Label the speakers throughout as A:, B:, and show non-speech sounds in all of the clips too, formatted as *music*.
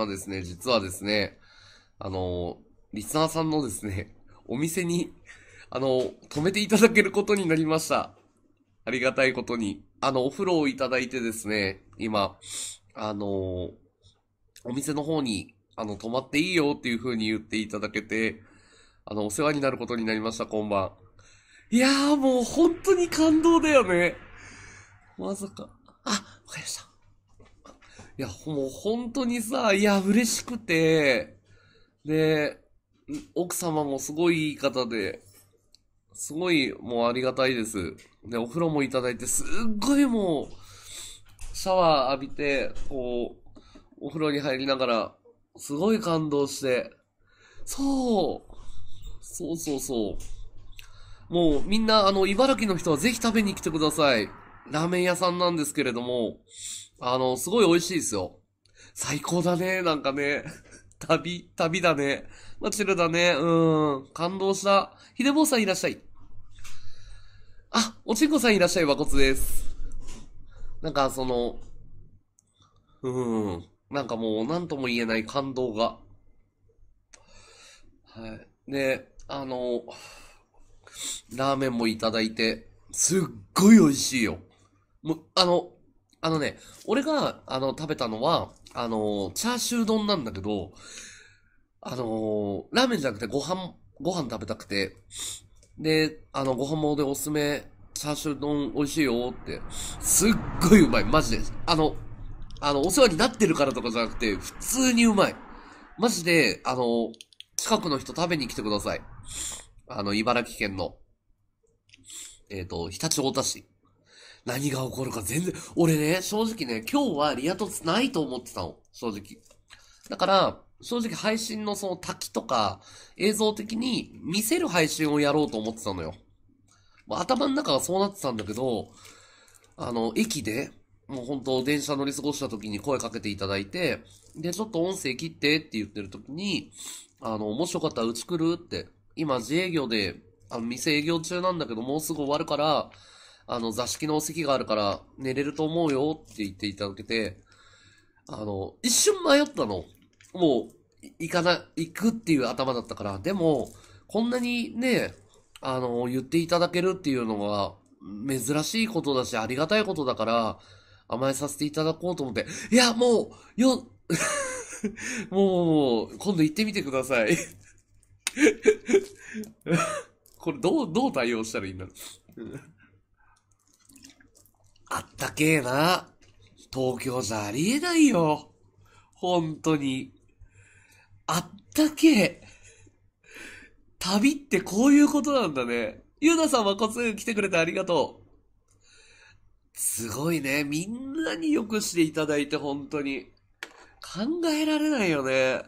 A: はですね、実はですね、あの、リスナーさんのですね、お店に、あの、止めていただけることになりました。ありがたいことに。あの、お風呂をいただいてですね、今、あの、お店の方に、あの、泊まっていいよっていう風に言っていただけて、あの、お世話になることになりました、今晩。いやーもう本当に感動だよね。まさか。あ、わかりました。いや、もう本当にさ、いや、嬉しくて、で、奥様もすごいいい方で、すごいもうありがたいです。で、お風呂もいただいて、すっごいもう、シャワー浴びて、こう、お風呂に入りながら、すごい感動して、そうそうそうそう。もうみんな、あの、茨城の人はぜひ食べに来てください。ラーメン屋さんなんですけれども、あの、すごい美味しいですよ。最高だね、なんかね。*laughs* 旅、旅だね。マチルだね。うん。感動した。ひでぼうさんいらっしゃい。あ、おちんこさんいらっしゃい、和骨です。なんか、その、うん。なんかもう、なんとも言えない感動が。はい。で、あの、ラーメンもいただいて、すっごい美味しいよ。もう、あの、あのね、俺が、あの、食べたのは、あの、チャーシュー丼なんだけど、あの、ラーメンじゃなくてご飯、ご飯食べたくて、で、あの、ご飯もでおすすめ、チャーシュー丼美味しいよって、すっごいうまい、マジで。あの、あの、お世話になってるからとかじゃなくて、普通にうまい。マジで、あの、近くの人食べに来てください。あの、茨城県の、えっ、ー、と、日立太田市。何が起こるか全然、俺ね、正直ね、今日はリアトツないと思ってたの。正直。だから、正直配信のその滝とか、映像的に見せる配信をやろうと思ってたのよ。頭の中がそうなってたんだけど、あの、駅で、もう本当電車乗り過ごした時に声かけていただいて、で、ちょっと音声切ってって言ってる時に、あの、もしよかったらうち来るって、今自営業で、あの、店営業中なんだけど、もうすぐ終わるから、あの、座敷のお席があるから寝れると思うよって言っていただけて、あの、一瞬迷ったの。もう、行かな、行くっていう頭だったから。でも、こんなにね、あの、言っていただけるっていうのは、珍しいことだし、ありがたいことだから、甘えさせていただこうと思って、いや、もう、よ、*laughs* もう、今度行ってみてください *laughs* これ、どう、どう対応したらいいんだろうあったけえな。東京じゃありえないよ。本当に。あったけえ。旅ってこういうことなんだね。ゆうなさんはこっち来てくれてありがとう。すごいね。みんなによくしていただいて本当に。考えられないよね。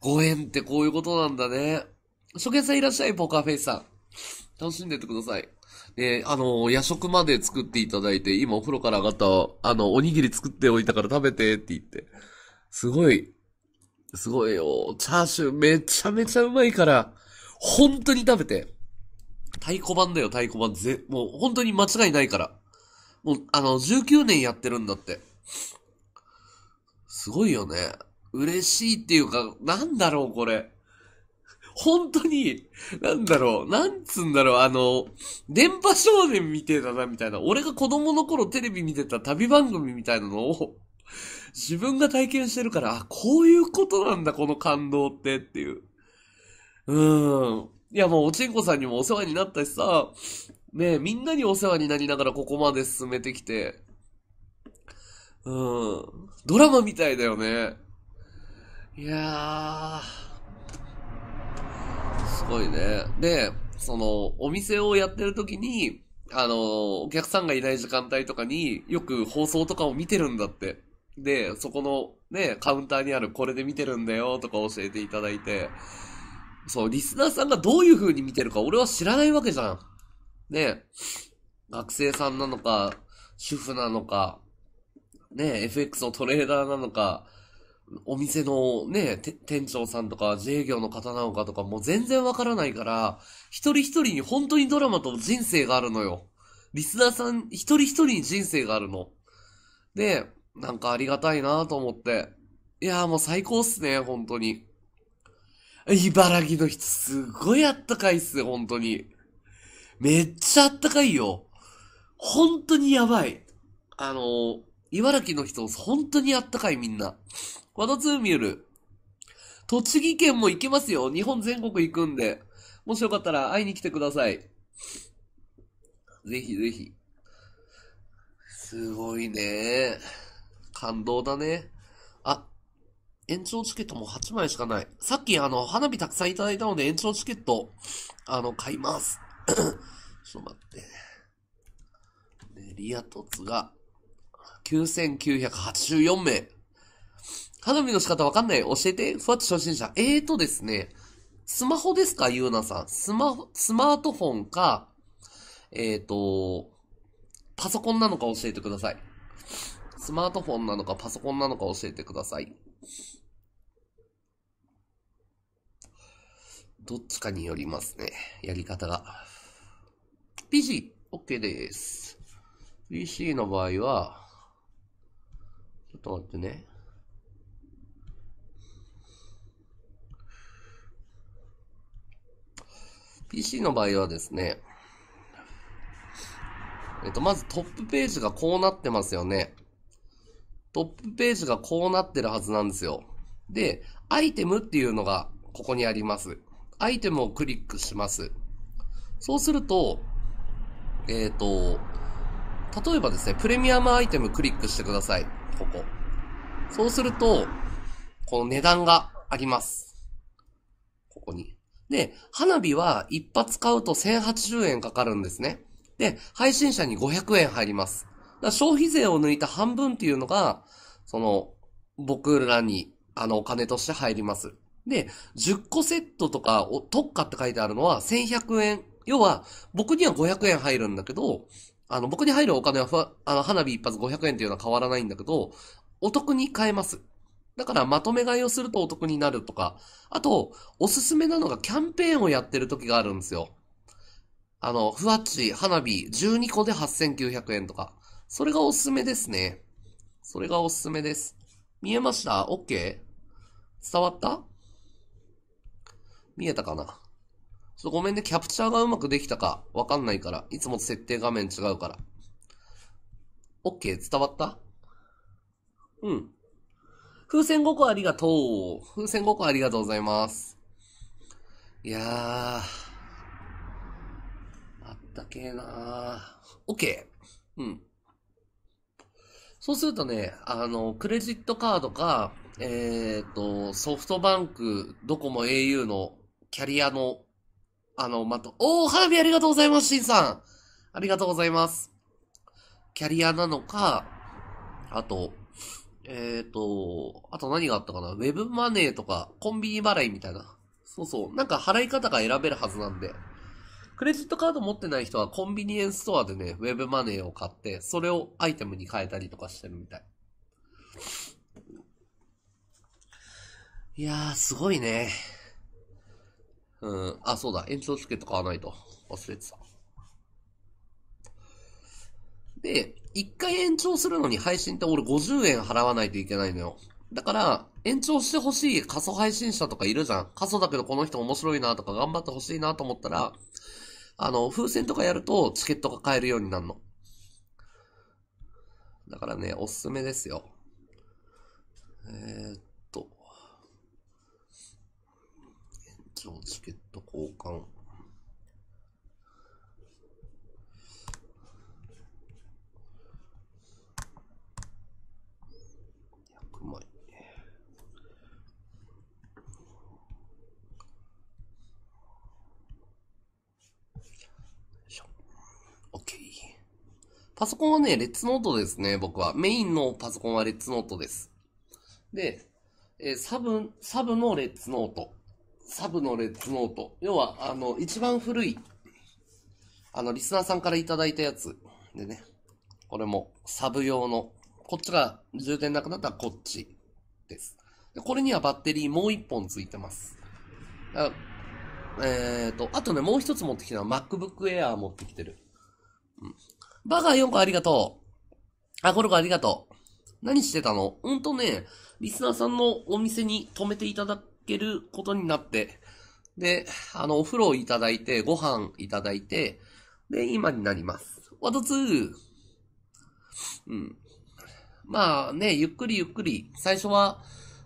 A: ご縁ってこういうことなんだね。初見さんいらっしゃい、ポーカーフェイスさん。楽しんでってください。えー、あの、夜食まで作っていただいて、今お風呂から上がった、あの、おにぎり作っておいたから食べてって言って。すごい、すごいよ。チャーシューめちゃめちゃうまいから、本当に食べて。太鼓判だよ、太鼓判。ぜ、もう本当に間違いないから。もう、あの、19年やってるんだって。すごいよね。嬉しいっていうか、なんだろう、これ。本当に、なんだろう、なんつんだろう、あの、電波少年みてえだな、みたいな。俺が子供の頃テレビ見てた旅番組みたいなのを、自分が体験してるから、あ、こういうことなんだ、この感動ってっていう。うーん。いや、もう、おちんこさんにもお世話になったしさ、ねえ、みんなにお世話になりながらここまで進めてきて、うん。ドラマみたいだよね。いやー。すごいね。で、その、お店をやってる時に、あの、お客さんがいない時間帯とかによく放送とかを見てるんだって。で、そこのね、カウンターにあるこれで見てるんだよとか教えていただいて、そう、リスナーさんがどういう風に見てるか俺は知らないわけじゃん。ね、学生さんなのか、主婦なのか、ね、FX のトレーダーなのか、お店のね、店長さんとか自営業の方なのかとかもう全然わからないから、一人一人に本当にドラマと人生があるのよ。リスナーさん一人一人に人生があるの。で、なんかありがたいなと思って。いやーもう最高っすね、本当に。茨城の人すごいあったかいっすね、本当に。めっちゃあったかいよ。本当にやばい。あのー茨城の人、本当にあったかいみんな。ワドツーミュール。栃木県も行けますよ。日本全国行くんで。もしよかったら会いに来てください。ぜひぜひ。すごいね。感動だね。あ、延長チケットも8枚しかない。さっきあの、花火たくさんいただいたので延長チケット、あの、買います。*clears throat* ちょっと待って。ね、リアトツが、9984名。花火の仕方わかんない。教えて。ふわっと初心者。えーとですね。スマホですかゆうなさん。スマホ、スマートフォンか、えっ、ー、と、パソコンなのか教えてください。スマートフォンなのかパソコンなのか教えてください。どっちかによりますね。やり方が。PC、OK です。PC の場合は、ちょっと待ってね。PC の場合はですね、えっと、まずトップページがこうなってますよね。トップページがこうなってるはずなんですよ。で、アイテムっていうのがここにあります。アイテムをクリックします。そうすると、えっ、ー、と、例えばですね、プレミアムアイテムクリックしてください。ここ。そうすると、この値段があります。ここに。で、花火は一発買うと1080円かかるんですね。で、配信者に500円入ります。消費税を抜いた半分っていうのが、その、僕らに、あの、お金として入ります。で、10個セットとか、特価って書いてあるのは1100円。要は、僕には500円入るんだけど、あの、僕に入るお金はふわ、あの、花火一発500円っていうのは変わらないんだけど、お得に買えます。だからまとめ買いをするとお得になるとか、あと、おすすめなのがキャンペーンをやってる時があるんですよ。あの、ふわっち、花火、12個で8900円とか。それがおすすめですね。それがおすすめです。見えました ?OK? 伝わった見えたかなちょっとごめんね、キャプチャーがうまくできたかわかんないから。いつも設定画面違うから。OK、伝わったうん。風船5個ありがとう。風船5個ありがとうございます。いやー。あったけーなー。OK。うん。そうするとね、あの、クレジットカードか、えっ、ー、と、ソフトバンク、ドコモ au のキャリアのあの、また、おー、花火ありがとうございます、しんさん。ありがとうございます。キャリアなのか、あと、えっ、ー、と、あと何があったかなウェブマネーとか、コンビニ払いみたいな。そうそう。なんか払い方が選べるはずなんで。クレジットカード持ってない人はコンビニエンスストアでね、ウェブマネーを買って、それをアイテムに変えたりとかしてるみたい。いやー、すごいね。うん。あ、そうだ。延長チケット買わないと。忘れてた。で、一回延長するのに配信って俺50円払わないといけないのよ。だから、延長してほしい仮想配信者とかいるじゃん。仮想だけどこの人面白いなとか頑張ってほしいなと思ったら、あの、風船とかやるとチケットが買えるようになるの。だからね、おすすめですよ。えー、チケット交換。100枚。パソコンはね、レッツノートですね、僕は。メインのパソコンはレッツノートです。で、えー、サブ、サブのレッツノート。サブのレッツノート。要は、あの、一番古い、あの、リスナーさんからいただいたやつでね、これもサブ用の、こっちが充電なくなったらこっちです。でこれにはバッテリーもう1本ついてます。えっ、ー、と、あとね、もう1つ持ってきたのは MacBook Air 持ってきてる。うん。バーガー4個ありがとう。あ、ゴルかありがとう。何してたのうんとね、リスナーさんのお店に泊めていただくけることになって、で、あの、お風呂をいただいて、ご飯いただいて、で、今になります。ワード2。うん。まあね、ゆっくりゆっくり、最初は、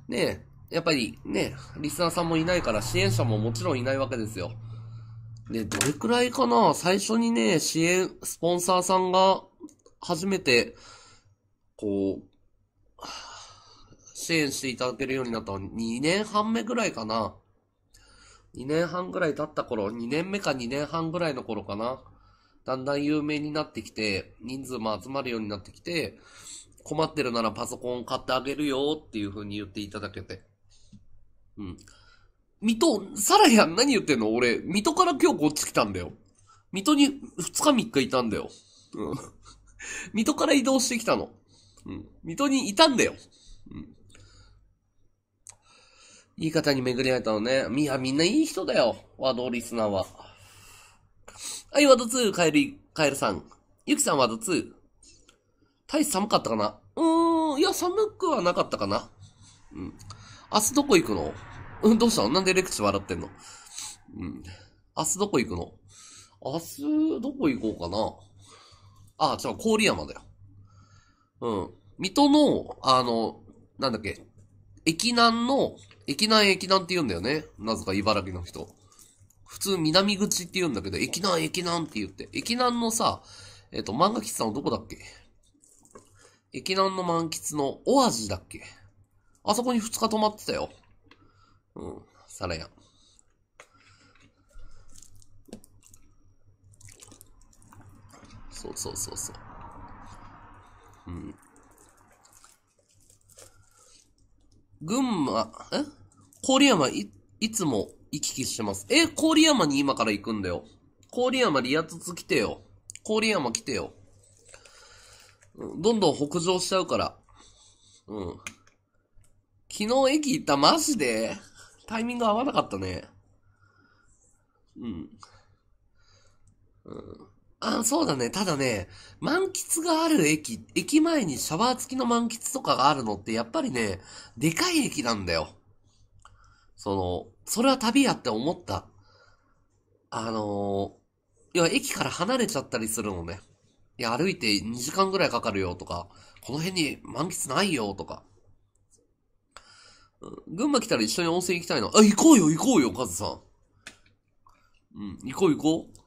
A: ね、やっぱりね、リスナーさんもいないから支援者ももちろんいないわけですよ。で、どれくらいかな最初にね、支援、スポンサーさんが初めて、こう、支援していただけるようになったの2年半目ぐらいかな。2年半ぐらい経った頃、2年目か2年半ぐらいの頃かな。だんだん有名になってきて、人数も集まるようになってきて、困ってるならパソコン買ってあげるよっていう風に言っていただけて。うん。水戸、サラヤン何言ってんの俺、水戸から今日こっち来たんだよ。水戸に2日3日いたんだよ。うん。水戸から移動してきたの。うん。水戸にいたんだよ。うん。いい方に巡り会えたのね。みや、みんないい人だよ。ワードリスナーは。はい、ワード2、カエル、カエルさん。ゆきさん、ワード2。大使寒かったかなうーん、いや、寒くはなかったかなうん。明日どこ行くのうん、どうしたのなんでレクチ笑ってんのうん。明日どこ行くの明日、どこ行こうかなあ、じゃあ、郡山だよ。うん。水戸の、あの、なんだっけ、駅南の、駅南駅南って言うんだよね。なぜか茨城の人。普通南口って言うんだけど、駅南駅南って言って。駅南のさ、えっ、ー、と、漫画喫茶のどこだっけ駅南の満喫のオアジだっけあそこに2日泊まってたよ。うん、皿屋。そうそうそうそう。うん。群馬、え郡山い、いつも行き来してます。え、郡山に今から行くんだよ。郡山リアツツ来てよ。郡山来てよ。どんどん北上しちゃうから。うん。昨日駅行った、マジでタイミング合わなかったね。うん。うん。あ、そうだね。ただね、満喫がある駅、駅前にシャワー付きの満喫とかがあるのって、やっぱりね、でかい駅なんだよ。その、それは旅やって思った。あのー、いや、駅から離れちゃったりするのね。いや、歩いて2時間ぐらいかかるよとか、この辺に満喫ないよとか。群馬来たら一緒に温泉行きたいの。あ、行こうよ、行こうよ、カズさん。うん、行こう行こう。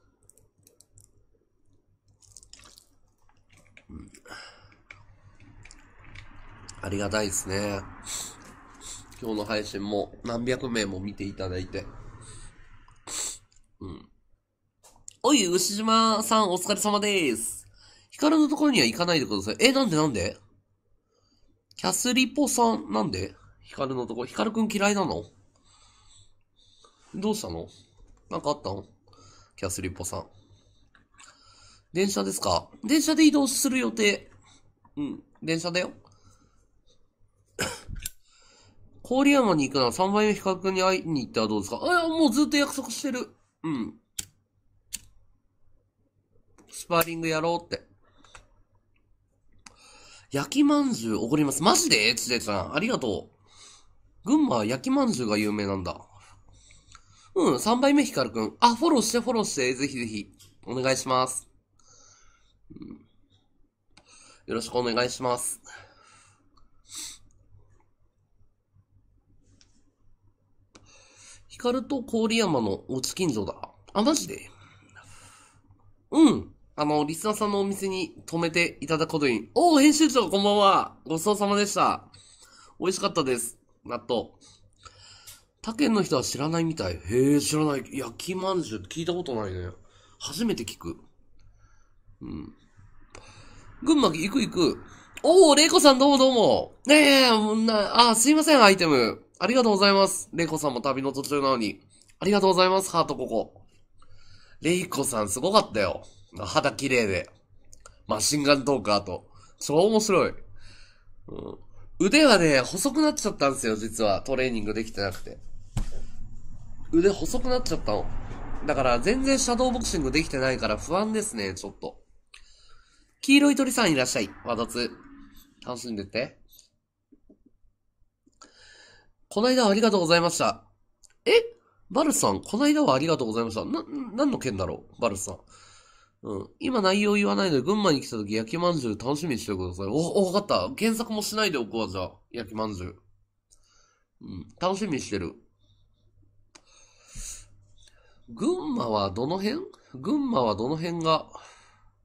A: ありがたいですね。今日の配信も何百名も見ていただいて。うん。おい、牛島さんお疲れ様です。ヒカルのところには行かないでください。え、なんでなんでキャスリポさん、なんでヒカルのとこヒカルくん嫌いなのどうしたのなんかあったのキャスリポさん。電車ですか電車で移動する予定。うん、電車だよ。郡山に行くなら3倍目比較に会いに行ったらどうですかあ、あ、もうずっと約束してる。うん。スパーリングやろうって。焼きまんじゅうおごります。マジでつでちゃん。ありがとう。群馬は焼きまんじゅうが有名なんだ。うん、3杯目ヒカルくん。あ、フォローして、フォローして。ぜひぜひ。お願いします。うん、よろしくお願いします。ルと郡山のおち金像だ。あ、マジでうん。あの、リスナーさんのお店に泊めていただくことに。おー、編集長こんばんは。ごちそうさまでした。美味しかったです。納豆。他県の人は知らないみたい。へえ、知らない。焼きまんじゅう聞いたことないね。初めて聞く。うん。群馬行く行く。おー、いこさんどうもどうも。ねえ、もな、あ、すいません、アイテム。ありがとうございます。レイコさんも旅の途中なのに。ありがとうございます、ハートここ。レイコさんすごかったよ。肌綺麗で。マシンガントーカーと。超面白い。うん、腕はね、細くなっちゃったんですよ、実は。トレーニングできてなくて。腕細くなっちゃったの。だから全然シャドーボクシングできてないから不安ですね、ちょっと。黄色い鳥さんいらっしゃい。わだつ。楽しんでって。こないだありがとうございました。えバルさん、こないだはありがとうございました。な、何の件だろうバルさん。うん。今内容言わないで、群馬に来た時焼きまんじゅう楽しみにしてください。お、お、わかった。検索もしないでおくわ、じゃあ。焼きまんじゅう。うん。楽しみにしてる。群馬はどの辺群馬はどの辺が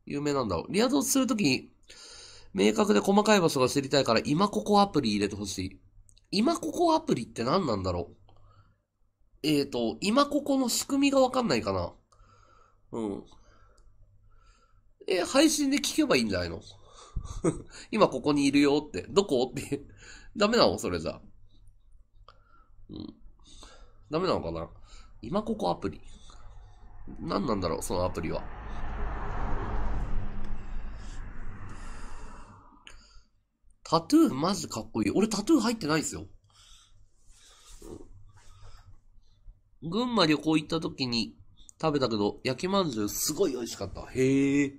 A: 有名なんだろう。リアドするときに、明確で細かい場所が知りたいから、今ここアプリ入れてほしい。今ここアプリって何なんだろうえっ、ー、と、今ここの仕組みがわかんないかな。うん。え、配信で聞けばいいんじゃないの *laughs* 今ここにいるよって。どこって。*laughs* ダメなのそれじゃ。うん。ダメなのかな今ここアプリ。何なんだろうそのアプリは。タトゥーマジかっこいい。俺タトゥー入ってないですよ。群馬旅行行った時に食べたけど、焼きまんじゅうすごい美味しかった。へえ。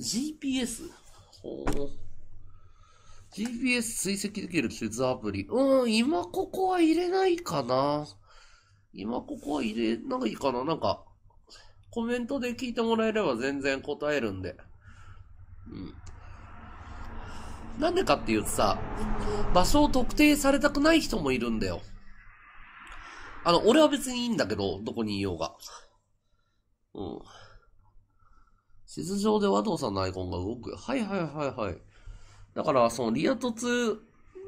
A: GPS? ほう。GPS 追跡できる地図アプリ。うん、今ここは入れないかな。今ここは入れないかな。なんか、コメントで聞いてもらえれば全然答えるんで。うん。なんでかって言うとさ、場所を特定されたくない人もいるんだよ。あの、俺は別にいいんだけど、どこにいようが。うん。地図上で和道さんのアイコンが動く。はいはいはいはい。だから、そのリア突、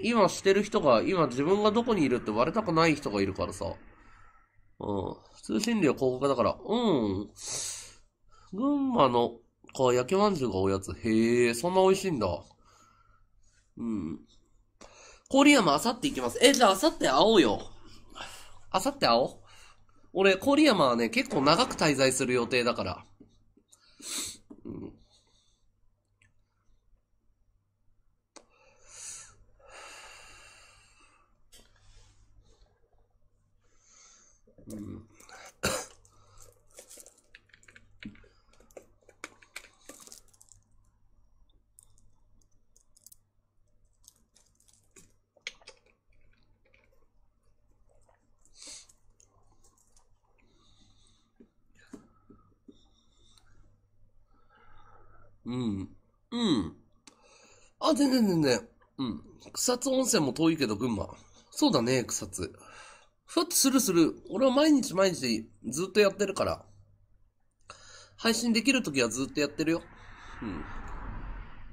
A: 今してる人が、今自分がどこにいるって割れたくない人がいるからさ。うん。通信料高額だから、うん。群馬の、か、焼きまんじゅうがおやつ。へえ、そんな美味しいんだ。うん。郡山あさって行きます。え、じゃああさって会おうよ。あさって会おう。俺、郡山はね、結構長く滞在する予定だから。うん。うんうん。うん。あ、全然全然。うん。草津温泉も遠いけど、群馬。そうだね、草津。ふわっとするする。俺は毎日毎日ずっとやってるから。配信できるときはずっとやってるよ。うん。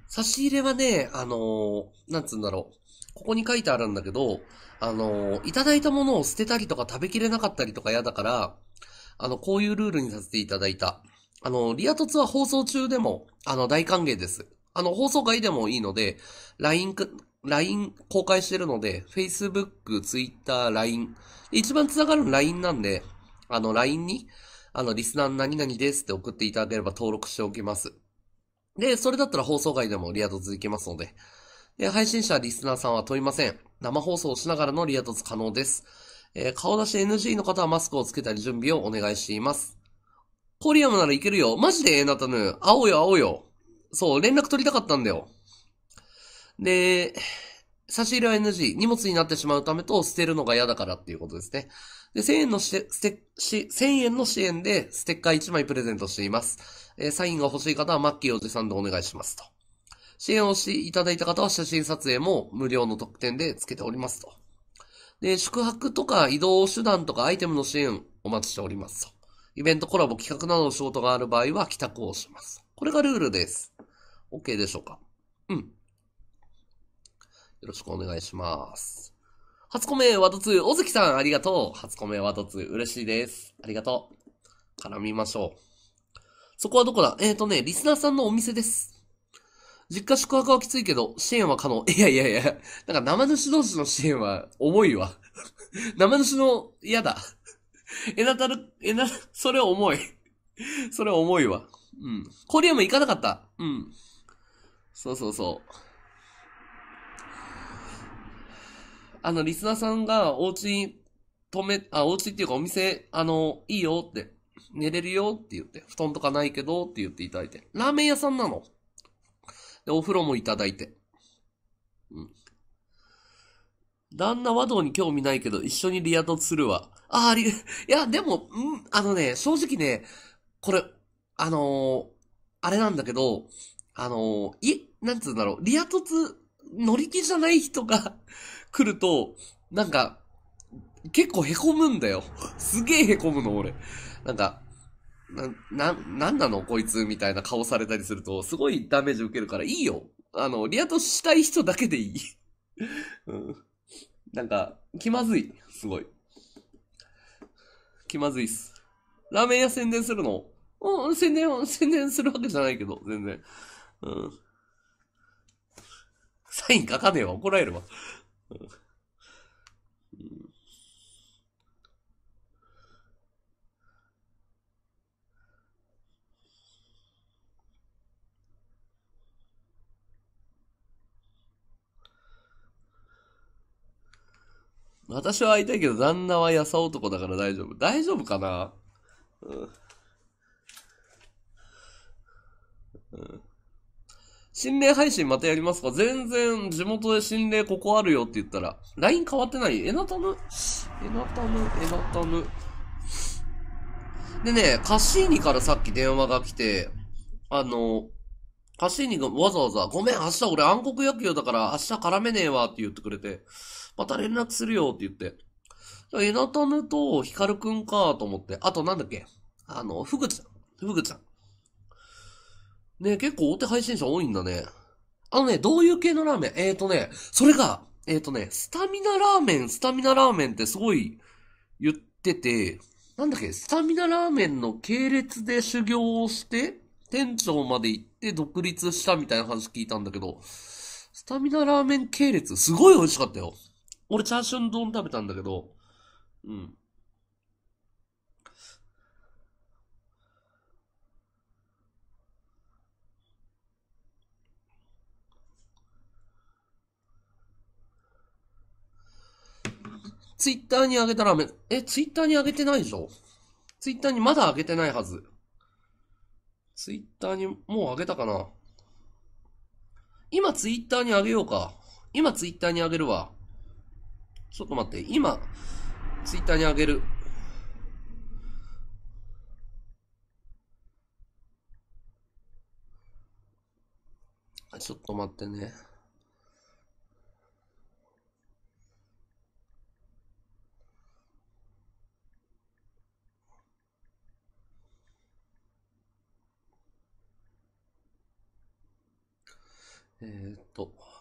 A: 差し入れはね、あのー、なんつうんだろう。ここに書いてあるんだけど、あのー、いただいたものを捨てたりとか食べきれなかったりとか嫌だから、あの、こういうルールにさせていただいた。あの、リアツは放送中でも、あの、大歓迎です。あの、放送外でもいいので、LINE、LINE 公開してるので、Facebook、Twitter、LINE。一番繋がるの LINE なんで、あの、LINE に、あの、リスナー何々ですって送っていただければ登録しておきます。で、それだったら放送外でもリア凸いけますので。で、配信者リスナーさんは問いません。生放送をしながらのリアツ可能です。えー、顔出し NG の方はマスクをつけたり準備をお願いしています。コリアムならいけるよ。マジでええなったぬ。よ。会おうよ、会おうよ。そう、連絡取りたかったんだよ。で、差し入れは NG。荷物になってしまうためと捨てるのが嫌だからっていうことですね。で、1000円のして、し、1000円の支援でステッカー1枚プレゼントしています。えー、サインが欲しい方はマッキーおじさんでお願いしますと。支援をしていただいた方は写真撮影も無料の特典で付けておりますと。で、宿泊とか移動手段とかアイテムの支援お待ちしておりますと。イベントコラボ企画などの仕事がある場合は帰宅をします。これがルールです。OK でしょうかうん。よろしくお願いします。初コメワト2、尾月さんありがとう。初コメワト2、嬉しいです。ありがとう。絡みましょう。そこはどこだえっ、ー、とね、リスナーさんのお店です。実家宿泊はきついけど、支援は可能。いやいやいや、なんか生主同士の支援は重いわ。*laughs* 生主の嫌だ。枝 *laughs* たる、枝、*laughs* それ重い。*laughs* それ重いわ。うん。コリアム行かなかった。うん。そうそうそう。あの、リスナーさんがお家に止め、あ、お家っていうかお店、あの、いいよって、寝れるよって言って、布団とかないけどって言っていただいて。ラーメン屋さんなの。で、お風呂もいただいて。うん。旦那和道に興味ないけど、一緒にリア突するわ。ああ、り、いや、でも、んあのね、正直ね、これ、あのー、あれなんだけど、あのー、い、なんつうんだろう、リア突、乗り気じゃない人が *laughs* 来ると、なんか、結構凹むんだよ。すげえ凹むの、俺。なんか、な、な、なんなのこいつみたいな顔されたりすると、すごいダメージ受けるからいいよ。あの、リア突したい人だけでいいうんなんか、気まずい。すごい。気まずいっす。ラーメン屋宣伝するのうん、宣伝、宣伝するわけじゃないけど、全然。うん。サイン書かねえわ、怒られるわ。うん私は会いたいけど、旦那は優男だから大丈夫。大丈夫かなうん。うん。心霊配信またやりますか全然地元で心霊ここあるよって言ったら。LINE 変わってないえなたぬえなたぬえなたぬ。でね、カッシーニからさっき電話が来て、あの、カッシーニがわざわざ、ごめん、明日俺暗黒野球だから明日絡めねえわって言ってくれて。また連絡するよって言って。えなたぬとヒカルくんかと思って。あとなんだっけあの、ふぐちゃん。ふぐちゃん。ね結構大手配信者多いんだね。あのね、どういう系のラーメンえーとね、それが、えーとね、スタミナラーメン、スタミナラーメンってすごい言ってて、なんだっけ、スタミナラーメンの系列で修行をして、店長まで行って独立したみたいな話聞いたんだけど、スタミナラーメン系列すごい美味しかったよ。俺チャーシュー丼食べたんだけど、うん。ツイッターにあげたらめ、え、ツイッターにあげてないでしょツイッターにまだあげてないはず。ツイッターにもうあげたかな今ツイッターにあげようか。今ツイッターにあげるわ。ちょっと待って、今、ツイッターにあげる。ちょっと待ってね。えー、っと。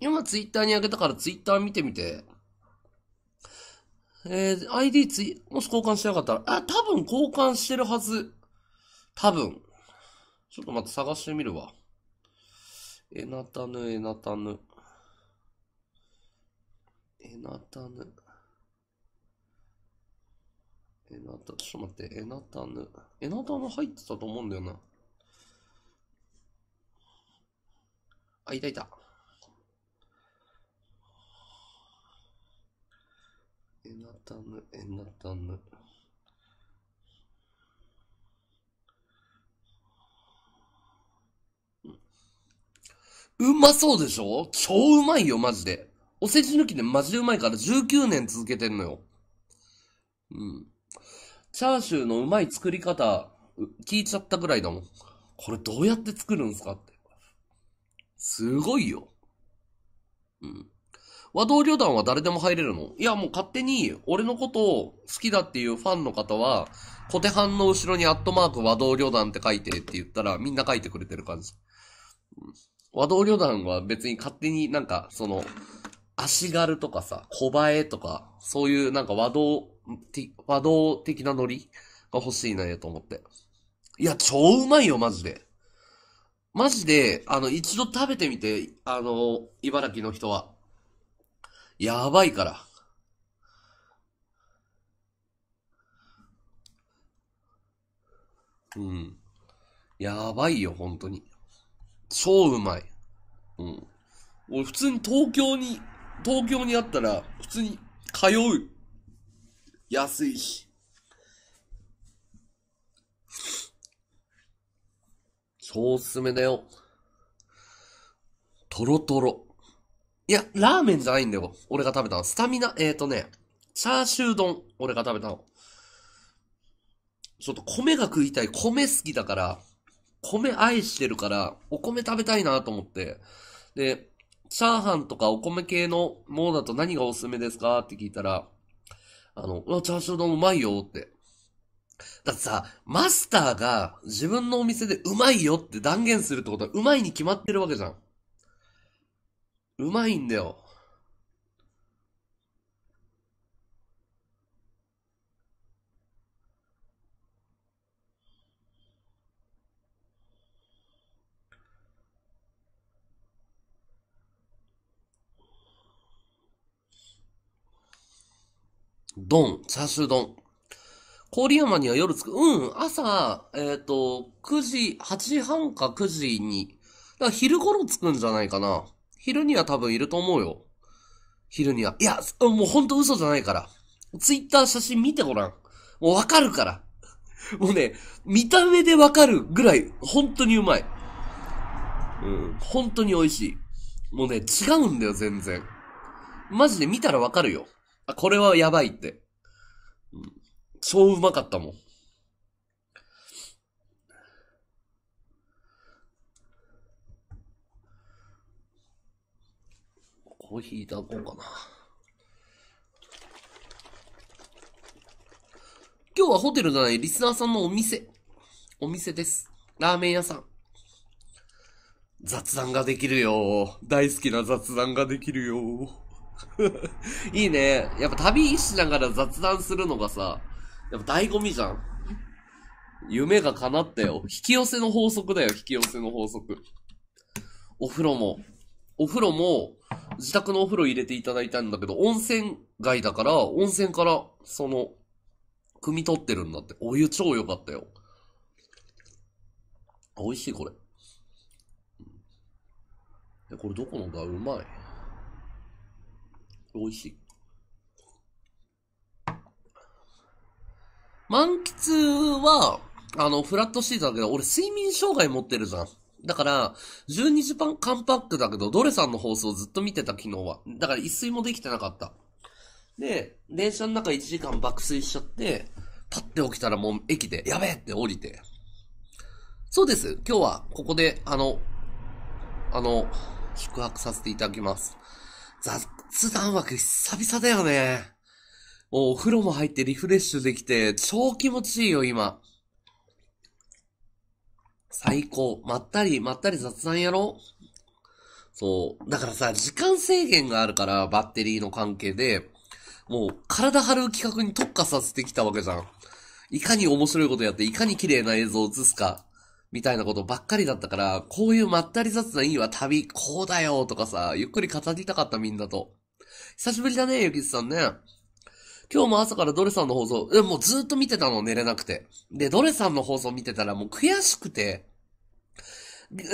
A: 今ツイッターにあげたからツイッター見てみて。えー、ID ツイ、もし交換してなかったら、あ、多分交換してるはず。多分。ちょっと待って探してみるわ。えなたぬ、えなたぬ。えなたぬ。えなた、ちょっと待って、えなたぬ。えなたぬ入ってたと思うんだよな。あ、いたいた。エナタム、エナタム。うまそうでしょ超うまいよ、マジで。お世辞抜きでマジでうまいから19年続けてんのよ。うん。チャーシューのうまい作り方、聞いちゃったぐらいだもん。これどうやって作るんすかって。すごいよ。うん。和道旅団は誰でも入れるのいや、もう勝手に、俺のことを好きだっていうファンの方は、小手半の後ろにアットマーク和道旅団って書いてって言ったら、みんな書いてくれてる感じ。和道旅団は別に勝手になんか、その、足軽とかさ、小映えとか、そういうなんか和道、和道的なノリが欲しいなと思って。いや、超うまいよ、マジで。マジで、あの、一度食べてみて、あの、茨城の人は。やばいから。うん。やばいよ、本当に。超うまい。うん。俺、普通に東京に、東京にあったら、普通に通う。安いし。超おすすめだよ。とろとろ。いや、ラーメンじゃないんだよ。俺が食べたの。スタミナ、えーとね、チャーシュー丼、俺が食べたの。ちょっと米が食いたい。米好きだから、米愛してるから、お米食べたいなと思って。で、チャーハンとかお米系のものだと何がおすすめですかって聞いたら、あの、うわ、チャーシュー丼うまいよって。だってさ、マスターが自分のお店でうまいよって断言するってことはうまいに決まってるわけじゃん。うまいんだよ。ん、チャーシュー丼。郡山には夜着く。うん、朝、えっ、ー、と、9時、8時半か9時に、だから昼頃着くんじゃないかな。昼には多分いると思うよ。昼には。いや、もうほんと嘘じゃないから。ツイッター写真見てごらん。もうわかるから。もうね、見た目でわかるぐらい、本当にうまい。うん、本当に美味しい。もうね、違うんだよ、全然。マジで見たらわかるよ。あ、これはやばいって。うん、超うまかったもん。コーヒーいただこうかな。今日はホテルじゃないリスナーさんのお店。お店です。ラーメン屋さん。雑談ができるよ。大好きな雑談ができるよ。*laughs* いいね。やっぱ旅しながら雑談するのがさ、やっぱ醍醐味じゃん。夢が叶ったよ。引き寄せの法則だよ、引き寄せの法則。お風呂も。お風呂も、自宅のお風呂入れていただいたんだけど、温泉街だから、温泉から、その、汲み取ってるんだって。お湯超良かったよ。美味しい、これ。え、これどこのがうまい。美味しい。満喫は、あの、フラットシートだけど、俺睡眠障害持ってるじゃん。だから、12時間パックだけど、ドレさんの放送ずっと見てた昨日は。だから一睡もできてなかった。で、電車の中1時間爆睡しちゃって、パッて起きたらもう駅で、やべえって降りて。そうです。今日はここで、あの、あの、宿泊させていただきます。雑談枠久々だよね。お風呂も入ってリフレッシュできて、超気持ちいいよ、今。最高。まったり、まったり雑談やろそう。だからさ、時間制限があるから、バッテリーの関係で、もう、体張る企画に特化させてきたわけじゃん。いかに面白いことやって、いかに綺麗な映像を映すか、みたいなことばっかりだったから、こういうまったり雑談いいわ、旅、こうだよ、とかさ、ゆっくり語りたかったみんなと。久しぶりだね、ゆきつさんね。今日も朝からドレさんの放送、もうずっと見てたの、寝れなくて。で、ドレさんの放送見てたらもう悔しくて、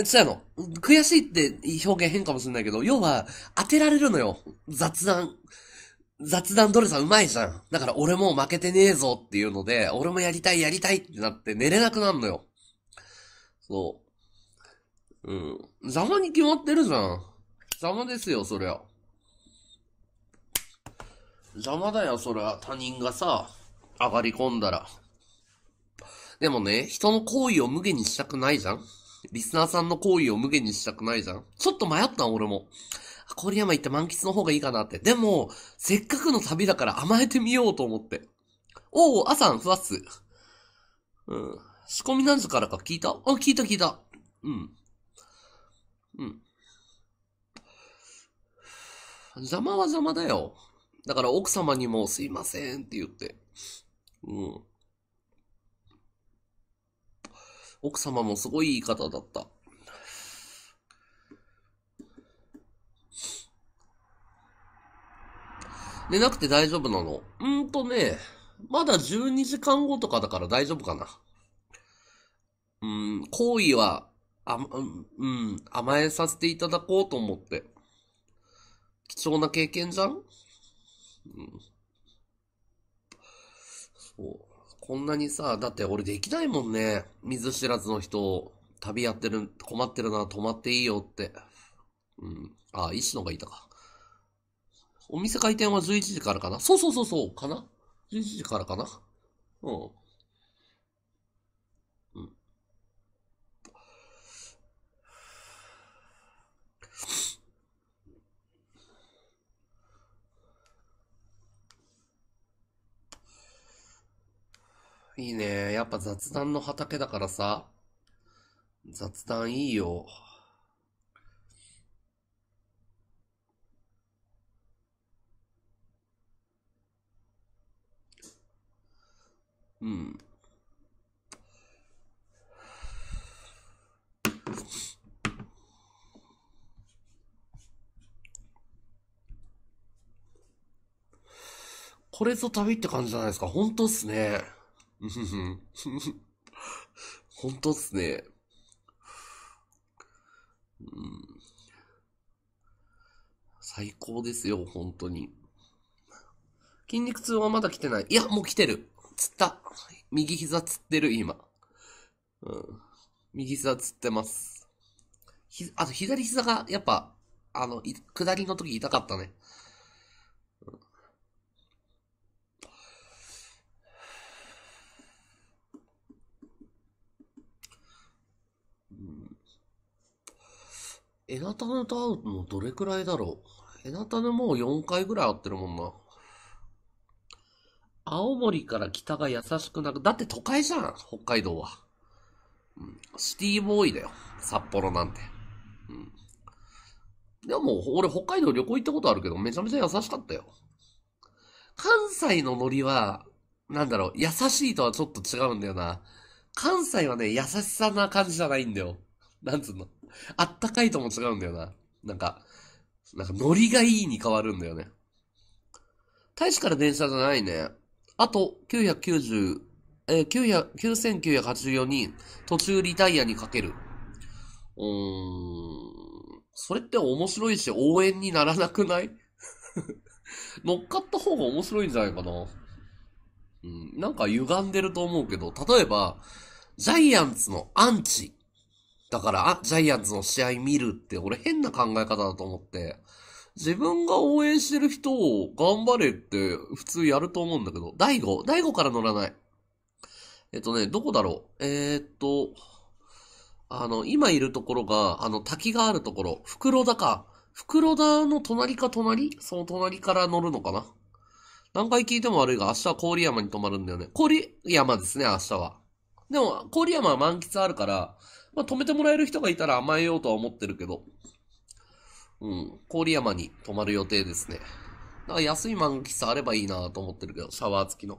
A: そうやの。悔しいって表現変かもしれないけど、要は、当てられるのよ。雑談。雑談どれさん上手いじゃん。だから俺も負けてねえぞっていうので、俺もやりたいやりたいってなって寝れなくなるのよ。そう。うん。ざまに決まってるじゃん。ざまですよ、そりゃ。邪魔だよ、そは。他人がさ、上がり込んだら。でもね、人の行為を無限にしたくないじゃんリスナーさんの行為を無限にしたくないじゃんちょっと迷ったん、俺も。郡山行って満喫の方がいいかなって。でも、せっかくの旅だから甘えてみようと思って。おお、朝ふわっす。うん。仕込み何時からか聞いたあ、聞いた聞いた。うん。うん。邪魔は邪魔だよ。だから奥様にもすいませんって言って。うん。奥様もすごいいい方だった。寝なくて大丈夫なのうんとね、まだ12時間後とかだから大丈夫かな。うん、行為は、あ、うん、甘えさせていただこうと思って。貴重な経験じゃんうん。そう。こんなにさ、だって俺できないもんね。水知らずの人、旅やってる、困ってるな、泊まっていいよって。うん。ああ、の方がいたか。お店開店は11時からかなそうそうそうそう、かな ?11 時からかなうん。いいね。やっぱ雑談の畑だからさ。雑談いいよ。うん。これぞ旅って感じじゃないですか。本当っすね。本当っすね。うん。最高ですよ、本当に。筋肉痛はまだ来てない。いや、もう来てる。つった。右膝つってる、今。うん。右膝つってます。ひ、あと左膝が、やっぱ、あの、い、下りの時痛かったね。エナタヌと会うのどれくらいだろう。エナタヌもう4回ぐらい会ってるもんな。青森から北が優しくなく、だって都会じゃん、北海道は。うん、シティボーイだよ、札幌なんて。うん。でも、俺北海道旅行行ったことあるけど、めちゃめちゃ優しかったよ。関西のノリは、なんだろう、優しいとはちょっと違うんだよな。関西はね、優しさな感じじゃないんだよ。なんつうの。あったかいとも違うんだよな。なんか、なんかノリがいいに変わるんだよね。大使から電車じゃないね。あと、990、えー、900 9984人、途中リタイアにかける。うーん。それって面白いし、応援にならなくない *laughs* 乗っかった方が面白いんじゃないかな。うん。なんか歪んでると思うけど、例えば、ジャイアンツのアンチだから、あ、ジャイアンツの試合見るって、俺変な考え方だと思って、自分が応援してる人を頑張れって普通やると思うんだけど、大悟大悟から乗らない。えっとね、どこだろうえー、っと、あの、今いるところが、あの、滝があるところ、袋田か。袋田の隣か隣その隣から乗るのかな何回聞いても悪いが、明日は郡山に泊まるんだよね。郡山ですね、明日は。でも、郡山は満喫あるから、まあ、止めてもらえる人がいたら甘えようとは思ってるけど、うん、郡山に泊まる予定ですね。だから安い満喫あればいいなと思ってるけど、シャワー付きの。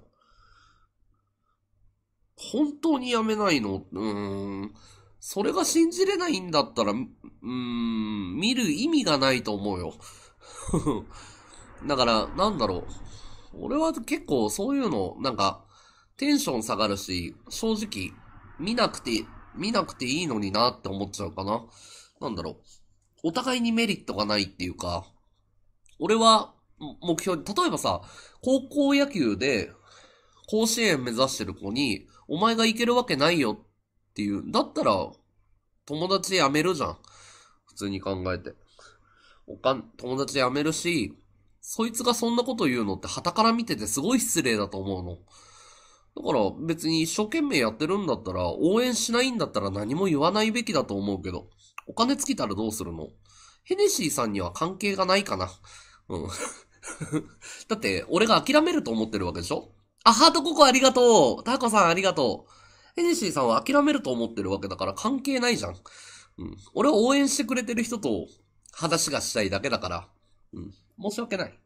A: 本当にやめないのうーん。それが信じれないんだったら、うーん、見る意味がないと思うよ。*laughs* だから、なんだろう。俺は結構そういうの、なんか、テンション下がるし、正直、見なくて見なくていいのになって思っちゃうかな。なんだろう。お互いにメリットがないっていうか、俺は目標に、例えばさ、高校野球で甲子園目指してる子に、お前が行けるわけないよっていう、だったら友達辞めるじゃん。普通に考えて。おかん、友達辞めるし、そいつがそんなこと言うのって旗から見ててすごい失礼だと思うの。だから別に一生懸命やってるんだったら、応援しないんだったら何も言わないべきだと思うけど、お金尽きたらどうするのヘネシーさんには関係がないかな。うん。*laughs* だって、俺が諦めると思ってるわけでしょあ、ハートココありがとうタコさんありがとうヘネシーさんは諦めると思ってるわけだから関係ないじゃん。うん。俺を応援してくれてる人と話がしたいだけだから。うん。申し訳ない。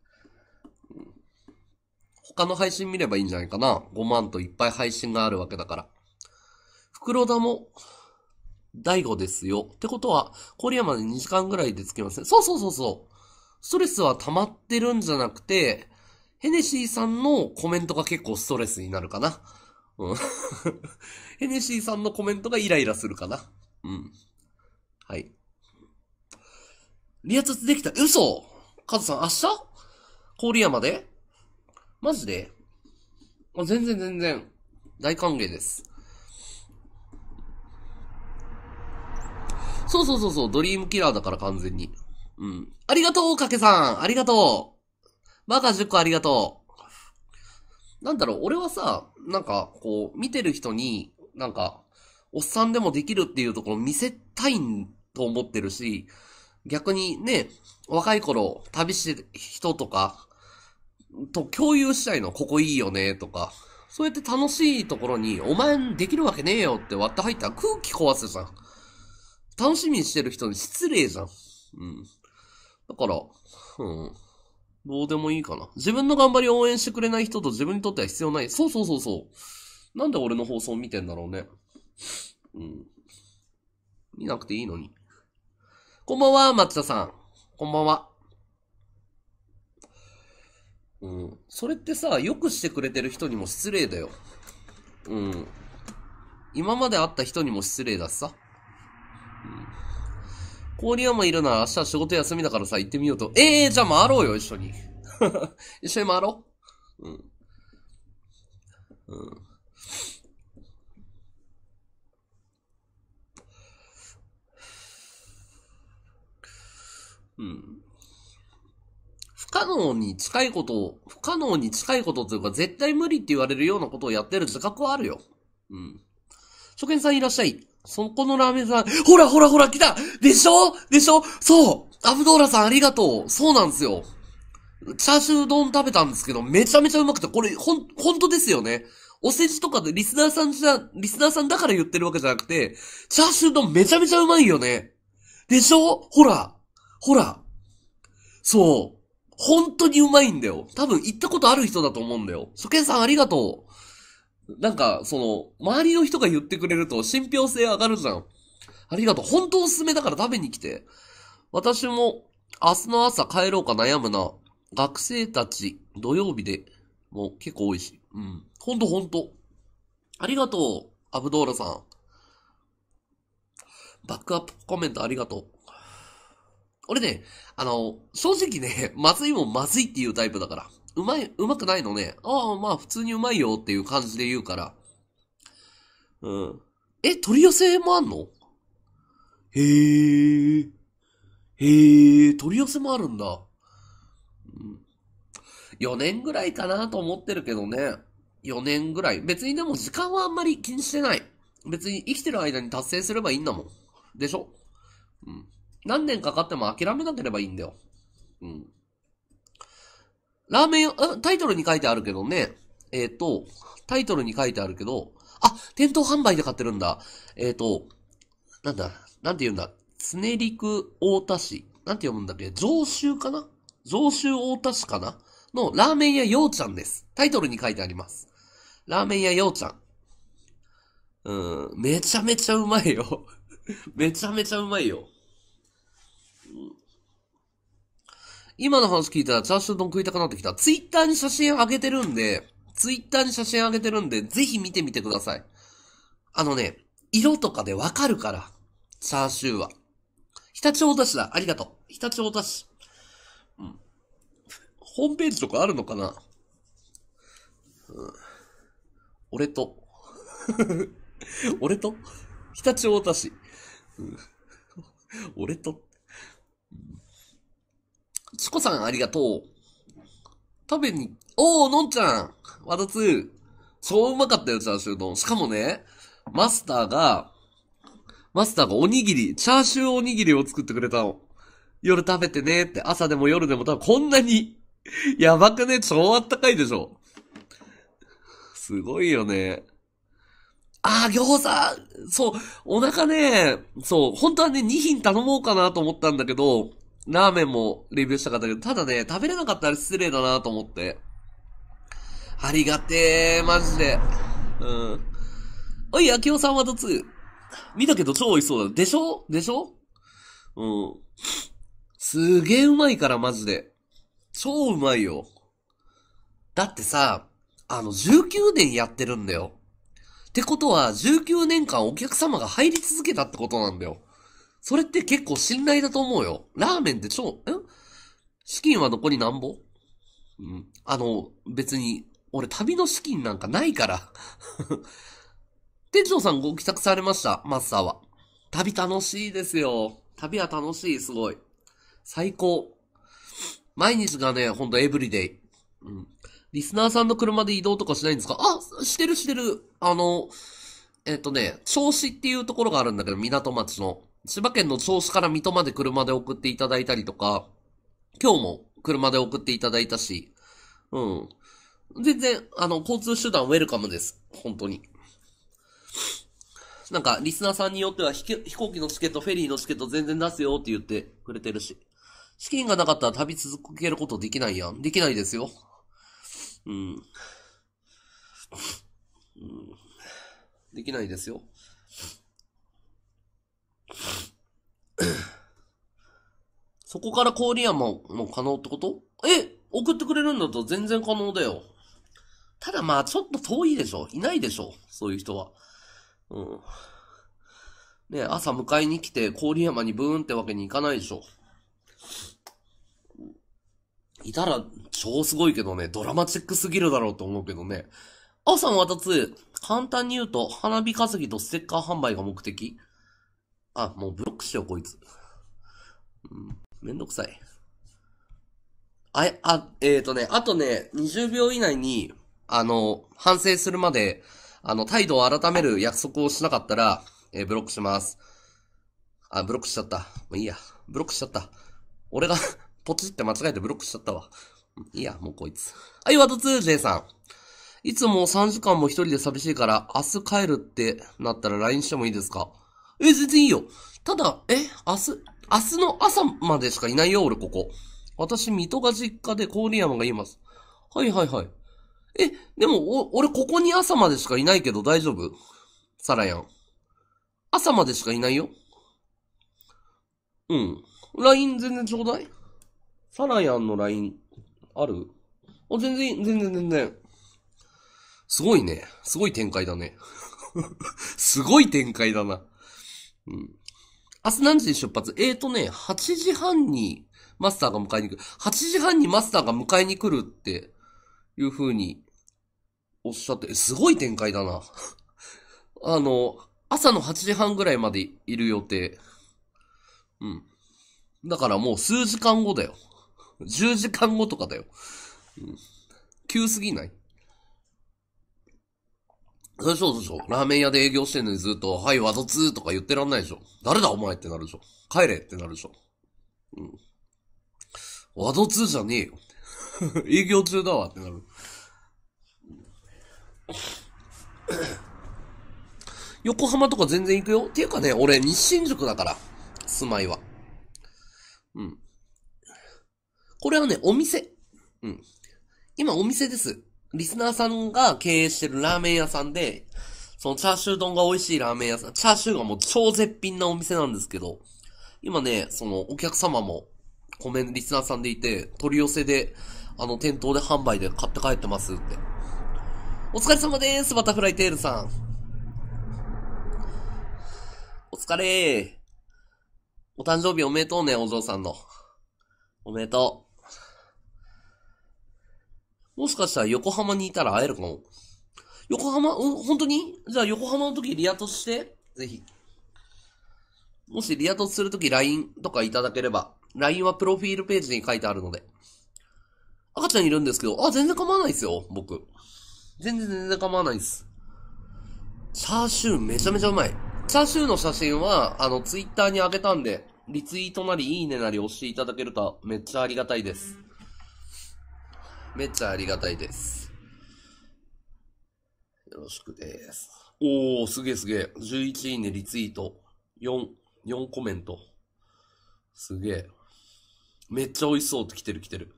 A: 他の配信見ればいいんじゃないかな。5万といっぱい配信があるわけだから。袋田も、大悟ですよ。ってことは、郡山で2時間ぐらいで着きますね。そうそうそうそう。ストレスは溜まってるんじゃなくて、ヘネシーさんのコメントが結構ストレスになるかな。うん。*laughs* ヘネシーさんのコメントがイライラするかな。うん。はい。リアツできた。嘘カズさん、明日郡山でマジで全然全然、大歓迎です。そうそうそうそう、ドリームキラーだから完全に。うん。ありがとう、かけさんありがとうバカ10個ありがとうなんだろう、俺はさ、なんか、こう、見てる人に、なんか、おっさんでもできるっていうところを見せたいと思ってるし、逆にね、若い頃、旅してる人とか、と共有したいの。ここいいよね、とか。そうやって楽しいところに、お前できるわけねえよって割って入ったら空気壊すじゃん。楽しみにしてる人に失礼じゃん。うん。だから、うん。どうでもいいかな。自分の頑張りを応援してくれない人と自分にとっては必要ない。そうそうそうそう。なんで俺の放送を見てんだろうね。うん。見なくていいのに。こんばんは、松田さん。こんばんは。うん。それってさ、よくしてくれてる人にも失礼だよ。うん。今まで会った人にも失礼だしさ。うん。郡山いるなら明日仕事休みだからさ、行ってみようと。ええー、じゃあ回ろうよ、一緒に。*laughs* 一緒に回ろう。うん。うん。うん。不可能に近いことを、不可能に近いことというか、絶対無理って言われるようなことをやってる自覚はあるよ。うん。初見さんいらっしゃい。そこのラーメンさん、ほらほらほら来たでしょでしょそうアブドーラさんありがとうそうなんですよ。チャーシュー丼食べたんですけど、めちゃめちゃうまくて、これ、ほん、ほんとですよね。お世辞とかでリスナーさんじゃ、リスナーさんだから言ってるわけじゃなくて、チャーシュー丼めちゃめちゃうまいよね。でしょほら。ほら。そう。本当にうまいんだよ。多分行ったことある人だと思うんだよ。初見さんありがとう。なんか、その、周りの人が言ってくれると信憑性上がるじゃん。ありがとう。本当おすすめだから食べに来て。私も、明日の朝帰ろうか悩むな。学生たち、土曜日で、もう結構多いし。うん。ほんとほんと。ありがとう、アブドーラさん。バックアップコメントありがとう。俺ね、あの、正直ね、*laughs* まずいもんまずいっていうタイプだから。うまい、うまくないのね。ああ、まあ普通にうまいよっていう感じで言うから。うん。え、取り寄せもあんのへえ。へえ、取り寄せもあるんだ。うん。4年ぐらいかなと思ってるけどね。4年ぐらい。別にでも時間はあんまり気にしてない。別に生きてる間に達成すればいいんだもん。でしょうん。何年かかっても諦めなければいいんだよ。うん。ラーメン屋、タイトルに書いてあるけどね、えっ、ー、と、タイトルに書いてあるけど、あ、店頭販売で買ってるんだ。えっ、ー、と、なんだ、なんて言うんだ、つねりく大田市。なんて読むんだっけ上州かな上州大田市かなのラーメン屋ようちゃんです。タイトルに書いてあります。ラーメン屋ようちゃん。うん、めちゃめちゃうまいよ *laughs* めちゃめちゃうまいよ。今の話聞いたらチャーシュー丼食いたくなってきた。ツイッターに写真あげてるんで、ツイッターに写真あげてるんで、ぜひ見てみてください。あのね、色とかでわかるから、チャーシューは。日立太田市だ。ありがとう。日立太田市。うん。ホームページとかあるのかなうん。俺と。*laughs* 俺と日立太田市。うん、俺とチコさんありがとう。食べに、おー、のんちゃんわたつ超うまかったよ、チャーシュー丼。しかもね、マスターが、マスターがおにぎり、チャーシューおにぎりを作ってくれたの。夜食べてねって、朝でも夜でも多分こんなに、やばくね超あったかいでしょ。すごいよね。ああ、餃子そう、お腹ね、そう、本当はね、2品頼もうかなと思ったんだけど、ラーメンもレビューしたかったけど、ただね、食べれなかったら失礼だなと思って。ありがてえ、マジで。うん。おい、秋尾さんはどつ見たけど超美味しそうだ。でしょでしょうん。すげえうまいから、マジで。超うまいよ。だってさ、あの、19年やってるんだよ。ってことは、19年間お客様が入り続けたってことなんだよ。それって結構信頼だと思うよ。ラーメンって超、ん資金はどこになんぼうん。あの、別に、俺旅の資金なんかないから *laughs* 店長さんご帰宅されました、マスターは。旅楽しいですよ。旅は楽しい、すごい。最高。毎日がね、ほんとエブリデイ。うん。リスナーさんの車で移動とかしないんですかあ、してるしてる。あの、えっ、とね、銚子っていうところがあるんだけど、港町の。千葉県の銚子から水戸まで車で送っていただいたりとか、今日も車で送っていただいたし、うん。全然、あの、交通手段ウェルカムです。本当に。なんか、リスナーさんによっては飛行機のチケット、フェリーのチケット全然出すよって言ってくれてるし。資金がなかったら旅続けることできないやん。できないですよ。うん。うん、できないですよ。*clears throat* そこから郡山も可能ってことえ送ってくれるんだと全然可能だよ。ただまあ、ちょっと遠いでしょ。いないでしょ。そういう人は。うん。ね朝迎えに来て郡山にブーンってわけにいかないでしょ。いたら超すごいけどね、ドラマチックすぎるだろうと思うけどね。朝さんはつ、簡単に言うと、花火稼ぎとステッカー販売が目的あ、もうブロックしよう、こいつ。うん、めんどくさい。あ、あ、えー、とね、あとね、20秒以内に、あの、反省するまで、あの、態度を改める約束をしなかったら、えー、ブロックします。あ、ブロックしちゃった。もういいや。ブロックしちゃった。俺が *laughs* ポチって間違えてブロックしちゃったわ。いいや、もうこいつ。はい、ワト 2J さん。いつも3時間も一人で寂しいから、明日帰るってなったら LINE してもいいですかえ、全然いいよ。ただ、え、明日、明日の朝までしかいないよ、俺ここ。私、水戸が実家で郡山がいます。はいはいはい。え、でも、お、俺ここに朝までしかいないけど大丈夫サラヤン。朝までしかいないよ。うん。LINE 全然ちょうだいサラヤンの LINE、あるあ、全然、全然全然。すごいね。すごい展開だね。*laughs* すごい展開だな。うん。明日何時に出発ええー、とね、8時半にマスターが迎えに来る。8時半にマスターが迎えに来るっていう風におっしゃって、すごい展開だな。*laughs* あの、朝の8時半ぐらいまでいる予定。うん。だからもう数時間後だよ。10時間後とかだよ。うん、急すぎないそうそうそう。ラーメン屋で営業してんのにずっと、はい、ワドツーとか言ってらんないでしょ。誰だお前ってなるでしょ。帰れってなるでしょ。うん。ワドつーじゃねえよ。*laughs* 営業中だわってなる。横浜とか全然行くよ。っていうかね、俺、日新宿だから。住まいは。うん。これはね、お店。うん。今、お店です。リスナーさんが経営してるラーメン屋さんで、そのチャーシュー丼が美味しいラーメン屋さん、チャーシューがもう超絶品なお店なんですけど、今ね、そのお客様もコメントリスナーさんでいて、取り寄せで、あの店頭で販売で買って帰ってますって。お疲れ様です、バタフライテールさん。お疲れお誕生日おめでとうね、お嬢さんの。おめでとう。もしかしたら横浜にいたら会えるかも。横浜、うん、本当にじゃあ横浜の時リアとして、ぜひ。もしリアとするとき LINE とかいただければ、LINE はプロフィールページに書いてあるので。赤ちゃんいるんですけど、あ、全然構わないですよ、僕。全然全然構わないです。チャーシューめちゃめちゃうまい。チャーシューの写真は、あの、ツイッターにあげたんで、リツイートなりいいねなり押していただけるとめっちゃありがたいです。めっちゃありがたいです。よろしくです。おー、すげえすげえ。11位でねリツイート。4、4コメント。すげえ。めっちゃ美味しそうって来てる来てる。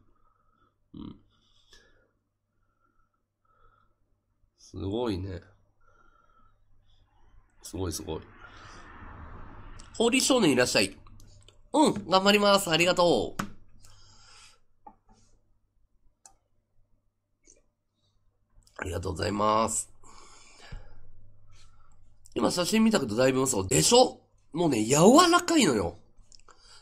A: うん。すごいね。すごいすごい。ホーリー少年いらっしゃい。うん、頑張ります。ありがとう。ありがとうございます。今写真見たけどだいぶそう。でしょもうね、柔らかいのよ。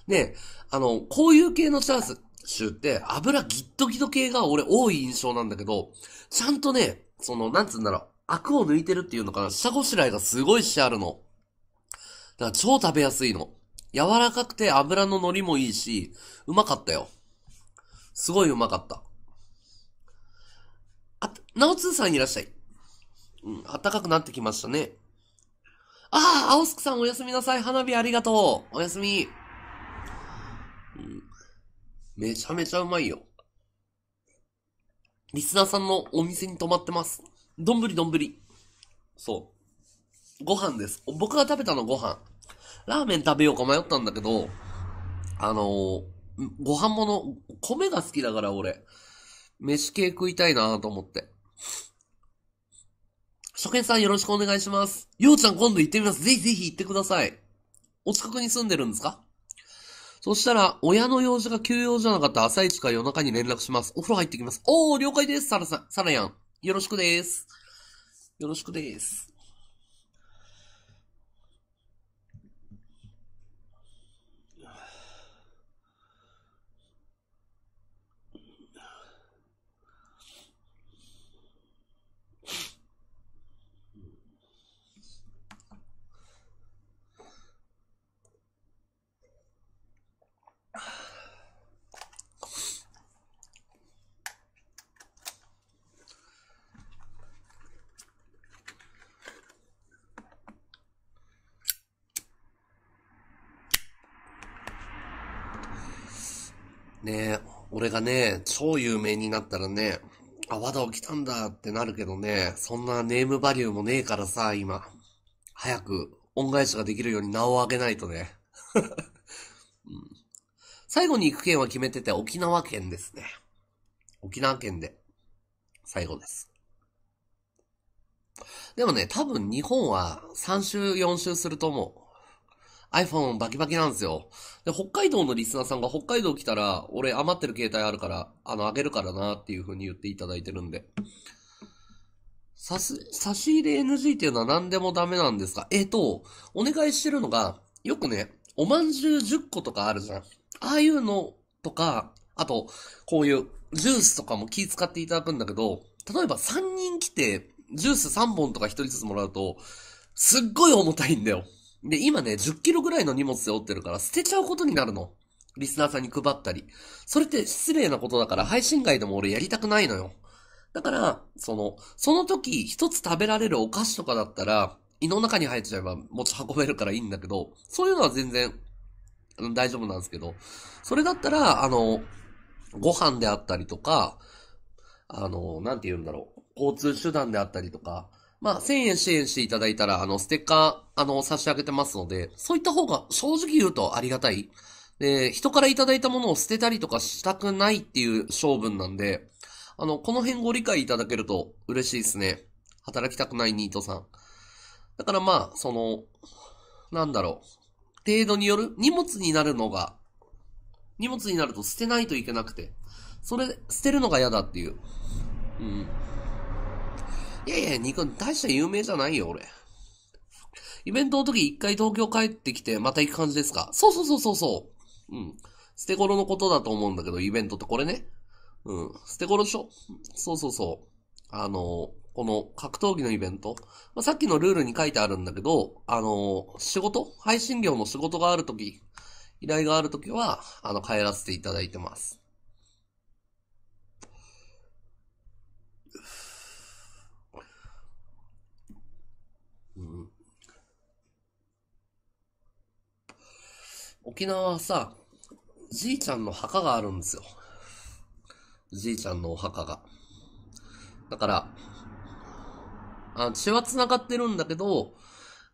A: ね、あの、こういう系のチャースーって油ギットギト系が俺多い印象なんだけど、ちゃんとね、その、なんつうんだろう、アクを抜いてるっていうのかな、下ごしらえがすごいしあるの。だから超食べやすいの。柔らかくて油の海苔もいいし、うまかったよ。すごいうまかった。なおつーさんいらっしゃい。うん、暖かくなってきましたね。ああ、青すくさんおやすみなさい。花火ありがとう。おやすみ。うん、めちゃめちゃうまいよ。リスナーさんのお店に泊まってます。どんぶりどんぶり。そう。ご飯です。僕が食べたのご飯。ラーメン食べようか迷ったんだけど、あのー、ご飯もの、米が好きだから俺、飯系食いたいなと思って。初見さんよろしくお願いします。ようちゃん今度行ってみます。ぜひぜひ行ってください。お近くに住んでるんですかそしたら、親の用事が休養じゃなかった朝一か夜中に連絡します。お風呂入ってきます。おー、了解です。サラさん、サラヤン。よろしくです。よろしくです。ね俺がね、超有名になったらね、あ、和田起きたんだってなるけどね、そんなネームバリューもねえからさ、今。早く恩返しができるように名を上げないとね。*laughs* うん、最後に行く県は決めてて沖縄県ですね。沖縄県で。最後です。でもね、多分日本は3週4週すると思う。iPhone バキバキなんですよ。で、北海道のリスナーさんが北海道来たら、俺余ってる携帯あるから、あの、あげるからなっていう風に言っていただいてるんで。差し、差し入れ NG っていうのは何でもダメなんですかえっ、ー、と、お願いしてるのが、よくね、おまんじゅう10個とかあるじゃん。ああいうのとか、あと、こういうジュースとかも気使っていただくんだけど、例えば3人来て、ジュース3本とか1人ずつもらうと、すっごい重たいんだよ。で、今ね、10キロぐらいの荷物背負ってるから捨てちゃうことになるの。リスナーさんに配ったり。それって失礼なことだから配信外でも俺やりたくないのよ。だから、その、その時一つ食べられるお菓子とかだったら、胃の中に入っちゃえば持ち運べるからいいんだけど、そういうのは全然、大丈夫なんですけど、それだったら、あの、ご飯であったりとか、あの、なんて言うんだろう、交通手段であったりとか、まあ、1000円支援していただいたら、あの、ステッカー、あの、差し上げてますので、そういった方が正直言うとありがたい。で、人からいただいたものを捨てたりとかしたくないっていう性分なんで、あの、この辺ご理解いただけると嬉しいですね。働きたくないニートさん。だからまあ、その、なんだろう。程度による荷物になるのが、荷物になると捨てないといけなくて、それ、捨てるのが嫌だっていう。うん。いやいや、ニコ大した有名じゃないよ、俺。イベントの時一回東京帰ってきて、また行く感じですかそうそうそうそうそう。うん。捨て頃のことだと思うんだけど、イベントってこれね。うん。捨て頃しょそうそうそう。あの、この格闘技のイベント。まあ、さっきのルールに書いてあるんだけど、あの、仕事配信業の仕事がある時、依頼がある時は、あの、帰らせていただいてます。沖縄はさ、じいちゃんの墓があるんですよ。じいちゃんのお墓が。だから、あ血は繋がってるんだけど、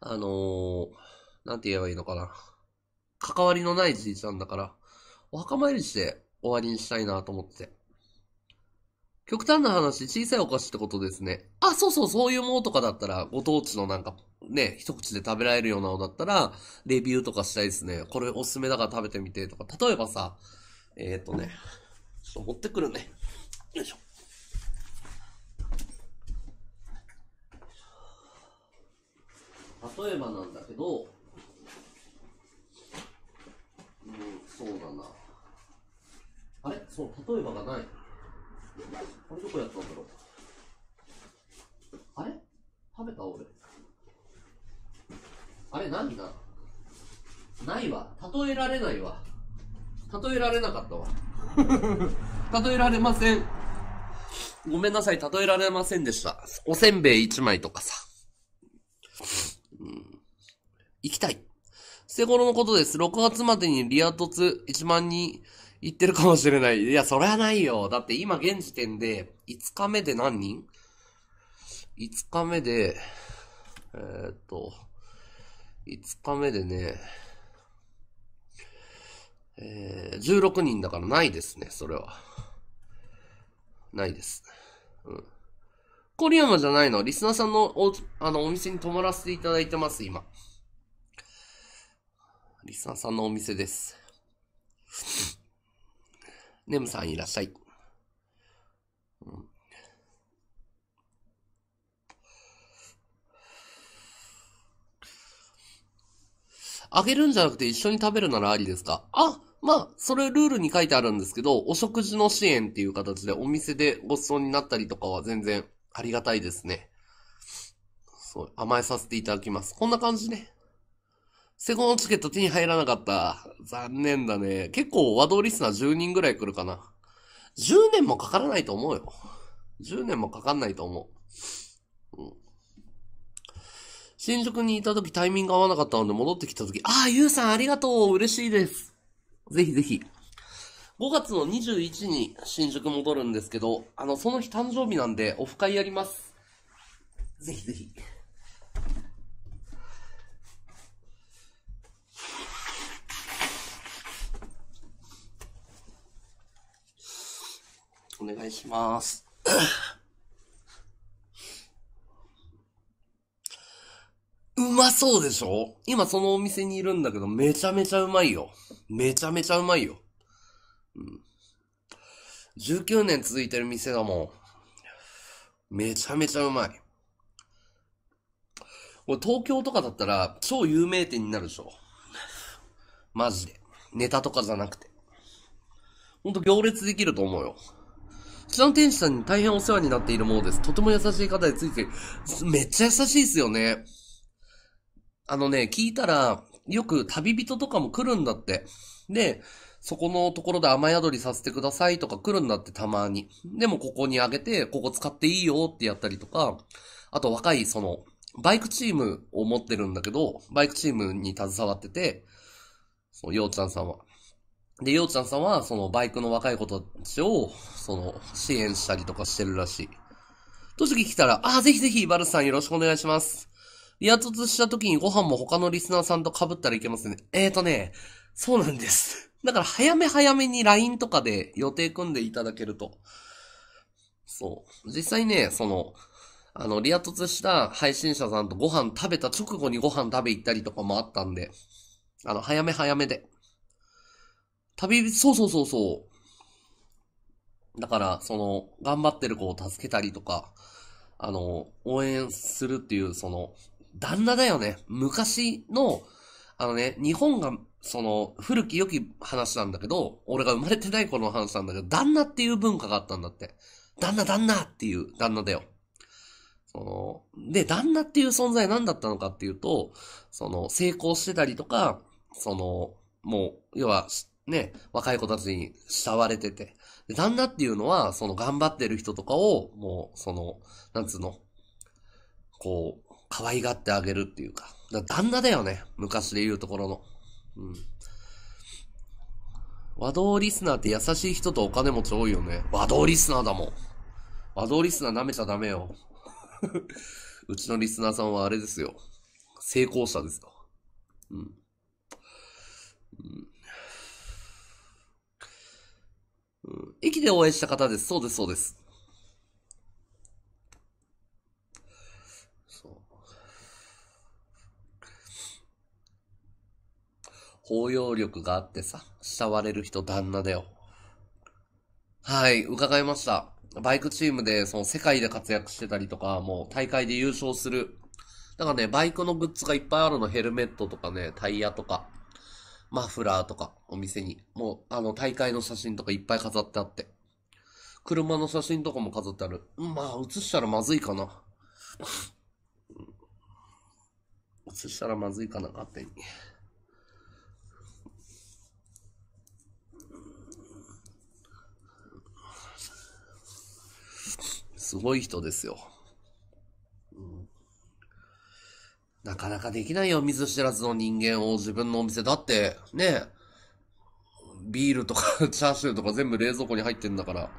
A: あのー、なんて言えばいいのかな。関わりのないじいちゃんだから、お墓参りして終わりにしたいなと思って。極端な話、小さいお菓子ってことですね。あ、そうそう、そういうものとかだったら、ご当地のなんか、ね、一口で食べられるようなのだったら、レビューとかしたいですね。これおすすめだから食べてみてとか。例えばさ、えっ、ー、とね、ちょっと持ってくるね。よいしょ。例えばなんだけど、うん、そうだな。あれそう、例えばがない。あれどこやったんだろう。あれ食べた俺。あれ何だないわ。例えられないわ。例えられなかったわ。*laughs* 例えられません。ごめんなさい、例えられませんでした。おせんべい一枚とかさ。うん、行きたい。捨て頃のことです。6月までにリア凸1万人行ってるかもしれない。いや、そりゃないよ。だって今現時点で、5日目で何人 ?5 日目で、えー、っと、5日目でね、えー、16人だからないですね、それは。ないです。うん。コリアマじゃないのリスナーさんのお、あの、お店に泊まらせていただいてます、今。リスナーさんのお店です。ネムさんいらっしゃい。あげるんじゃなくて一緒に食べるならありですかあ、まあ、それルールに書いてあるんですけど、お食事の支援っていう形でお店でご馳走になったりとかは全然ありがたいですね。そう、甘えさせていただきます。こんな感じね。セコのチケット手に入らなかった。残念だね。結構和道リスナー10人ぐらい来るかな。10年もかからないと思うよ。10年もかかんないと思う。新宿にいた時タイミング合わなかったので戻ってきた時、ああ、ゆうさんありがとう嬉しいです。ぜひぜひ。5月の21に新宿戻るんですけど、あの、その日誕生日なんでオフ会やります。ぜひぜひ。お願いします。まそうでしょ今そのお店にいるんだけど、めちゃめちゃうまいよ。めちゃめちゃうまいよ。うん。19年続いてる店だもん。めちゃめちゃうまい。これ東京とかだったら超有名店になるでしょ。マジで。ネタとかじゃなくて。ほんと行列できると思うよ。うちの店主さんに大変お世話になっているものです。とても優しい方でついて、めっちゃ優しいですよね。あのね、聞いたら、よく旅人とかも来るんだって。で、そこのところで雨宿りさせてくださいとか来るんだってたまに。でもここにあげて、ここ使っていいよってやったりとか、あと若いその、バイクチームを持ってるんだけど、バイクチームに携わってて、その、ようちゃんさんは。で、ようちゃんさんは、その、バイクの若い子たちを、その、支援したりとかしてるらしい。と聞来たら、あ、ぜひぜひ、バルさんよろしくお願いします。リア突した時にご飯も他のリスナーさんと被ったらいけますね。えーとね、そうなんです。だから早め早めに LINE とかで予定組んでいただけると。そう。実際ね、その、あの、リア突した配信者さんとご飯食べた直後にご飯食べ行ったりとかもあったんで、あの、早め早めで。旅、そうそうそうそう。だから、その、頑張ってる子を助けたりとか、あの、応援するっていう、その、旦那だよね。昔の、あのね、日本が、その、古き良き話なんだけど、俺が生まれてない頃の話なんだけど、旦那っていう文化があったんだって。旦那旦那っていう旦那だよ。その、で、旦那っていう存在何だったのかっていうと、その、成功してたりとか、その、もう、要は、ね、若い子たちに慕われてて。で、旦那っていうのは、その頑張ってる人とかを、もう、その、なんつうの、こう、可愛がってあげるっていうか。だ旦那だよね。昔で言うところの。うん。和道リスナーって優しい人とお金持ち多いよね。和道リスナーだもん。和道リスナー舐めちゃダメよ。*laughs* うちのリスナーさんはあれですよ。成功者ですよ。うん。うん、駅で応援した方です。そうです、そうです。包容力があってさ、慕われる人旦那だよ。はい、伺いました。バイクチームで、その世界で活躍してたりとか、もう大会で優勝する。だからね、バイクのグッズがいっぱいあるの。ヘルメットとかね、タイヤとか、マフラーとか、お店に。もう、あの、大会の写真とかいっぱい飾ってあって。車の写真とかも飾ってある。まあ、写したらまずいかな。映 *laughs* したらまずいかな、勝手に。すごい人ですよ。うん、なかなかできないよ、水知らずの人間を自分のお店。だって、ね、ビールとか *laughs* チャーシューとか全部冷蔵庫に入ってんだから、い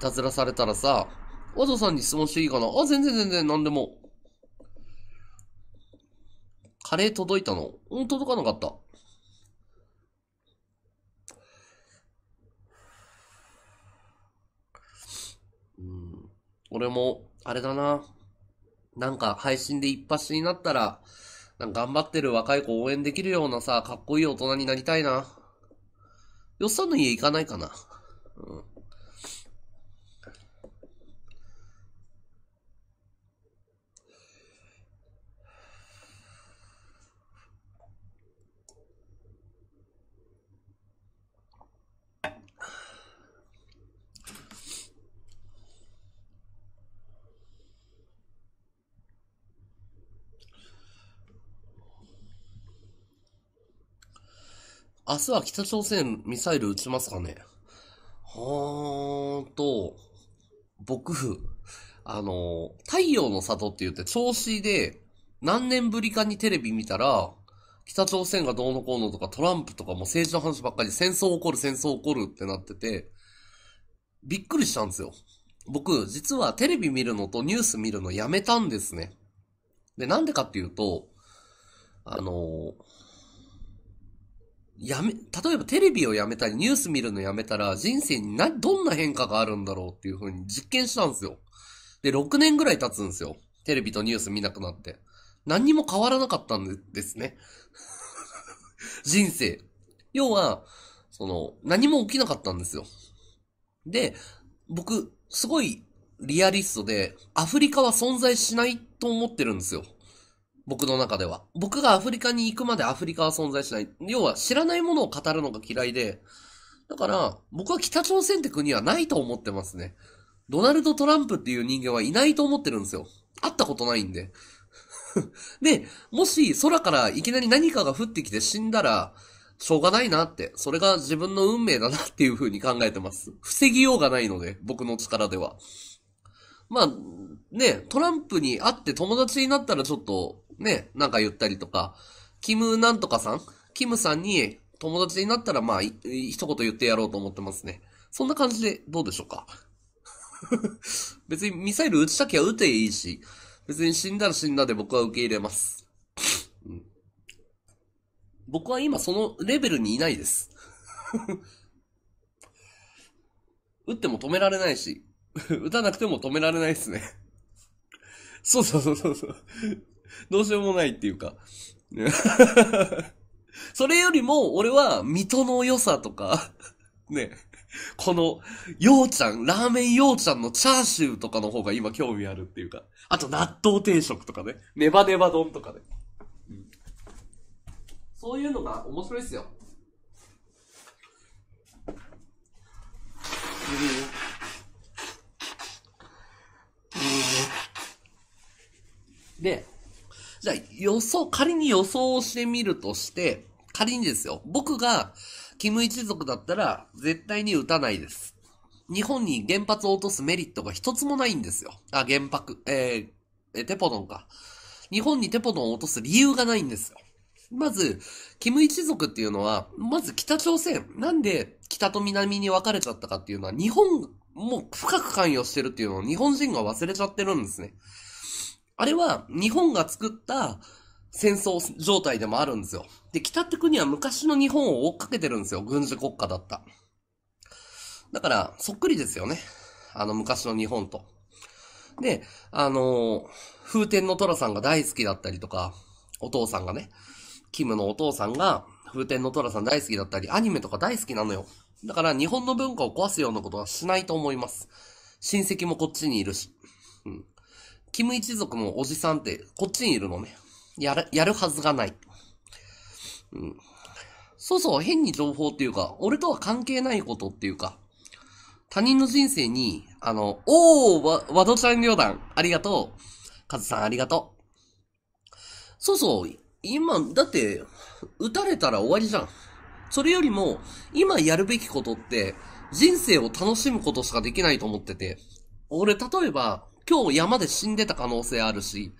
A: たずらされたらさ、和田さんに質問していいかなあ、全然全然、なんでも。カレー届いたのうん、届かなかった。俺も、あれだな。なんか配信で一発になったら、頑張ってる若い子応援できるようなさ、かっこいい大人になりたいな。よっさんの家行かないかな。明日は北朝鮮ミサイル撃ちますかねほーんと、僕、あの、太陽の里って言って調子で、何年ぶりかにテレビ見たら、北朝鮮がどうのこうのとかトランプとかも政治の話ばっかり戦争起こる戦争起こるってなってて、びっくりしたんですよ。僕、実はテレビ見るのとニュース見るのやめたんですね。で、なんでかっていうと、あの、やめ、例えばテレビをやめたり、ニュース見るのやめたら、人生にな、どんな変化があるんだろうっていう風に実験したんですよ。で、6年ぐらい経つんですよ。テレビとニュース見なくなって。何にも変わらなかったんですね。*laughs* 人生。要は、その、何も起きなかったんですよ。で、僕、すごいリアリストで、アフリカは存在しないと思ってるんですよ。僕の中では。僕がアフリカに行くまでアフリカは存在しない。要は知らないものを語るのが嫌いで、だから僕は北朝鮮って国はないと思ってますね。ドナルド・トランプっていう人間はいないと思ってるんですよ。会ったことないんで。*laughs* で、もし空からいきなり何かが降ってきて死んだら、しょうがないなって、それが自分の運命だなっていう風に考えてます。防ぎようがないので、僕の力では。まあ、ね、トランプに会って友達になったらちょっとね、なんか言ったりとか、キムなんとかさんキムさんに友達になったら、まあ、一言言ってやろうと思ってますね。そんな感じでどうでしょうか *laughs* 別にミサイル撃ちたきゃ撃ていいし、別に死んだら死んだで僕は受け入れます。うん、僕は今そのレベルにいないです。*laughs* 撃っても止められないし、*laughs* 撃たなくても止められないですね。そうそうそうそうそう。*laughs* どうしようもないっていうか。*laughs* それよりも、俺は、水戸の良さとか、*laughs* ね、この、ようちゃん、ラーメンようちゃんのチャーシューとかの方が今興味あるっていうか、あと納豆定食とかね、ネバネバ丼とかね。そういうのが面白いっすよ。で、じゃあ、予想、仮に予想をしてみるとして、仮にですよ、僕が、キム一族だったら、絶対に撃たないです。日本に原発を落とすメリットが一つもないんですよ。あ、原爆、えー、テポドンか。日本にテポドンを落とす理由がないんですよ。まず、キム一族っていうのは、まず北朝鮮、なんで北と南に分かれちゃったかっていうのは、日本も深く関与してるっていうのを日本人が忘れちゃってるんですね。あれは日本が作った戦争状態でもあるんですよ。で、北って国は昔の日本を追っかけてるんですよ。軍事国家だった。だから、そっくりですよね。あの昔の日本と。で、あのー、風天の虎さんが大好きだったりとか、お父さんがね、キムのお父さんが風天の虎さん大好きだったり、アニメとか大好きなのよ。だから日本の文化を壊すようなことはしないと思います。親戚もこっちにいるし。キム一族もおじさんって、こっちにいるのね。やる、やるはずがない。うん。そうそう、変に情報っていうか、俺とは関係ないことっていうか、他人の人生に、あの、おー、わ、ワドちゃん旅団、ありがとう。カズさん、ありがとう。そうそう、今、だって、撃たれたら終わりじゃん。それよりも、今やるべきことって、人生を楽しむことしかできないと思ってて、俺、例えば、今日山で死んでた可能性あるし、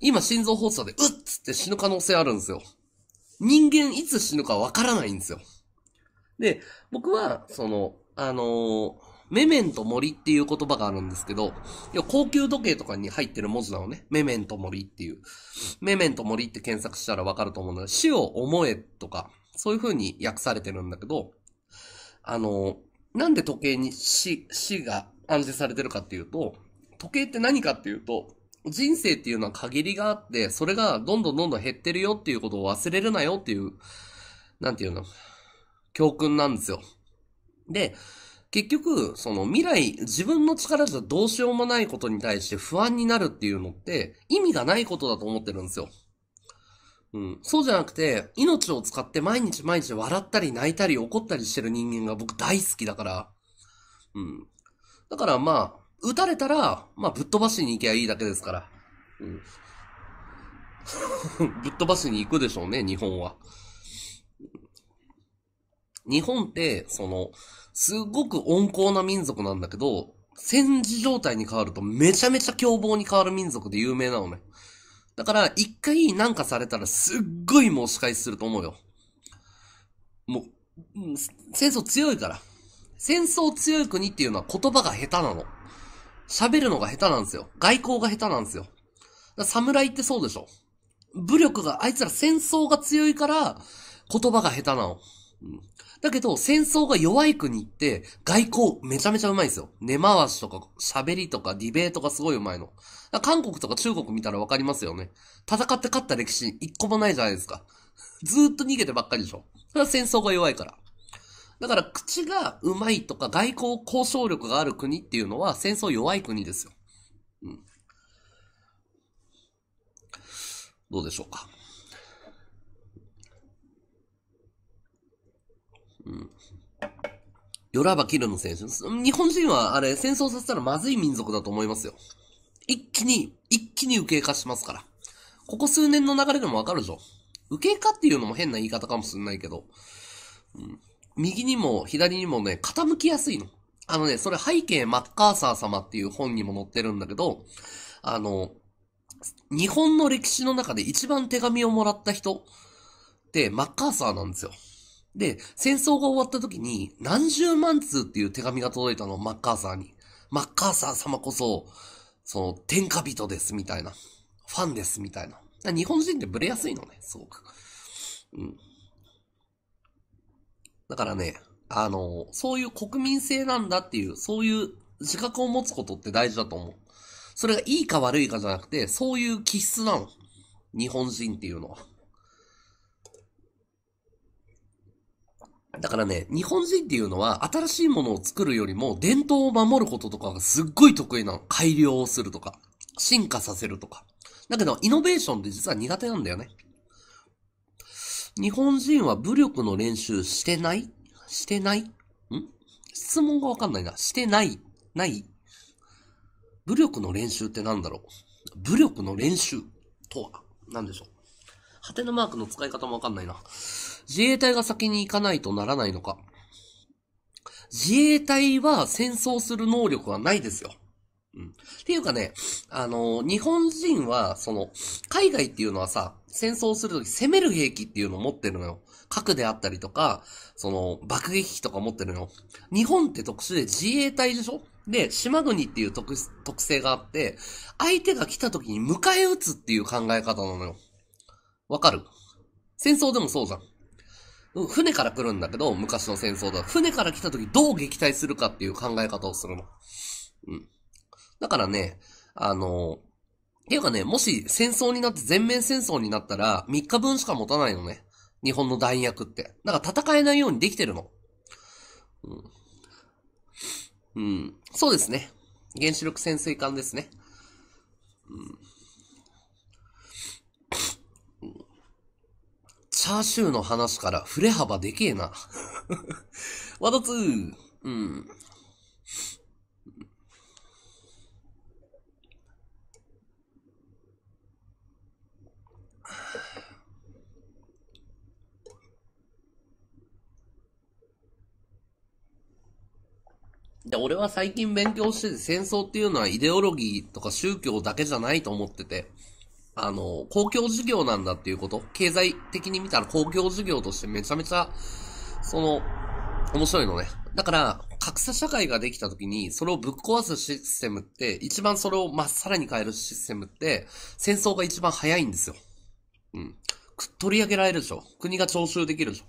A: 今心臓発作でうっつって死ぬ可能性あるんですよ。人間いつ死ぬかわからないんですよ。で、僕は、その、あのー、メメント森っていう言葉があるんですけど、いや高級時計とかに入ってる文字なのね。メメント森っていう。メメント森って検索したらわかると思うので、死を思えとか、そういう風に訳されてるんだけど、あのー、なんで時計に死、死が暗示されてるかっていうと、時計って何かっていうと、人生っていうのは限りがあって、それがどんどんどんどん減ってるよっていうことを忘れるなよっていう、なんていうの、教訓なんですよ。で、結局、その未来、自分の力じゃどうしようもないことに対して不安になるっていうのって、意味がないことだと思ってるんですよ。うん。そうじゃなくて、命を使って毎日毎日笑ったり泣いたり怒ったりしてる人間が僕大好きだから。うん。だからまあ、撃たれたら、まあ、ぶっ飛ばしに行けばいいだけですから。うん。*laughs* ぶっ飛ばしに行くでしょうね、日本は。日本って、その、すごく温厚な民族なんだけど、戦時状態に変わるとめちゃめちゃ凶暴に変わる民族で有名なのね。だから、一回なんかされたらすっごい申し返しすると思うよ。もう、戦争強いから。戦争強い国っていうのは言葉が下手なの。喋るのが下手なんですよ。外交が下手なんですよ。侍ってそうでしょ。武力が、あいつら戦争が強いから、言葉が下手なの。うん、だけど、戦争が弱い国って、外交めちゃめちゃうまいんですよ。根回しとか、喋りとか、ディベートがすごいうまいの。韓国とか中国見たらわかりますよね。戦って勝った歴史一個もないじゃないですか。ずーっと逃げてばっかりでしょ。戦争が弱いから。だから口がうまいとか外交交渉力がある国っていうのは戦争弱い国ですよ。うん。どうでしょうか。うん。よらばキルの選手です。日本人はあれ戦争させたらまずい民族だと思いますよ。一気に、一気に右傾化しますから。ここ数年の流れでもわかるでしょ。右傾化っていうのも変な言い方かもしれないけど。うん右にも左にもね、傾きやすいの。あのね、それ背景マッカーサー様っていう本にも載ってるんだけど、あの、日本の歴史の中で一番手紙をもらった人ってマッカーサーなんですよ。で、戦争が終わった時に何十万通っていう手紙が届いたの、マッカーサーに。マッカーサー様こそ、その、天下人です、みたいな。ファンです、みたいな。日本人ってブレやすいのね、すごく。うん。だからね、あの、そういう国民性なんだっていう、そういう自覚を持つことって大事だと思う。それがいいか悪いかじゃなくて、そういう気質なの。日本人っていうのは。だからね、日本人っていうのは新しいものを作るよりも伝統を守ることとかがすっごい得意なの。改良をするとか、進化させるとか。だけど、イノベーションって実は苦手なんだよね。日本人は武力の練習してないしてないん質問がわかんないな。してないない武力の練習ってなんだろう武力の練習とは何でしょう果てのマークの使い方もわかんないな。自衛隊が先に行かないとならないのか。自衛隊は戦争する能力はないですよ。うん。っていうかね、あの、日本人は、その、海外っていうのはさ、戦争するとき攻める兵器っていうのを持ってるのよ。核であったりとか、その、爆撃機とか持ってるのよ。日本って特殊で自衛隊でしょで、島国っていう特、特性があって、相手が来た時に迎え撃つっていう考え方なのよ。わかる戦争でもそうじゃん。船から来るんだけど、昔の戦争だ。船から来た時どう撃退するかっていう考え方をするの。うん。だからね、あの、ていうかね、もし戦争になって全面戦争になったら3日分しか持たないのね。日本の弾薬って。だから戦えないようにできてるの。うん。うん。そうですね。原子力潜水艦ですね。うん。チャーシューの話から振れ幅でけえな。ワドツー。うん。で、俺は最近勉強してて、戦争っていうのはイデオロギーとか宗教だけじゃないと思ってて、あの、公共事業なんだっていうこと、経済的に見たら公共事業としてめちゃめちゃ、その、面白いのね。だから、格差社会ができた時に、それをぶっ壊すシステムって、一番それをまっさらに変えるシステムって、戦争が一番早いんですよ。うん。取り上げられるでしょ。国が徴収できるでし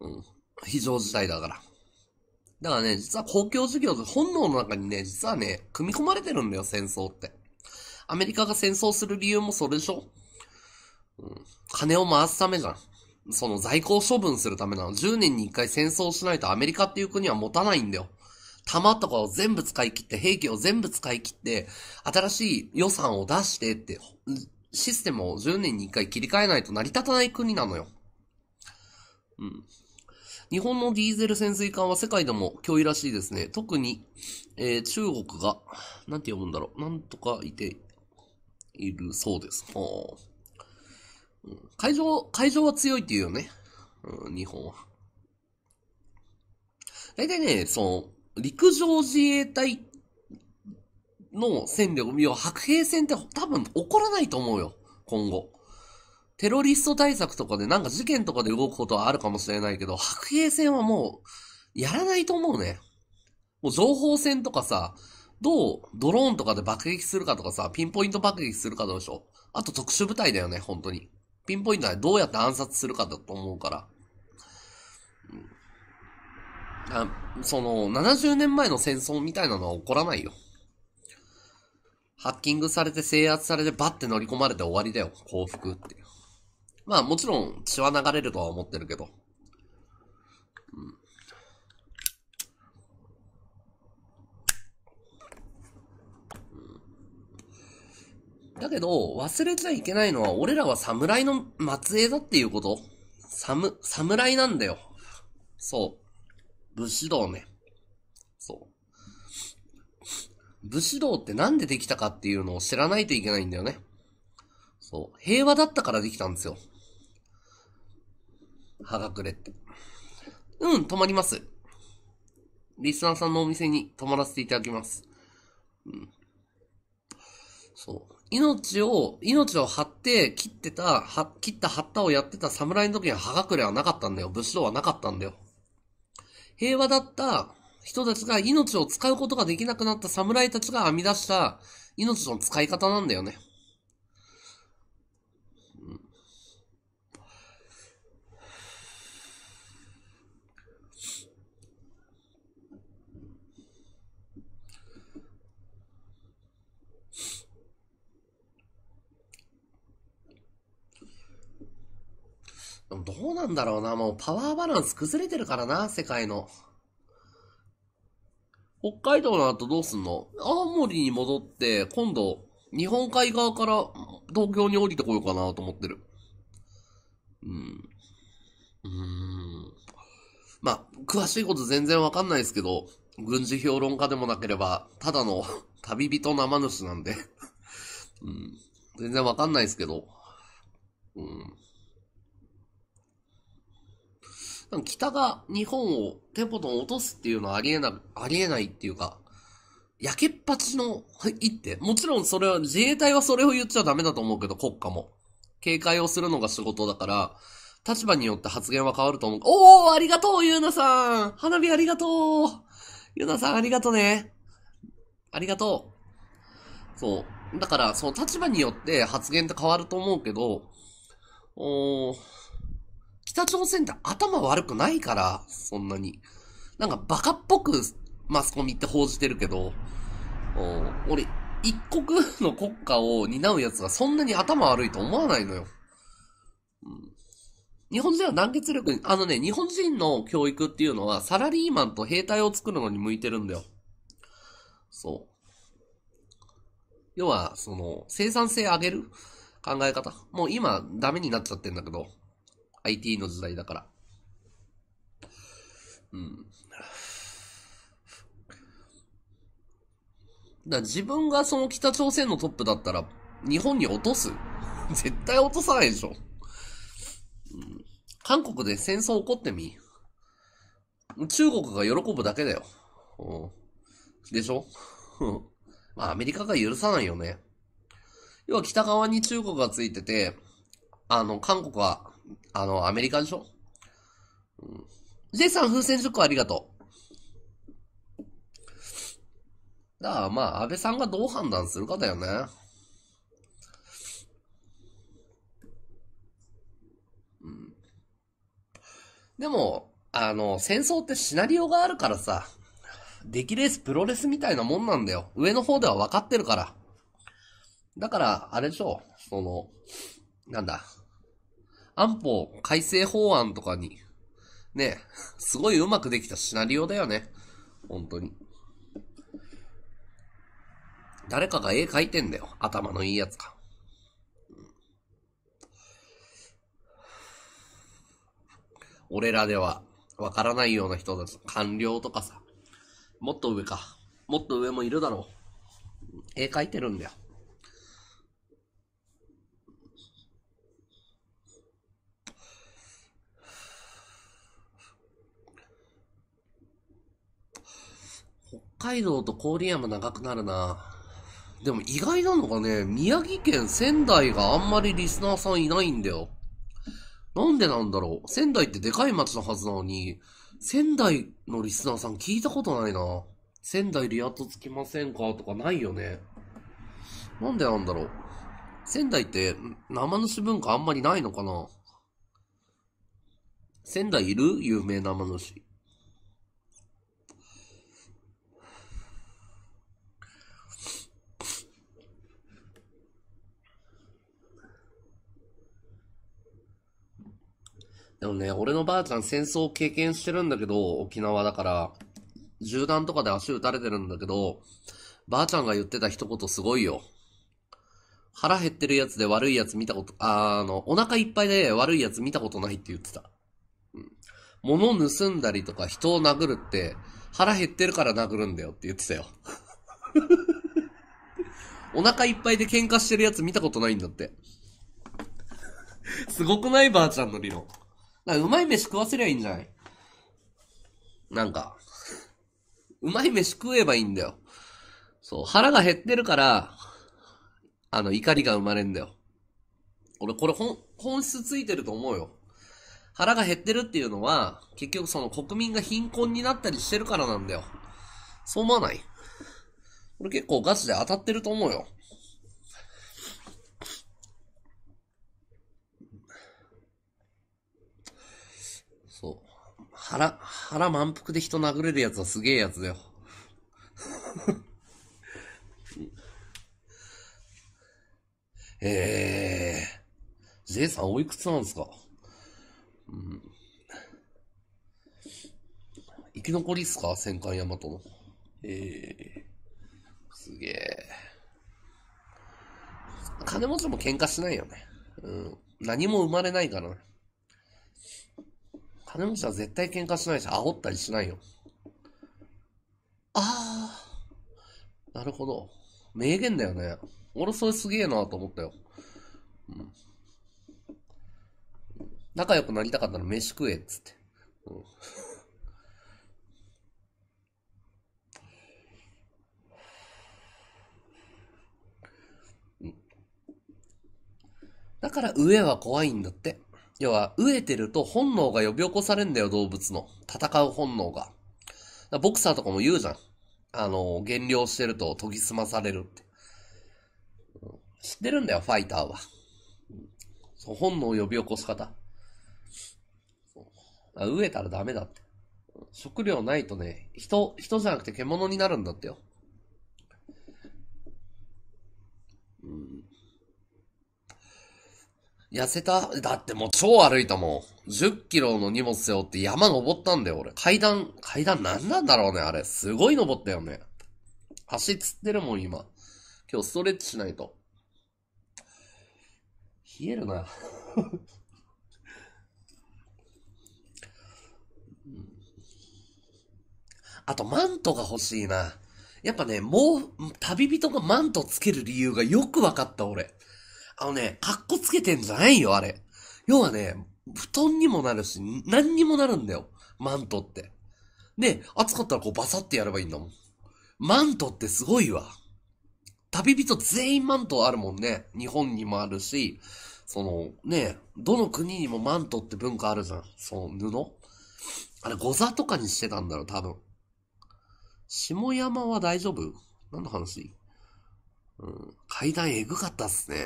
A: ょ。うん。非常事態だから。だからね、実は公共事業と本能の中にね、実はね、組み込まれてるんだよ、戦争って。アメリカが戦争する理由もそれでしょうん。金を回すためじゃん。その在庫を処分するためなの。10年に1回戦争しないとアメリカっていう国は持たないんだよ。弾とかを全部使い切って、兵器を全部使い切って、新しい予算を出してって、システムを10年に1回切り替えないと成り立たない国なのよ。うん。日本のディーゼル潜水艦は世界でも脅威らしいですね。特に、えー、中国が、なんて読むんだろう。なんとかいているそうです。うん、海上、海上は強いっていうよね。うん、日本は。大体ね、その、陸上自衛隊の戦力、要は白兵戦って多分起こらないと思うよ。今後。テロリスト対策とかでなんか事件とかで動くことはあるかもしれないけど、白兵戦はもう、やらないと思うね。もう情報戦とかさ、どうドローンとかで爆撃するかとかさ、ピンポイント爆撃するかどうでしょう。あと特殊部隊だよね、本当に。ピンポイントはどうやって暗殺するかだと思うから。あその、70年前の戦争みたいなのは起こらないよ。ハッキングされて制圧されてバッて乗り込まれて終わりだよ、幸福って。まあもちろん血は流れるとは思ってるけど。だけど、忘れちゃいけないのは、俺らは侍の末裔だっていうこと。サム、侍なんだよ。そう。武士道ね。そう。武士道ってなんでできたかっていうのを知らないといけないんだよね。そう。平和だったからできたんですよ。葉隠れって。うん、泊まります。リスナーさんのお店に泊まらせていただきます。うん。そう。命を、命を張って切ってた、は切った張ったをやってた侍の時には葉隠れはなかったんだよ。武士道はなかったんだよ。平和だった人たちが命を使うことができなくなった侍たちが編み出した命の使い方なんだよね。でもどうなんだろうな、もうパワーバランス崩れてるからな、世界の。北海道の後どうすんの青森に戻って、今度、日本海側から東京に降りてこようかなと思ってる。うん。うーん。まあ、詳しいこと全然わかんないですけど、軍事評論家でもなければ、ただの旅人生主なんでうん。全然わかんないですけど、うん。北が日本をテポトン落とすっていうのはありえな、ありえないっていうか、焼けっぱちの一手。もちろんそれは、自衛隊はそれを言っちゃダメだと思うけど、国家も。警戒をするのが仕事だから、立場によって発言は変わると思う。おおありがとうゆうなさん花火ありがとうゆうなさんありがとねありがとうそう。だから、その立場によって発言って変わると思うけど、おー、北朝鮮って頭悪くないから、そんなに。なんかバカっぽくマスコミって報じてるけど、俺、一国の国家を担う奴がそんなに頭悪いと思わないのよ。うん、日本人は団結力に、あのね、日本人の教育っていうのはサラリーマンと兵隊を作るのに向いてるんだよ。そう。要は、その、生産性上げる考え方。もう今、ダメになっちゃってんだけど、IT の時代だから。うん。だ自分がその北朝鮮のトップだったら、日本に落とす *laughs* 絶対落とさないでしょ。うん、韓国で戦争起こってみ。中国が喜ぶだけだよ。うん、でしょまあ、アメリカが許さないよね。要は北側に中国がついてて、あの、韓国はあの、アメリカでしょうん。イさん、風船10個ありがとう。だからまあ、安倍さんがどう判断するかだよね。うん。でも、あの、戦争ってシナリオがあるからさ、出来レース、プロレスみたいなもんなんだよ。上の方では分かってるから。だから、あれでしょ、その、なんだ、安保改正法案とかに、ね、すごいうまくできたシナリオだよね。本当に。誰かが絵描いてんだよ。頭のいいやつか。俺らではわからないような人たち、官僚とかさ、もっと上か。もっと上もいるだろう。絵描いてるんだよ。海道と郡山長くなるな。でも意外なのがね、宮城県仙台があんまりリスナーさんいないんだよ。なんでなんだろう。仙台ってでかい町のはずなのに、仙台のリスナーさん聞いたことないな。仙台リアとつきませんかとかないよね。なんでなんだろう。仙台って生主文化あんまりないのかな仙台いる有名生主。でもね、俺のばあちゃん戦争経験してるんだけど、沖縄だから、銃弾とかで足打たれてるんだけど、ばあちゃんが言ってた一言すごいよ。腹減ってるやつで悪いやつ見たこと、あの、お腹いっぱいで悪いやつ見たことないって言ってた。うん。物盗んだりとか人を殴るって、腹減ってるから殴るんだよって言ってたよ。*laughs* お腹いっぱいで喧嘩してるやつ見たことないんだって。すごくないばあちゃんの理論。うまい飯食わせりゃいいんじゃないなんか、うまい飯食えばいいんだよ。そう、腹が減ってるから、あの、怒りが生まれんだよ。俺、これ本、本質ついてると思うよ。腹が減ってるっていうのは、結局その国民が貧困になったりしてるからなんだよ。そう思わない俺結構ガチで当たってると思うよ。腹、腹満腹で人殴れるやつはすげえやつだよ。*laughs* ええー。J さんおいくつなんですか、うん、生き残りっすか戦艦ヤマトの。ええー。すげえ。金持ちも喧嘩しないよね。うん。何も生まれないからね。金虫は絶対喧嘩しないし、煽ったりしないよ。ああ、なるほど。名言だよね。俺それすげえなと思ったよ。うん。仲良くなりたかったら飯食えっつって。うん。だから上は怖いんだって。要は、飢えてると本能が呼び起こされんだよ、動物の。戦う本能が。ボクサーとかも言うじゃん。あの、減量してると研ぎ澄まされるって。知ってるんだよ、ファイターは。そう、本能を呼び起こし方。飢えたらダメだって。食料ないとね、人、人じゃなくて獣になるんだってよ。痩せただってもう超歩いたもん。10キロの荷物背負って山登ったんだよ、俺。階段、階段なんなんだろうね、あれ。すごい登ったよね。足つってるもん、今。今日ストレッチしないと。冷えるな。あと、マントが欲しいな。やっぱね、もう、旅人がマントつける理由がよくわかった、俺。あのね、かっこつけてんじゃないよ、あれ。要はね、布団にもなるし、何にもなるんだよ。マントって。で、暑かったらこうバサってやればいいんだもん。マントってすごいわ。旅人全員マントあるもんね。日本にもあるし、そのね、どの国にもマントって文化あるじゃん。その布あれ、ゴザとかにしてたんだろう、多分。下山は大丈夫何の話うん。階段エグかったっすね。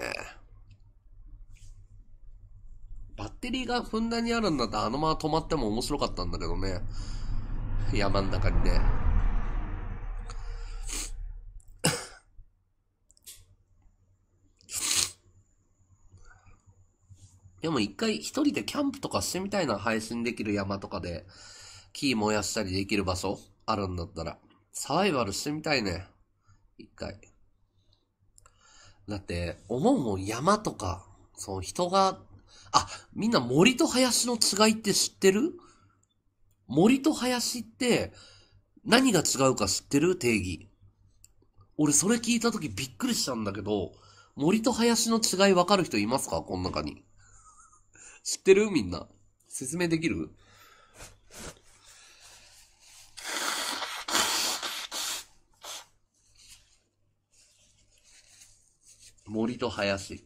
A: バッテリーがふんだんにあるんだったらあのまま止まっても面白かったんだけどね。山ん中にね。でも一回一人でキャンプとかしてみたいな配信できる山とかで、木燃やしたりできる場所あるんだったら。サバイバルしてみたいね。一回。だって、思うもん山とか、その人があ、みんな森と林の違いって知ってる森と林って何が違うか知ってる定義。俺それ聞いた時びっくりしたんだけど、森と林の違いわかる人いますかこの中に。知ってるみんな。説明できる森と林。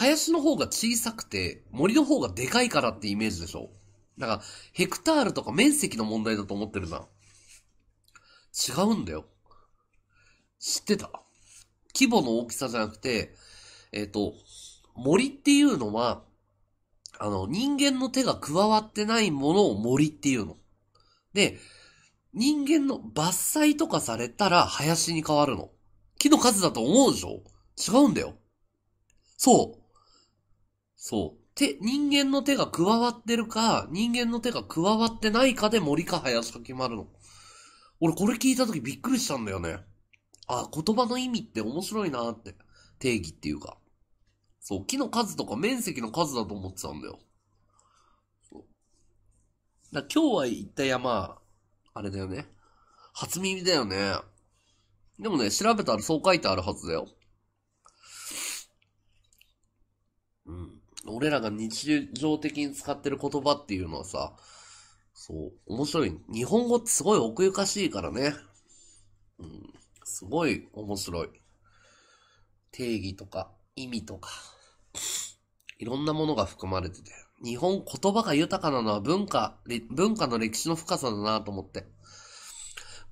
A: 林の方が小さくて、森の方がでかいからってイメージでしょだから、ヘクタールとか面積の問題だと思ってるじゃん。違うんだよ。知ってた規模の大きさじゃなくて、えっ、ー、と、森っていうのは、あの、人間の手が加わってないものを森っていうの。で、人間の伐採とかされたら林に変わるの。木の数だと思うでしょ違うんだよ。そう。そう。手、人間の手が加わってるか、人間の手が加わってないかで森か林か決まるの。俺これ聞いた時びっくりしたんだよね。あ、言葉の意味って面白いなって。定義っていうか。そう、木の数とか面積の数だと思ってたんだよ。そう。だ今日は行った山、あれだよね。初耳だよね。でもね、調べたらそう書いてあるはずだよ。俺らが日常的に使ってる言葉っていうのはさ、そう、面白い。日本語ってすごい奥ゆかしいからね。うん、すごい面白い。定義とか、意味とか、いろんなものが含まれてて。日本言葉が豊かなのは文化、文化の歴史の深さだなと思って。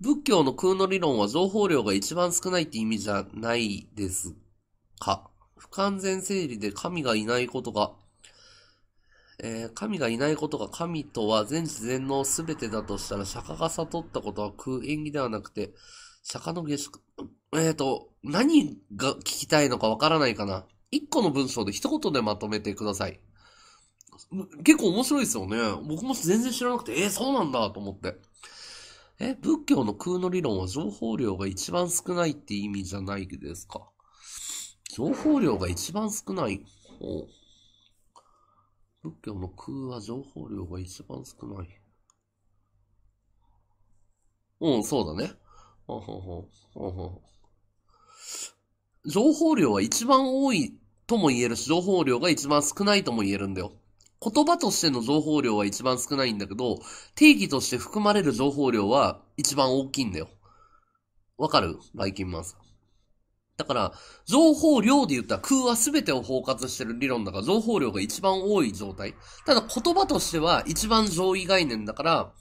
A: 仏教の空の理論は情報量が一番少ないって意味じゃないですか。不完全整理で神がいないことが、えー、神がいないことが神とは全知全能すべてだとしたら、釈迦が悟ったことは空縁起ではなくて、釈迦の下宿、えっ、ー、と、何が聞きたいのかわからないかな。一個の文章で一言でまとめてください。結構面白いですよね。僕も全然知らなくて、えー、そうなんだと思って。え、仏教の空の理論は情報量が一番少ないって意味じゃないですか。情報量が一番少ない方。仏教の空は情報量が一番少ない。うん、そうだね。ほうほうほほほ情報量は一番多いとも言えるし、情報量が一番少ないとも言えるんだよ。言葉としての情報量は一番少ないんだけど、定義として含まれる情報量は一番大きいんだよ。わかるバイキンマンさん。だから、情報量で言ったら空は全てを包括してる理論だから、情報量が一番多い状態。ただ言葉としては一番上位概念だから、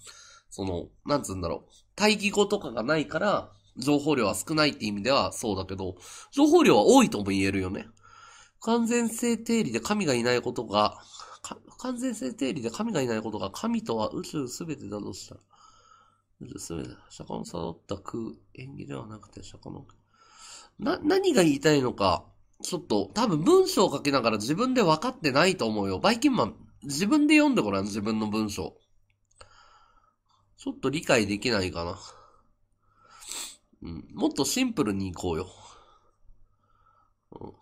A: その、なんつうんだろう。対義語とかがないから、情報量は少ないって意味ではそうだけど、情報量は多いとも言えるよね。完全性定理で神がいないことが、完全性定理で神がいないことが神とは宇宙全てだとしたら、宇宙全て、釈迦の悟った空、演技ではなくて釈迦の空。な、何が言いたいのか、ちょっと、多分文章を書きながら自分で分かってないと思うよ。バイキンマン、自分で読んでごらん、自分の文章。ちょっと理解できないかな。うん、もっとシンプルにいこうよ。うん。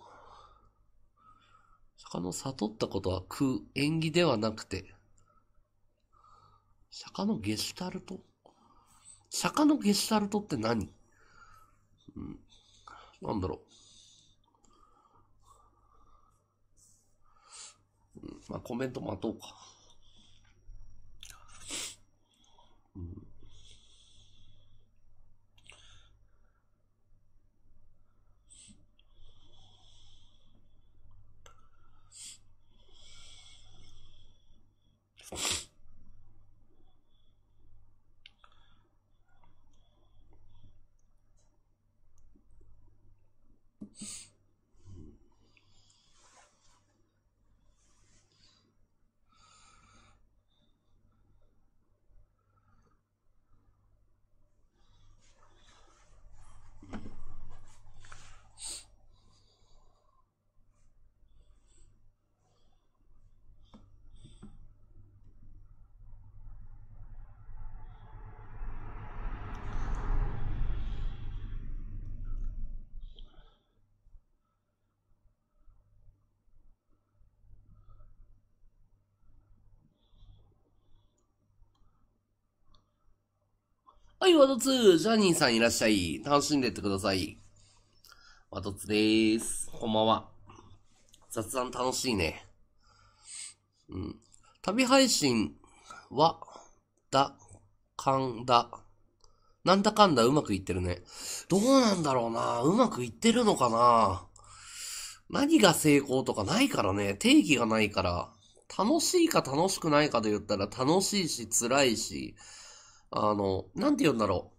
A: 釈迦の悟ったことは空、縁起ではなくて、釈迦のゲシュタルト釈迦のゲシュタルトって何、うん、なんだろう。まあ、コメント待とうか。Okay. はい、ワトツー、ジャニーさんいらっしゃい。楽しんでってください。ワトツでーす。こんばんは。雑談楽しいね。うん。旅配信は、だ、かんだ。なんだかんだうまくいってるね。どうなんだろうな。うまくいってるのかな。何が成功とかないからね。定義がないから。楽しいか楽しくないかで言ったら楽しいし辛いし、あの、なんて言うんだろ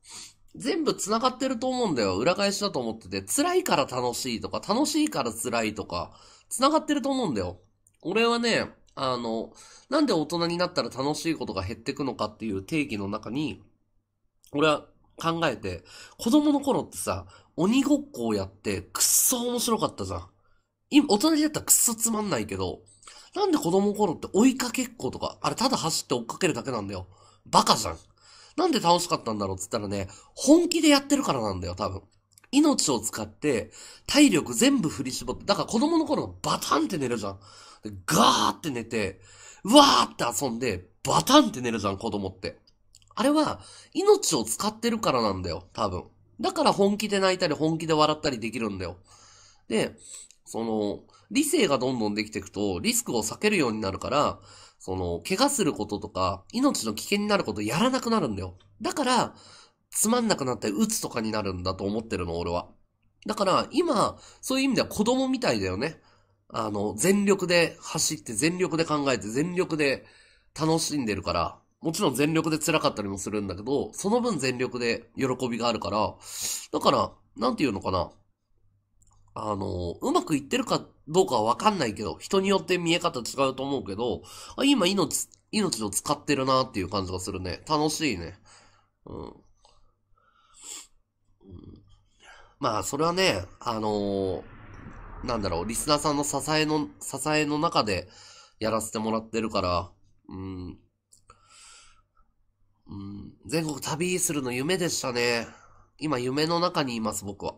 A: う。全部繋がってると思うんだよ。裏返しだと思ってて。辛いから楽しいとか、楽しいから辛いとか、繋がってると思うんだよ。俺はね、あの、なんで大人になったら楽しいことが減ってくのかっていう定義の中に、俺は考えて、子供の頃ってさ、鬼ごっこをやって、くっそ面白かったじゃん。今、大人になったらくっそつまんないけど、なんで子供の頃って追いかけっことか、あれただ走って追っかけるだけなんだよ。バカじゃん。なんで楽しかったんだろうっつったらね、本気でやってるからなんだよ、多分。命を使って、体力全部振り絞って、だから子供の頃バタンって寝るじゃん。ガーって寝て、わーって遊んで、バタンって寝るじゃん、子供って。あれは、命を使ってるからなんだよ、多分。だから本気で泣いたり、本気で笑ったりできるんだよ。で、その、理性がどんどんできていくと、リスクを避けるようになるから、その、怪我することとか、命の危険になることやらなくなるんだよ。だから、つまんなくなって打つとかになるんだと思ってるの、俺は。だから、今、そういう意味では子供みたいだよね。あの、全力で走って、全力で考えて、全力で楽しんでるから、もちろん全力で辛かったりもするんだけど、その分全力で喜びがあるから、だから、なんていうのかな。あの、うまくいってるかどうかはわかんないけど、人によって見え方違うと思うけど、あ今命、命を使ってるなっていう感じがするね。楽しいね。うん。うん、まあ、それはね、あのー、なんだろう、リスナーさんの支えの、支えの中でやらせてもらってるから、うん。うん、全国旅するの夢でしたね。今夢の中にいます、僕は。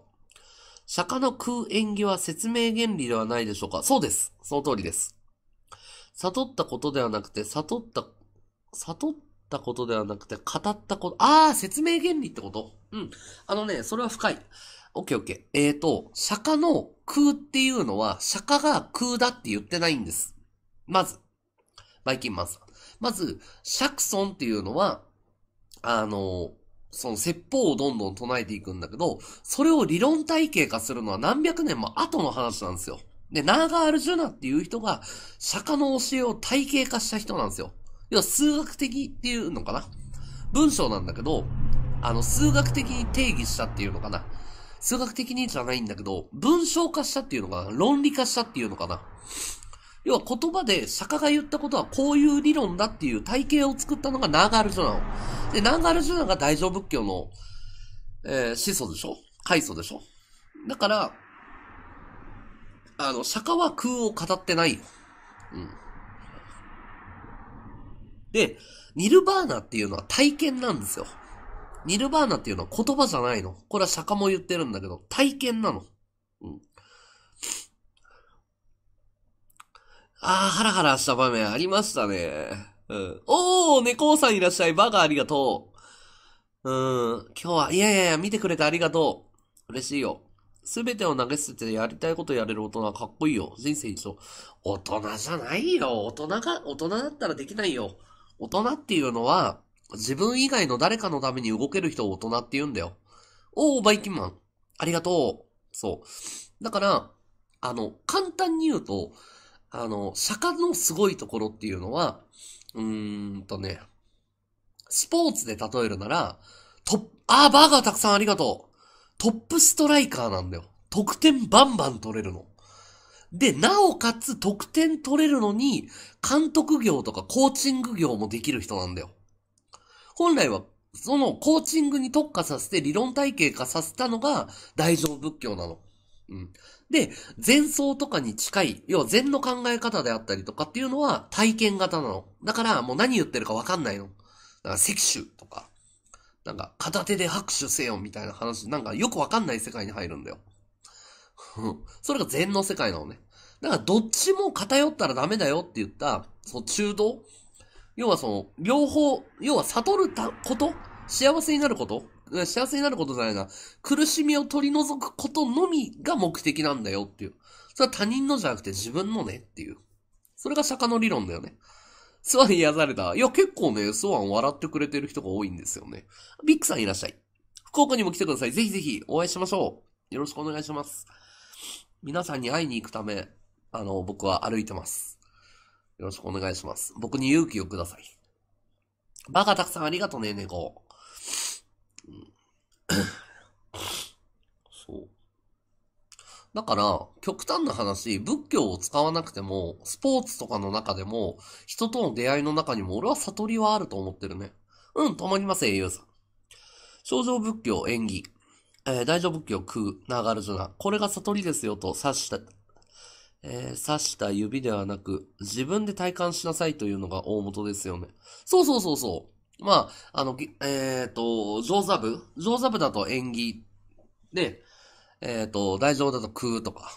A: 釈迦の空縁起は説明原理ではないでしょうかそうです。その通りです。悟ったことではなくて、悟った、悟ったことではなくて、語ったこと、ああ、説明原理ってことうん。あのね、それは深い。オッケーオッケー。えっ、ー、と、釈迦の空っていうのは、釈迦が空だって言ってないんです。まず、バイキンマンさん。まず、釈尊っていうのは、あの、その説法をどんどん唱えていくんだけど、それを理論体系化するのは何百年も後の話なんですよ。で、ナーガール・ジュナっていう人が、釈迦の教えを体系化した人なんですよ。要は数学的っていうのかな文章なんだけど、あの、数学的に定義したっていうのかな数学的にじゃないんだけど、文章化したっていうのかな論理化したっていうのかな要は言葉で釈迦が言ったことはこういう理論だっていう体系を作ったのがナーガールジュナオ。で、ナーガールジュナオが大乗仏教の、えー、始祖でしょ開祖でしょだから、あの、釈迦は空を語ってないよ。うん。で、ニルバーナっていうのは体験なんですよ。ニルバーナっていうのは言葉じゃないの。これは釈迦も言ってるんだけど、体験なの。うん。ああ、ハラハラした場面ありましたね。うん。おー、猫さんいらっしゃい。バカありがとう。うん。今日は、いやいやいや、見てくれてありがとう。嬉しいよ。すべてを投げ捨ててやりたいことやれる大人はかっこいいよ。人生一緒。大人じゃないよ。大人が、大人だったらできないよ。大人っていうのは、自分以外の誰かのために動ける人を大人って言うんだよ。おー、バイキンマン。ありがとう。そう。だから、あの、簡単に言うと、あの、釈迦のすごいところっていうのは、うーんとね、スポーツで例えるなら、トップ、あバーガーたくさんありがとう。トップストライカーなんだよ。得点バンバン取れるの。で、なおかつ得点取れるのに、監督業とかコーチング業もできる人なんだよ。本来は、そのコーチングに特化させて理論体系化させたのが大乗仏教なの。うん。で、禅僧とかに近い、要は禅の考え方であったりとかっていうのは体験型なの。だからもう何言ってるかわかんないの。だから石手とか、なんか片手で拍手せよみたいな話、なんかよくわかんない世界に入るんだよ。それが禅の世界なのね。だからどっちも偏ったらダメだよって言った、その中道要はその、両方、要は悟るたこと幸せになること幸せになることじゃないな。苦しみを取り除くことのみが目的なんだよっていう。それは他人のじゃなくて自分のねっていう。それが釈迦の理論だよね。スワン癒された。いや、結構ね、スワン笑ってくれてる人が多いんですよね。ビックさんいらっしゃい。福岡にも来てください。ぜひぜひお会いしましょう。よろしくお願いします。皆さんに会いに行くため、あの、僕は歩いてます。よろしくお願いします。僕に勇気をください。バカたくさんありがとね、猫。そう。だから、極端な話、仏教を使わなくても、スポーツとかの中でも、人との出会いの中にも、俺は悟りはあると思ってるね。うん、止まりません、ゆうさん。症状仏教、演技。えー、大乗仏教、空、流るじゃな。これが悟りですよと、刺した、えー、刺した指ではなく、自分で体感しなさいというのが大元ですよね。そうそうそうそう。まあ、あの、えっ、ー、と、上座部上座部だと縁起で、えっ、ー、と、大丈夫だと食うとか。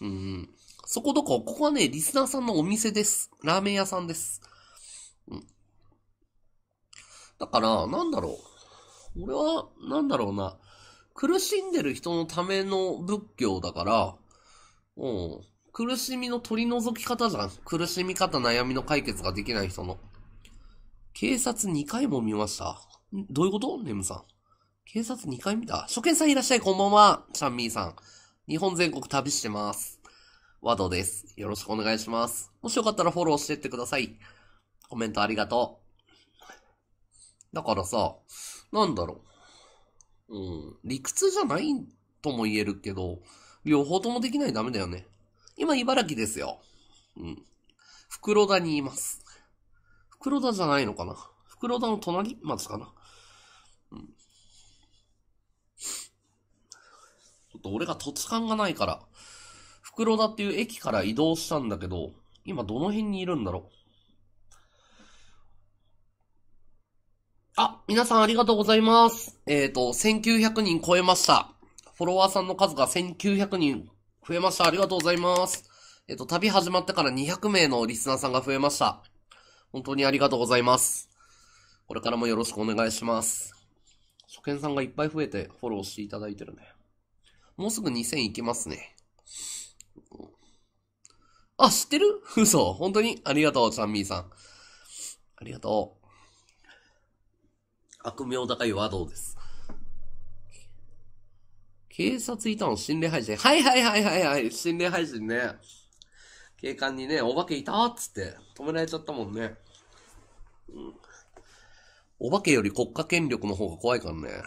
A: うん。そこどこ、ここはね、リスナーさんのお店です。ラーメン屋さんです。うん。だから、なんだろう。俺は、なんだろうな。苦しんでる人のための仏教だから、うん。苦しみの取り除き方じゃん。苦しみ方、悩みの解決ができない人の。警察2回も見ました。どういうことネムさん。警察2回見た初見さんいらっしゃい、こんばんは。チャンミーさん。日本全国旅してます。ワドです。よろしくお願いします。もしよかったらフォローしてってください。コメントありがとう。だからさ、なんだろう。うん、理屈じゃないとも言えるけど、両方ともできないダメだよね。今、茨城ですよ。うん。袋田にいます。袋田じゃないのかな袋田の隣松かなうん。ちょっと俺が突感がないから、袋田っていう駅から移動したんだけど、今どの辺にいるんだろうあ、皆さんありがとうございます。えっ、ー、と、1900人超えました。フォロワーさんの数が1900人増えました。ありがとうございます。えっ、ー、と、旅始まってから200名のリスナーさんが増えました。本当にありがとうございます。これからもよろしくお願いします。初見さんがいっぱい増えてフォローしていただいてるね。もうすぐ2000いけますね。あ、知ってる嘘。本当にありがとう、ちゃんみーさん。ありがとう。悪名高いワードです。警察いたの心霊配信。はいはいはいはいはい。心霊配信ね。警官にね、お化けいたっつって止められちゃったもんね。うん。お化けより国家権力の方が怖いからね。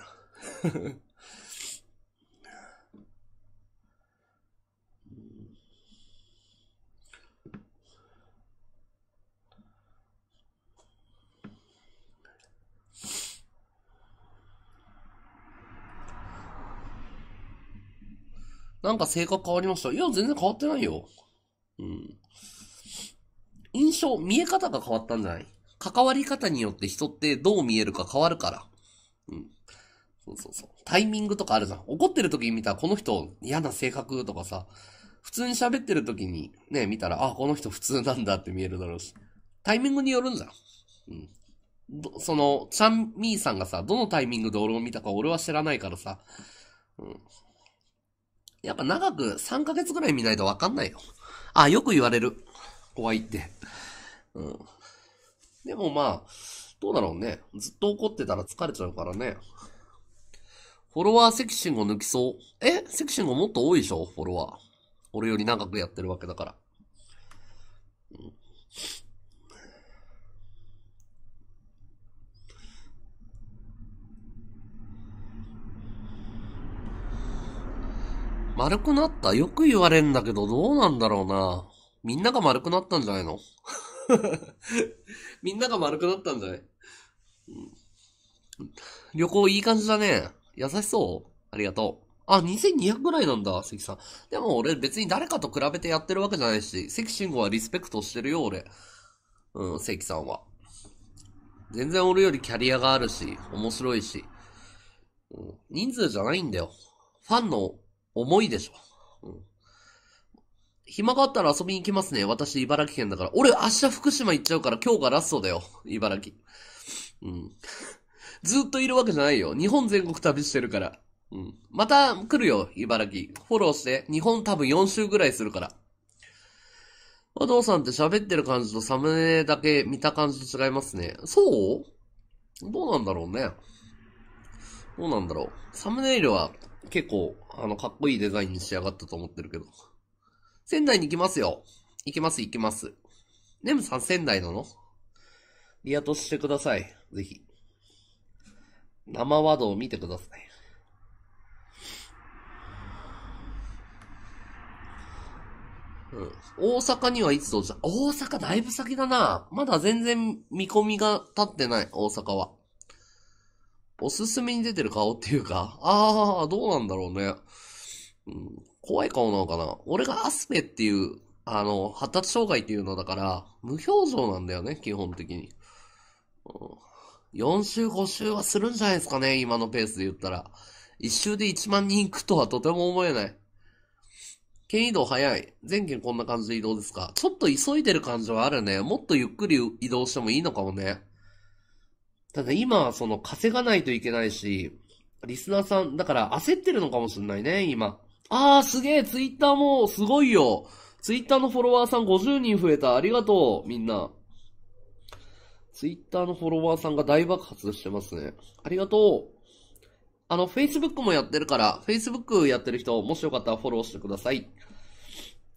A: なんか性格変わりましたいや、全然変わってないよ。うん。印象、見え方が変わったんじゃない関わり方によって人ってどう見えるか変わるから。うん。そうそうそう。タイミングとかあるじゃん。怒ってる時に見たらこの人嫌な性格とかさ、普通に喋ってる時にね、見たら、あ、この人普通なんだって見えるだろうし。タイミングによるんじゃん。うん。その、ちゃんみーさんがさ、どのタイミングで俺を見たか俺は知らないからさ、うん。やっぱ長く3ヶ月ぐらい見ないとわかんないよ。あ、よく言われる。怖いって。うん。でもまあ、どうだろうね。ずっと怒ってたら疲れちゃうからね。フォロワーセクシンゴ抜きそう。えセクシンゴもっと多いでしょフォロワー。俺より長くやってるわけだから。うん丸くなったよく言われんだけど、どうなんだろうな。みんなが丸くなったんじゃないの *laughs* みんなが丸くなったんじゃない、うん、旅行いい感じだね。優しそうありがとう。あ、2200ぐらいなんだ、関さん。でも俺別に誰かと比べてやってるわけじゃないし、関慎吾はリスペクトしてるよ、俺。うん、関さんは。全然俺よりキャリアがあるし、面白いし。うん、人数じゃないんだよ。ファンの重いでしょ。うん。暇があったら遊びに行きますね。私、茨城県だから。俺、明日福島行っちゃうから、今日がラストだよ。茨城。うん。ずっといるわけじゃないよ。日本全国旅してるから。うん。また来るよ、茨城。フォローして。日本多分4週ぐらいするから。お父さんって喋ってる感じとサムネだけ見た感じと違いますね。そうどうなんだろうね。どうなんだろう。サムネイルは結構あの、かっこいいデザインに仕上がったと思ってるけど。仙台に行きますよ。行きます、行きます。ネムさん仙台なのリアとしてください。ぜひ。生ワードを見てください。うん。大阪にはいつどう大阪だいぶ先だな。まだ全然見込みが立ってない、大阪は。おすすめに出てる顔っていうか、ああ、どうなんだろうね。うん、怖い顔なのかな俺がアスペっていう、あの、発達障害っていうのだから、無表情なんだよね、基本的に。うん、4週、5週はするんじゃないですかね、今のペースで言ったら。1週で1万人行くとはとても思えない。県移動早い。全県こんな感じで移動ですかちょっと急いでる感じはあるね。もっとゆっくり移動してもいいのかもね。ただ今はその稼がないといけないし、リスナーさん、だから焦ってるのかもしんないね、今。あーすげえ、ツイッターもすごいよ。ツイッターのフォロワーさん50人増えた。ありがとう、みんな。ツイッターのフォロワーさんが大爆発してますね。ありがとう。あの、Facebook もやってるから、Facebook やってる人、もしよかったらフォローしてください。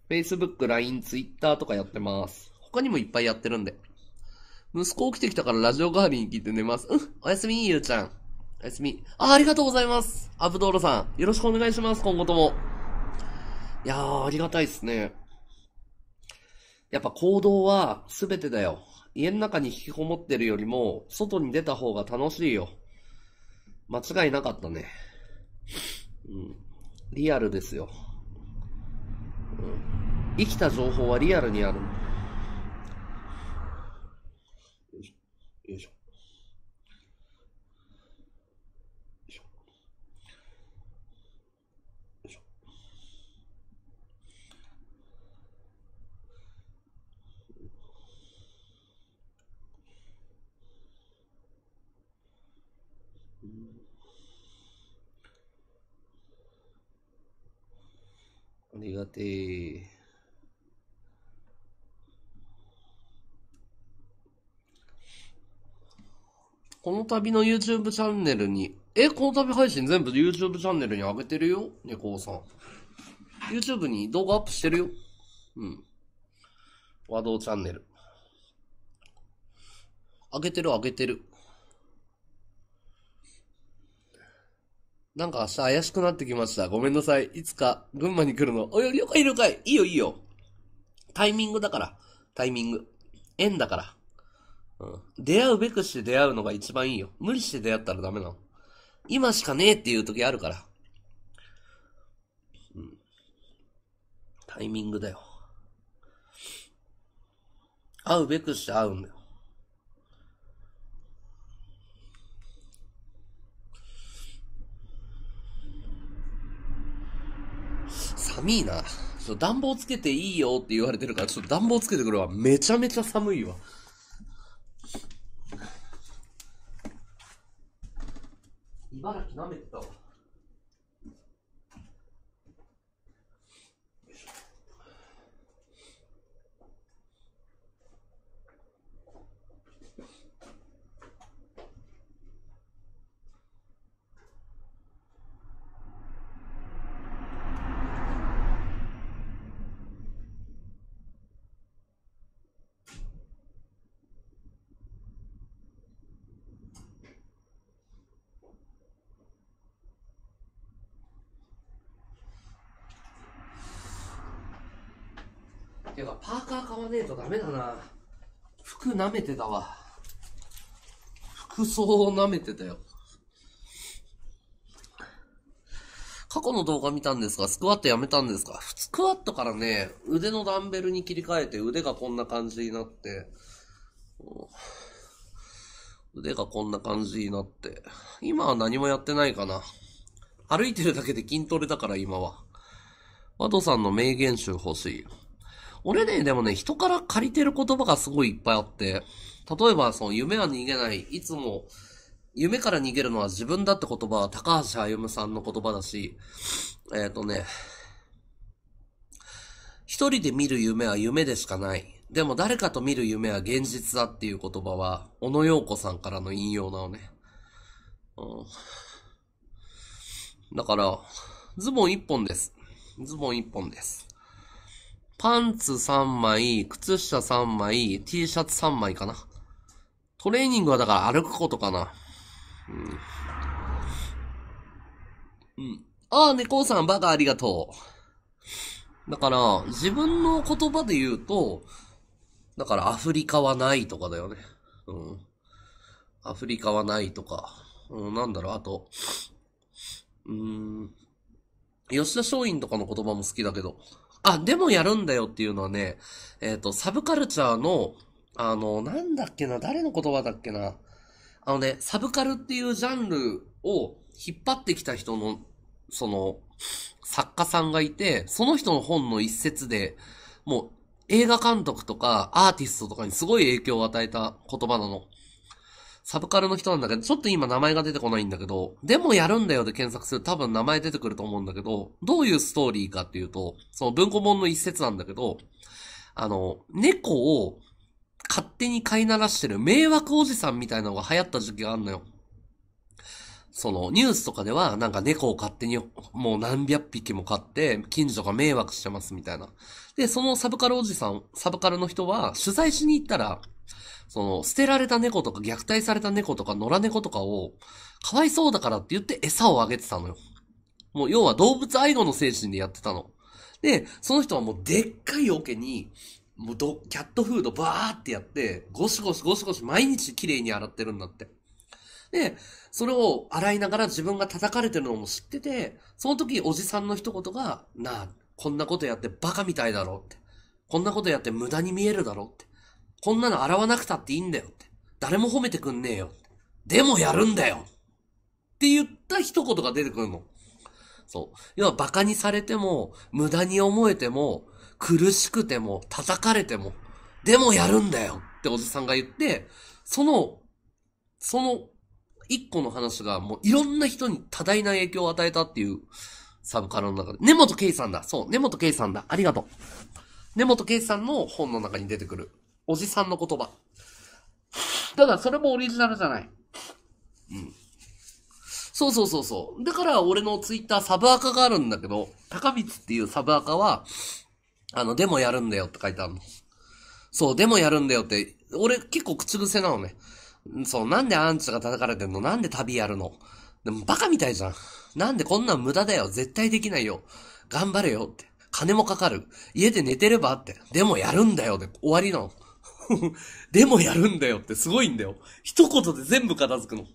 A: Facebook、LINE、Twitter とかやってます。他にもいっぱいやってるんで。息子起きてきたからラジオ代わりに聞いて寝ます。うん、おやすみ、ゆうちゃん。おやすみ。あ、ありがとうございます。アブドールさん、よろしくお願いします、今後とも。いやー、ありがたいっすね。やっぱ行動は全てだよ。家の中に引きこもってるよりも、外に出た方が楽しいよ。間違いなかったね。うん。リアルですよ。うん。生きた情報はリアルにあるんだ。苦手。この度の YouTube チャンネルに、え、この度配信全部 YouTube チャンネルに上げてるよ猫さん。YouTube に動画アップしてるよ。うん。和道チャンネル。上げてる上げてる。なんか明日怪しくなってきました。ごめんなさい。いつか群馬に来るの。およ、了解了解。いいよいいよ。タイミングだから。タイミング。縁だから。うん。出会うべくして出会うのが一番いいよ。無理して出会ったらダメなの。今しかねえっていう時あるから。うん。タイミングだよ。会うべくして会うんだよ。寒いな。そう暖房つけていいよって言われてるから、ちょっと暖房つけてくるわ。めちゃめちゃ寒いわ。茨城舐めてたわ。ねえとダメだな。服舐めてたわ。服装を舐めてたよ。過去の動画見たんですが、スクワットやめたんですかスクワットからね、腕のダンベルに切り替えて、腕がこんな感じになって、腕がこんな感じになって、今は何もやってないかな。歩いてるだけで筋トレだから今は。ワトさんの名言集欲しい。俺ね、でもね、人から借りてる言葉がすごいいっぱいあって、例えば、その、夢は逃げない、いつも、夢から逃げるのは自分だって言葉は高橋歩さんの言葉だし、えっ、ー、とね、一人で見る夢は夢でしかない。でも誰かと見る夢は現実だっていう言葉は、小野洋子さんからの引用なのね。うん。だから、ズボン一本です。ズボン一本です。パンツ3枚、靴下3枚、T シャツ3枚かな。トレーニングはだから歩くことかな。うん。うん。ああ、猫さん、バカありがとう。だから、自分の言葉で言うと、だからアフリカはないとかだよね。うん。アフリカはないとか。うん、なんだろう、あと、うーん。吉田松陰とかの言葉も好きだけど。あ、でもやるんだよっていうのはね、えっ、ー、と、サブカルチャーの、あの、なんだっけな、誰の言葉だっけな。あのね、サブカルっていうジャンルを引っ張ってきた人の、その、作家さんがいて、その人の本の一節で、もう映画監督とかアーティストとかにすごい影響を与えた言葉なの。サブカルの人なんだけど、ちょっと今名前が出てこないんだけど、でもやるんだよで検索すると多分名前出てくると思うんだけど、どういうストーリーかっていうと、その文庫本の一節なんだけど、あの、猫を勝手に飼いならしてる迷惑おじさんみたいなのが流行った時期があんのよ。そのニュースとかではなんか猫を勝手にもう何百匹も飼って近所が迷惑してますみたいな。で、そのサブカルおじさん、サブカルの人は取材しに行ったら、その、捨てられた猫とか虐待された猫とか野良猫とかを、かわいそうだからって言って餌をあげてたのよ。もう要は動物愛護の精神でやってたの。で、その人はもうでっかい桶に、もうど、キャットフードバーってやって、ゴシゴシゴシゴシ毎日綺麗に洗ってるんだって。で、それを洗いながら自分が叩かれてるのも知ってて、その時おじさんの一言が、なあ、こんなことやってバカみたいだろうって。こんなことやって無駄に見えるだろうって。こんなの洗わなくたっていいんだよって。誰も褒めてくんねえよ。でもやるんだよって言った一言が出てくるの。そう。要は馬鹿にされても、無駄に思えても、苦しくても、叩かれても、でもやるんだよっておじさんが言って、その、その、一個の話がもういろんな人に多大な影響を与えたっていうサブカルの中で。根本圭さんだ。そう。根本圭さんだ。ありがとう。根本圭さんの本の中に出てくるおじさんの言葉。ただそれもオリジナルじゃない。うん。そうそうそうそう。だから俺のツイッターサブアカがあるんだけど、高光っていうサブアカは、あの、でもやるんだよって書いてあるの。そう、でもやるんだよって、俺結構口癖なのね。そう、なんでアンチが叩かれてんのなんで旅やるのでもバカみたいじゃん。なんでこんなん無駄だよ。絶対できないよ。頑張れよって。金もかかる。家で寝てればって。でもやるんだよで終わりなの。*laughs* でもやるんだよってすごいんだよ。一言で全部片付くの。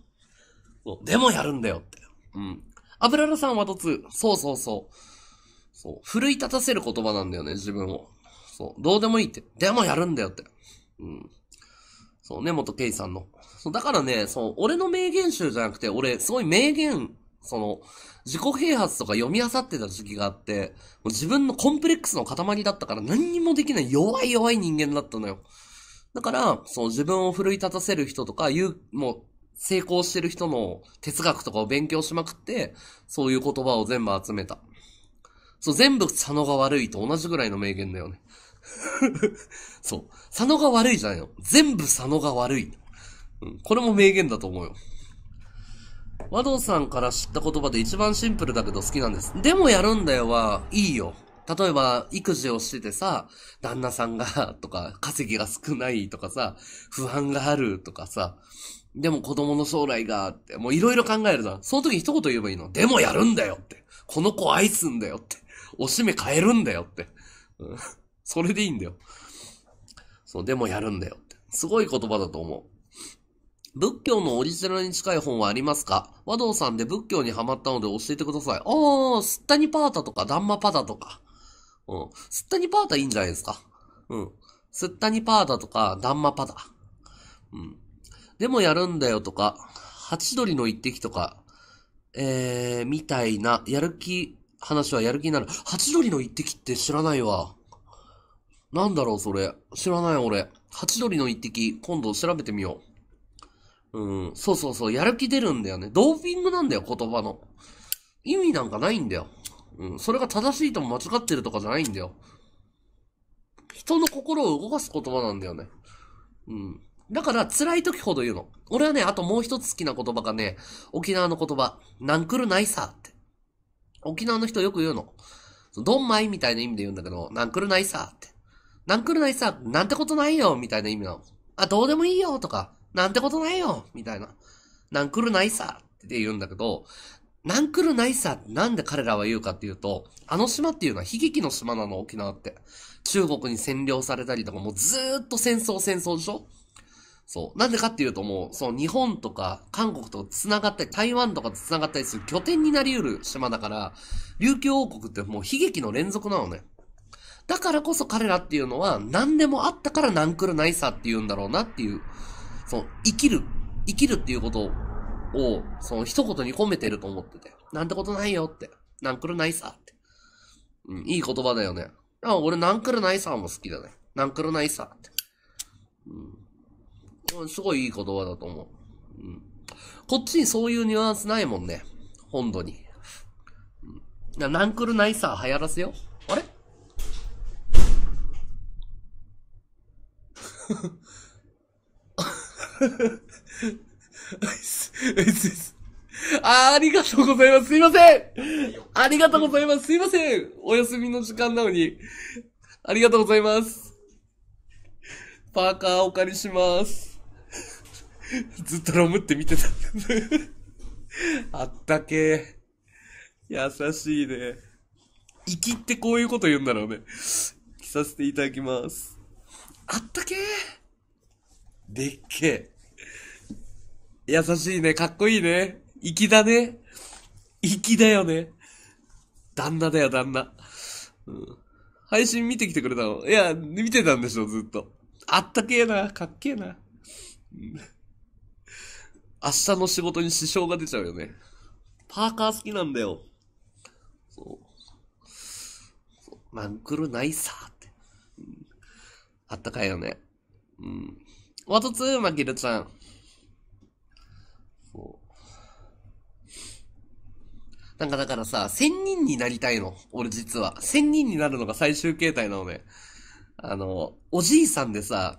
A: そう。でもやるんだよって。うん。油らさんはとつ。そうそうそう。そう。奮い立たせる言葉なんだよね、自分を。そう。どうでもいいって。でもやるんだよって。うん。そう根本圭さんの。そう、だからね、そう、俺の名言集じゃなくて、俺、すごい名言、その、自己啓発とか読み漁ってた時期があって、もう自分のコンプレックスの塊だったから何にもできない弱い弱い人間だったのよ。だから、そう、自分を奮い立たせる人とか、言う、もう、成功してる人の哲学とかを勉強しまくって、そういう言葉を全部集めた。そう、全部佐野が悪いと同じぐらいの名言だよね。*laughs* そう。佐野が悪いじゃんよ。全部佐野が悪い。うん。これも名言だと思うよ。和道さんから知った言葉で一番シンプルだけど好きなんです。でもやるんだよは、いいよ。例えば、育児をしててさ、旦那さんが、*laughs* とか、稼ぎが少ないとかさ、不安があるとかさ、でも子供の将来が、って、もういろいろ考えるじゃん。その時一言言えばいいの。でもやるんだよって。この子愛すんだよって。おしめ変えるんだよって。うん。*laughs* それでいいんだよ。そう、でもやるんだよって。すごい言葉だと思う。仏教のオリジナルに近い本はありますか和道さんで仏教にハマったので教えてください。ああ、スッタニパータとかダンマパダとか。うん。すったにパーダいいんじゃないですか。うん。すったにパーダとか、ダンマパダ。うん。でもやるんだよとか、ハチドリの一滴とか、えー、みたいな、やる気、話はやる気になる。ハチドリの一滴って知らないわ。なんだろう、それ。知らない、俺。ハチドリの一滴、今度調べてみよう。うん、そうそうそう、やる気出るんだよね。ドーピングなんだよ、言葉の。意味なんかないんだよ。うん。それが正しいとも間違ってるとかじゃないんだよ。人の心を動かす言葉なんだよね。うん。だから辛い時ほど言うの。俺はね、あともう一つ好きな言葉がね、沖縄の言葉、なんくるないさって。沖縄の人よく言うの。ドンマイみたいな意味で言うんだけど、なんくるないさって。なんくるないさ、なんてことないよみたいな意味なの。あ、どうでもいいよとか、なんてことないよみたいな。なんくるないさって言うんだけど、なんくるないさ、なんで彼らは言うかっていうと、あの島っていうのは悲劇の島なの、沖縄って。中国に占領されたりとか、もうずーっと戦争戦争でしょそう。なんでかっていうともう、その日本とか韓国と繋がったり、台湾とかと繋がったりする拠点になり得る島だから、琉球王国ってもう悲劇の連続なのね。だからこそ彼らっていうのは、何でもあったからなんくるないさって言うんだろうなっていう、その、生きる、生きるっていうことをを、その一言に込めてると思ってて。なんてことないよって。なんくるないさって。うん、いい言葉だよね。あ、俺なんくるないさも好きだね。なんくるないさって。うん。すごいいい言葉だと思う。うん。こっちにそういうニュアンスないもんね。本土に。うん、なんくるないさ流行らせよ。あれ *laughs* あありがとうございます。すいませんありがとうございます。すいませんお休みの時間なのに。ありがとうございます。パーカーお借りします。ずっとロムって見てた。あったけ優しいね。生きってこういうこと言うんだろうね。着させていただきます。あったけでっけえ。優しいね。かっこいいね。粋だね。粋だよね。旦那だよ、旦那。うん。配信見てきてくれたのいや、見てたんでしょ、ずっと。あったけえな。かっけえな。明日の仕事に支障が出ちゃうよね。パーカー好きなんだよ。そう。マンマルナイサーって、うん。あったかいよね。うん。ワトツーマキルちゃん。なんかだからさ、1000人になりたいの。俺実は。1000人になるのが最終形態なのね。あの、おじいさんでさ、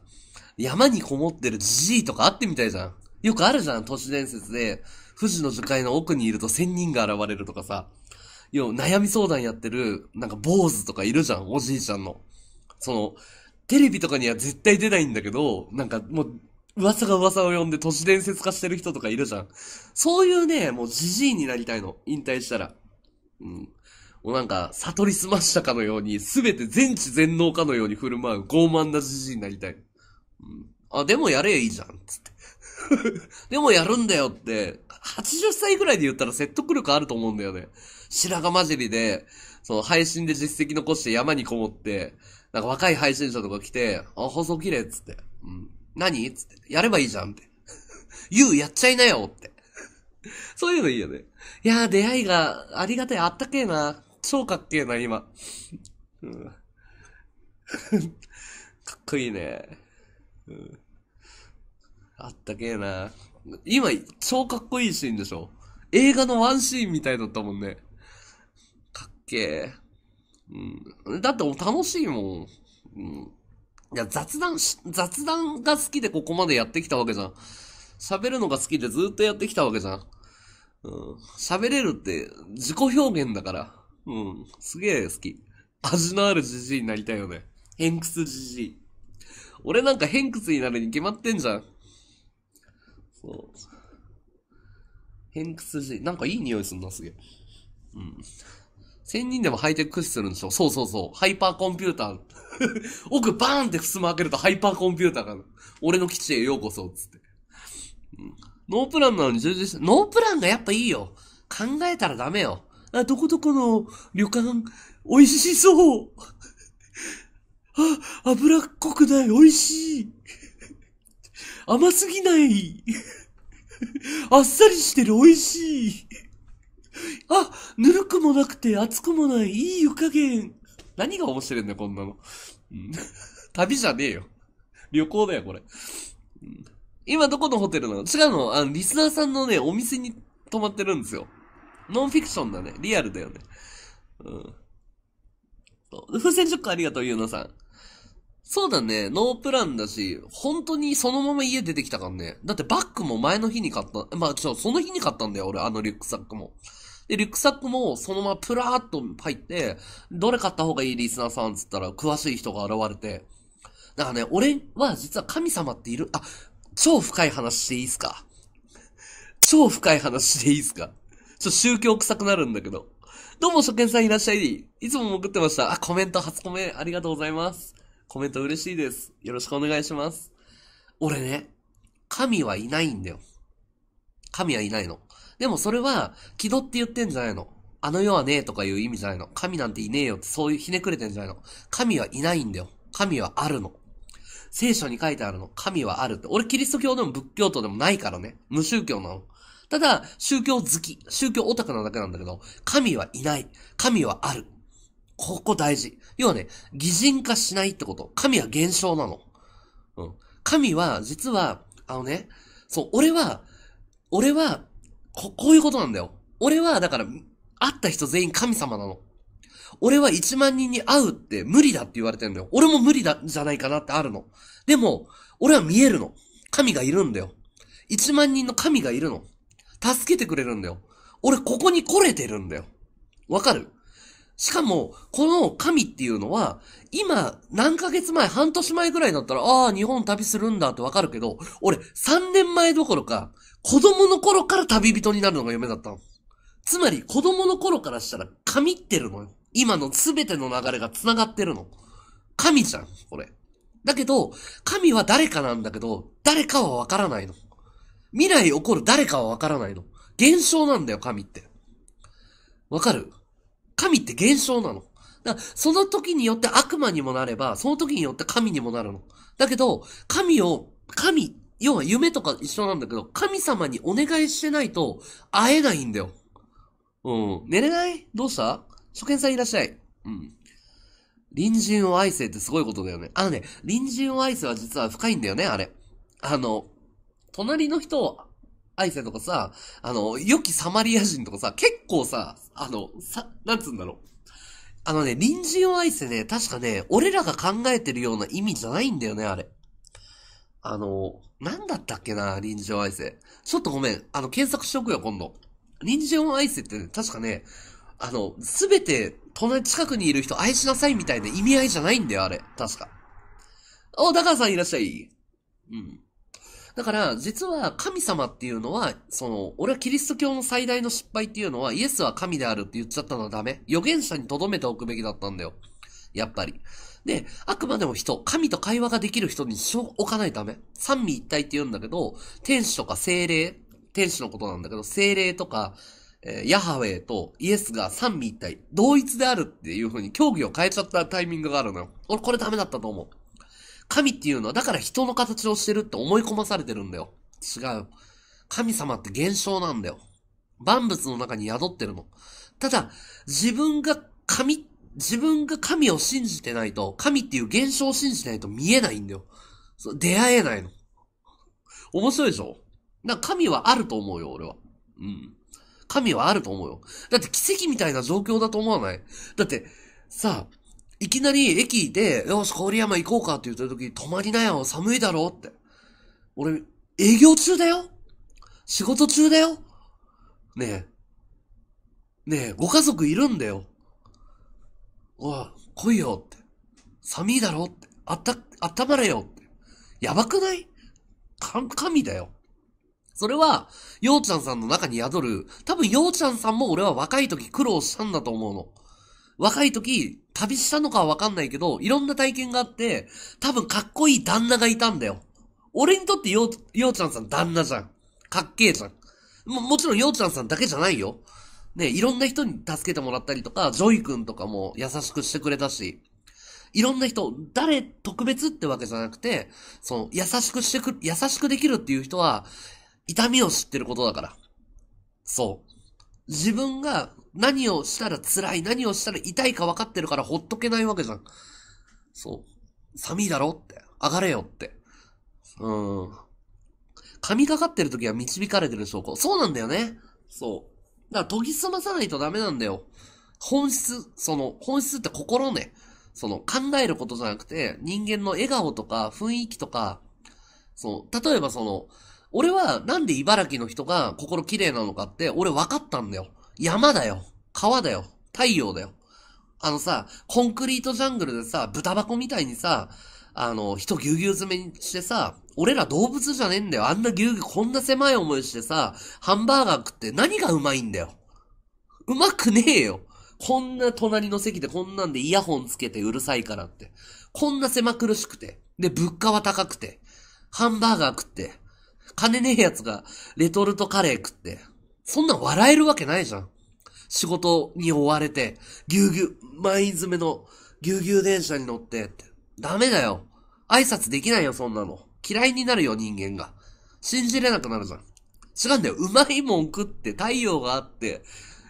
A: 山にこもってるじじいとか会ってみたいじゃん。よくあるじゃん、都市伝説で。富士の樹海の奥にいると1000人が現れるとかさ。要は悩み相談やってる、なんか坊主とかいるじゃん、おじいちゃんの。その、テレビとかには絶対出ないんだけど、なんかもう、噂が噂を呼んで都市伝説化してる人とかいるじゃん。そういうね、もうじじいになりたいの。引退したら。うん。もうなんか、悟りすましたかのように、すべて全知全能かのように振る舞う傲慢なじじいになりたい。うん。あ、でもやれいいじゃん、つって。*laughs* でもやるんだよって、80歳ぐらいで言ったら説得力あると思うんだよね。白髪混じりで、その配信で実績残して山にこもって、なんか若い配信者とか来て、あ、放送綺麗っつって。うん。何つって。やればいいじゃんって。*laughs* 言うやっちゃいなよって。*laughs* そういうのいいよね。いやー、出会いがありがたい。あったけえな。超かっけえな、今。*laughs* かっこいいね。あったけえな。今、超かっこいいシーンでしょ映画のワンシーンみたいだったもんね。かっけえ。うん。だって楽しいもん。うん。いや、雑談し、雑談が好きでここまでやってきたわけじゃん。喋るのが好きでずっとやってきたわけじゃん。うん。喋れるって自己表現だから。うん。すげえ好き。味のあるじじいになりたいよね。偏屈じじい。俺なんか偏屈になるに決まってんじゃん。そう。偏屈じじい。なんかいい匂いすんな、すげえ。うん。1000人でもハイテク駆使するんでしょそうそうそう。ハイパーコンピューター。*laughs* 奥バーンって襖開けるとハイパーコンピューターが、俺の基地へようこそ、つって、ノープランなのに充実して、ノープランがやっぱいいよ。考えたらダメよ。あ、どこどこの旅館、美味しそう。あ、脂っこくない、美味しい。甘すぎない。あっさりしてる、美味しい。あ、ぬるくもなくて熱くもない、いい湯加減。何が面白いんだよ、こんなの。うん、*laughs* 旅じゃねえよ。旅行だよ、これ。うん、今どこのホテルなの違うの、あの、リスナーさんのね、お店に泊まってるんですよ。ノンフィクションだね。リアルだよね。うん。風船ショックありがとう、ゆうなさん。そうだね。ノープランだし、本当にそのまま家出てきたからね。だってバッグも前の日に買った。まあ、ちょ、その日に買ったんだよ、俺、あのリュックサックも。で、リュックサックもそのままプラーっと入って、どれ買った方がいいリスナーさんつったら詳しい人が現れて、だからね、俺は実は神様っている、あ、超深い話していいっすか超深い話していいっすかちょ、っと宗教臭くなるんだけど。どうも、初見さんいらっしゃい。いつも潜ってました。あ、コメント、初コメ、ありがとうございます。コメント嬉しいです。よろしくお願いします。俺ね、神はいないんだよ。神はいないの。でもそれは、気取って言ってんじゃないの。あの世はねえとかいう意味じゃないの。神なんていねえよってそういうひねくれてんじゃないの。神はいないんだよ。神はあるの。聖書に書いてあるの。神はあるって。俺キリスト教でも仏教徒でもないからね。無宗教なの。ただ、宗教好き。宗教オタクなだけなんだけど、神はいない。神はある。ここ大事。要はね、擬人化しないってこと。神は現象なの。うん。神は、実は、あのね、そう、俺は、俺は、こ、こういうことなんだよ。俺は、だから、会った人全員神様なの。俺は1万人に会うって無理だって言われてんだよ。俺も無理だ、じゃないかなってあるの。でも、俺は見えるの。神がいるんだよ。1万人の神がいるの。助けてくれるんだよ。俺ここに来れてるんだよ。わかるしかも、この神っていうのは、今、何ヶ月前、半年前ぐらいだったら、ああ、日本旅するんだってわかるけど、俺、3年前どころか、子供の頃から旅人になるのが夢だったの。つまり、子供の頃からしたら、神ってるのよ。今の全ての流れが繋がってるの。神じゃん、これ。だけど、神は誰かなんだけど、誰かはわからないの。未来起こる誰かはわからないの。現象なんだよ、神って。わかる神って現象なの。だその時によって悪魔にもなれば、その時によって神にもなるの。だけど、神を、神要は夢とか一緒なんだけど、神様にお願いしてないと会えないんだよ。うん。寝れないどうした初見さんいらっしゃい。うん。隣人を愛せってすごいことだよね。あのね、隣人を愛せは実は深いんだよね、あれ。あの、隣の人を愛せとかさ、あの、良きサマリア人とかさ、結構さ、あの、さ、なんつうんだろう。あのね、隣人を愛せね、確かね、俺らが考えてるような意味じゃないんだよね、あれ。あの、なんだったっけな、臨時情愛生。ちょっとごめん。あの、検索しとくよ、今度。臨時情愛生って、ね、確かね、あの、すべて、隣近くにいる人愛しなさいみたいな意味合いじゃないんだよ、あれ。確か。お、高橋さんいらっしゃい。うん。だから、実は神様っていうのは、その、俺はキリスト教の最大の失敗っていうのは、イエスは神であるって言っちゃったのはダメ。預言者に留めておくべきだったんだよ。やっぱり。で、あくまでも人、神と会話ができる人に一生置かないため。三味一体って言うんだけど、天使とか精霊、天使のことなんだけど、精霊とか、えー、ヤハウェイとイエスが三味一体、同一であるっていう風に競技を変えちゃったタイミングがあるのよ。俺これダメだったと思う。神っていうのはだから人の形をしてるって思い込まされてるんだよ。違う。神様って現象なんだよ。万物の中に宿ってるの。ただ、自分が神っ自分が神を信じてないと、神っていう現象を信じてないと見えないんだよ。そう出会えないの。面白いでしょな、神はあると思うよ、俺は。うん。神はあると思うよ。だって奇跡みたいな状況だと思わないだって、さあ、いきなり駅で、よし、郡山行こうかって言った時、泊まりなよ、寒いだろって。俺、営業中だよ仕事中だよねえ。ねえ、ご家族いるんだよ。おい、来いよって。寒いだろって。あった、あったまれよって。やばくない神だよ。それは、ようちゃんさんの中に宿る、多分ようちゃんさんも俺は若い時苦労したんだと思うの。若い時、旅したのかはわかんないけど、いろんな体験があって、多分かっこいい旦那がいたんだよ。俺にとってよう、ようちゃんさん旦那じゃん。かっけえじゃん。も、もちろんようちゃんさんだけじゃないよ。ね、いろんな人に助けてもらったりとか、ジョイ君とかも優しくしてくれたし、いろんな人、誰特別ってわけじゃなくて、その、優しくしてく、優しくできるっていう人は、痛みを知ってることだから。そう。自分が何をしたら辛い、何をしたら痛いか分かってるからほっとけないわけじゃん。そう。寒いだろって。上がれよって。うん。神がかってる時は導かれてる証拠。そうなんだよね。そう。だから研ぎ澄まさないとダメなんだよ。本質、その、本質って心ね。その、考えることじゃなくて、人間の笑顔とか、雰囲気とか、そう、例えばその、俺はなんで茨城の人が心綺麗なのかって、俺分かったんだよ。山だよ。川だよ。太陽だよ。あのさ、コンクリートジャングルでさ、豚箱みたいにさ、あの、人ぎゅうぎゅう詰めにしてさ、俺ら動物じゃねえんだよ。あんなぎゅうぎゅう、こんな狭い思いしてさ、ハンバーガー食って何がうまいんだよ。うまくねえよ。こんな隣の席でこんなんでイヤホンつけてうるさいからって。こんな狭苦しくて。で、物価は高くて。ハンバーガー食って。金ねえやつがレトルトカレー食って。そんなん笑えるわけないじゃん。仕事に追われて、ぎゅうぎゅう、舞い詰めのぎゅうぎゅう電車に乗ってって。ダメだよ。挨拶できないよ、そんなの。嫌いになるよ、人間が。信じれなくなるじゃん。違うんだよ。うまいもん食って、太陽があって、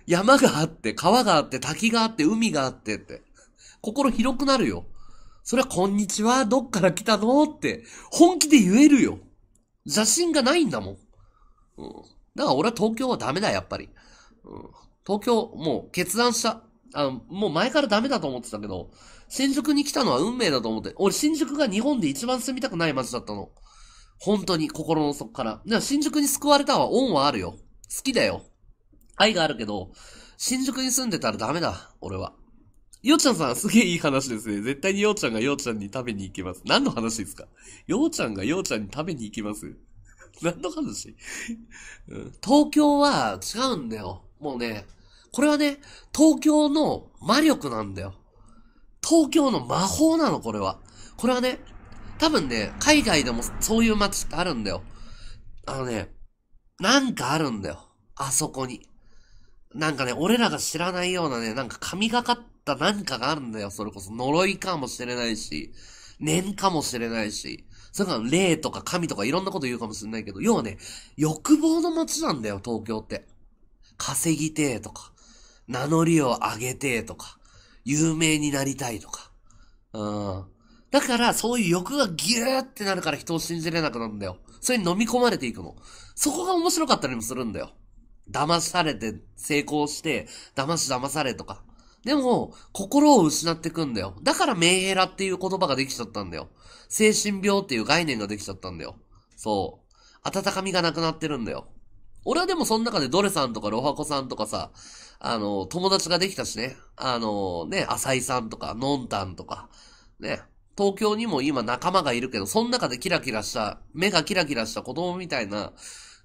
A: 山があって、川があって、滝があって、海があってって。心広くなるよ。それはこんにちは、どっから来たのって、本気で言えるよ。邪心がないんだもん。うん。だから俺は東京はダメだ、やっぱり。うん。東京、もう決断した。あの、もう前からダメだと思ってたけど、新宿に来たのは運命だと思って。俺、新宿が日本で一番住みたくない街だったの。本当に、心の底から。でも新宿に救われたは恩はあるよ。好きだよ。愛があるけど、新宿に住んでたらダメだ、俺は。ようちゃんさん、すげえいい話ですね。絶対にようちゃんがようちゃんに食べに行きます。何の話ですかようちゃんがようちゃんに食べに行きます何の話うん、東京は違うんだよ。もうね、これはね、東京の魔力なんだよ。東京の魔法なの、これは。これはね、多分ね、海外でもそういう街ってあるんだよ。あのね、なんかあるんだよ。あそこに。なんかね、俺らが知らないようなね、なんか神がかったなんかがあるんだよ。それこそ呪いかもしれないし、念かもしれないし、それから霊とか神とかいろんなこと言うかもしれないけど、要はね、欲望の街なんだよ、東京って。稼ぎてーとか、名乗りを上げてーとか、有名になりたいとか。うん。だから、そういう欲がギューってなるから人を信じれなくなるんだよ。それに飲み込まれていくの。そこが面白かったりもするんだよ。騙されて、成功して、騙し騙されとか。でも、心を失ってくんだよ。だから、メンヘラっていう言葉ができちゃったんだよ。精神病っていう概念ができちゃったんだよ。そう。温かみがなくなってるんだよ。俺はでもその中でドレさんとかロハコさんとかさ、あの、友達ができたしね。あの、ね、浅井さんとか、のんたんとか、ね。東京にも今仲間がいるけど、その中でキラキラした、目がキラキラした子供みたいな、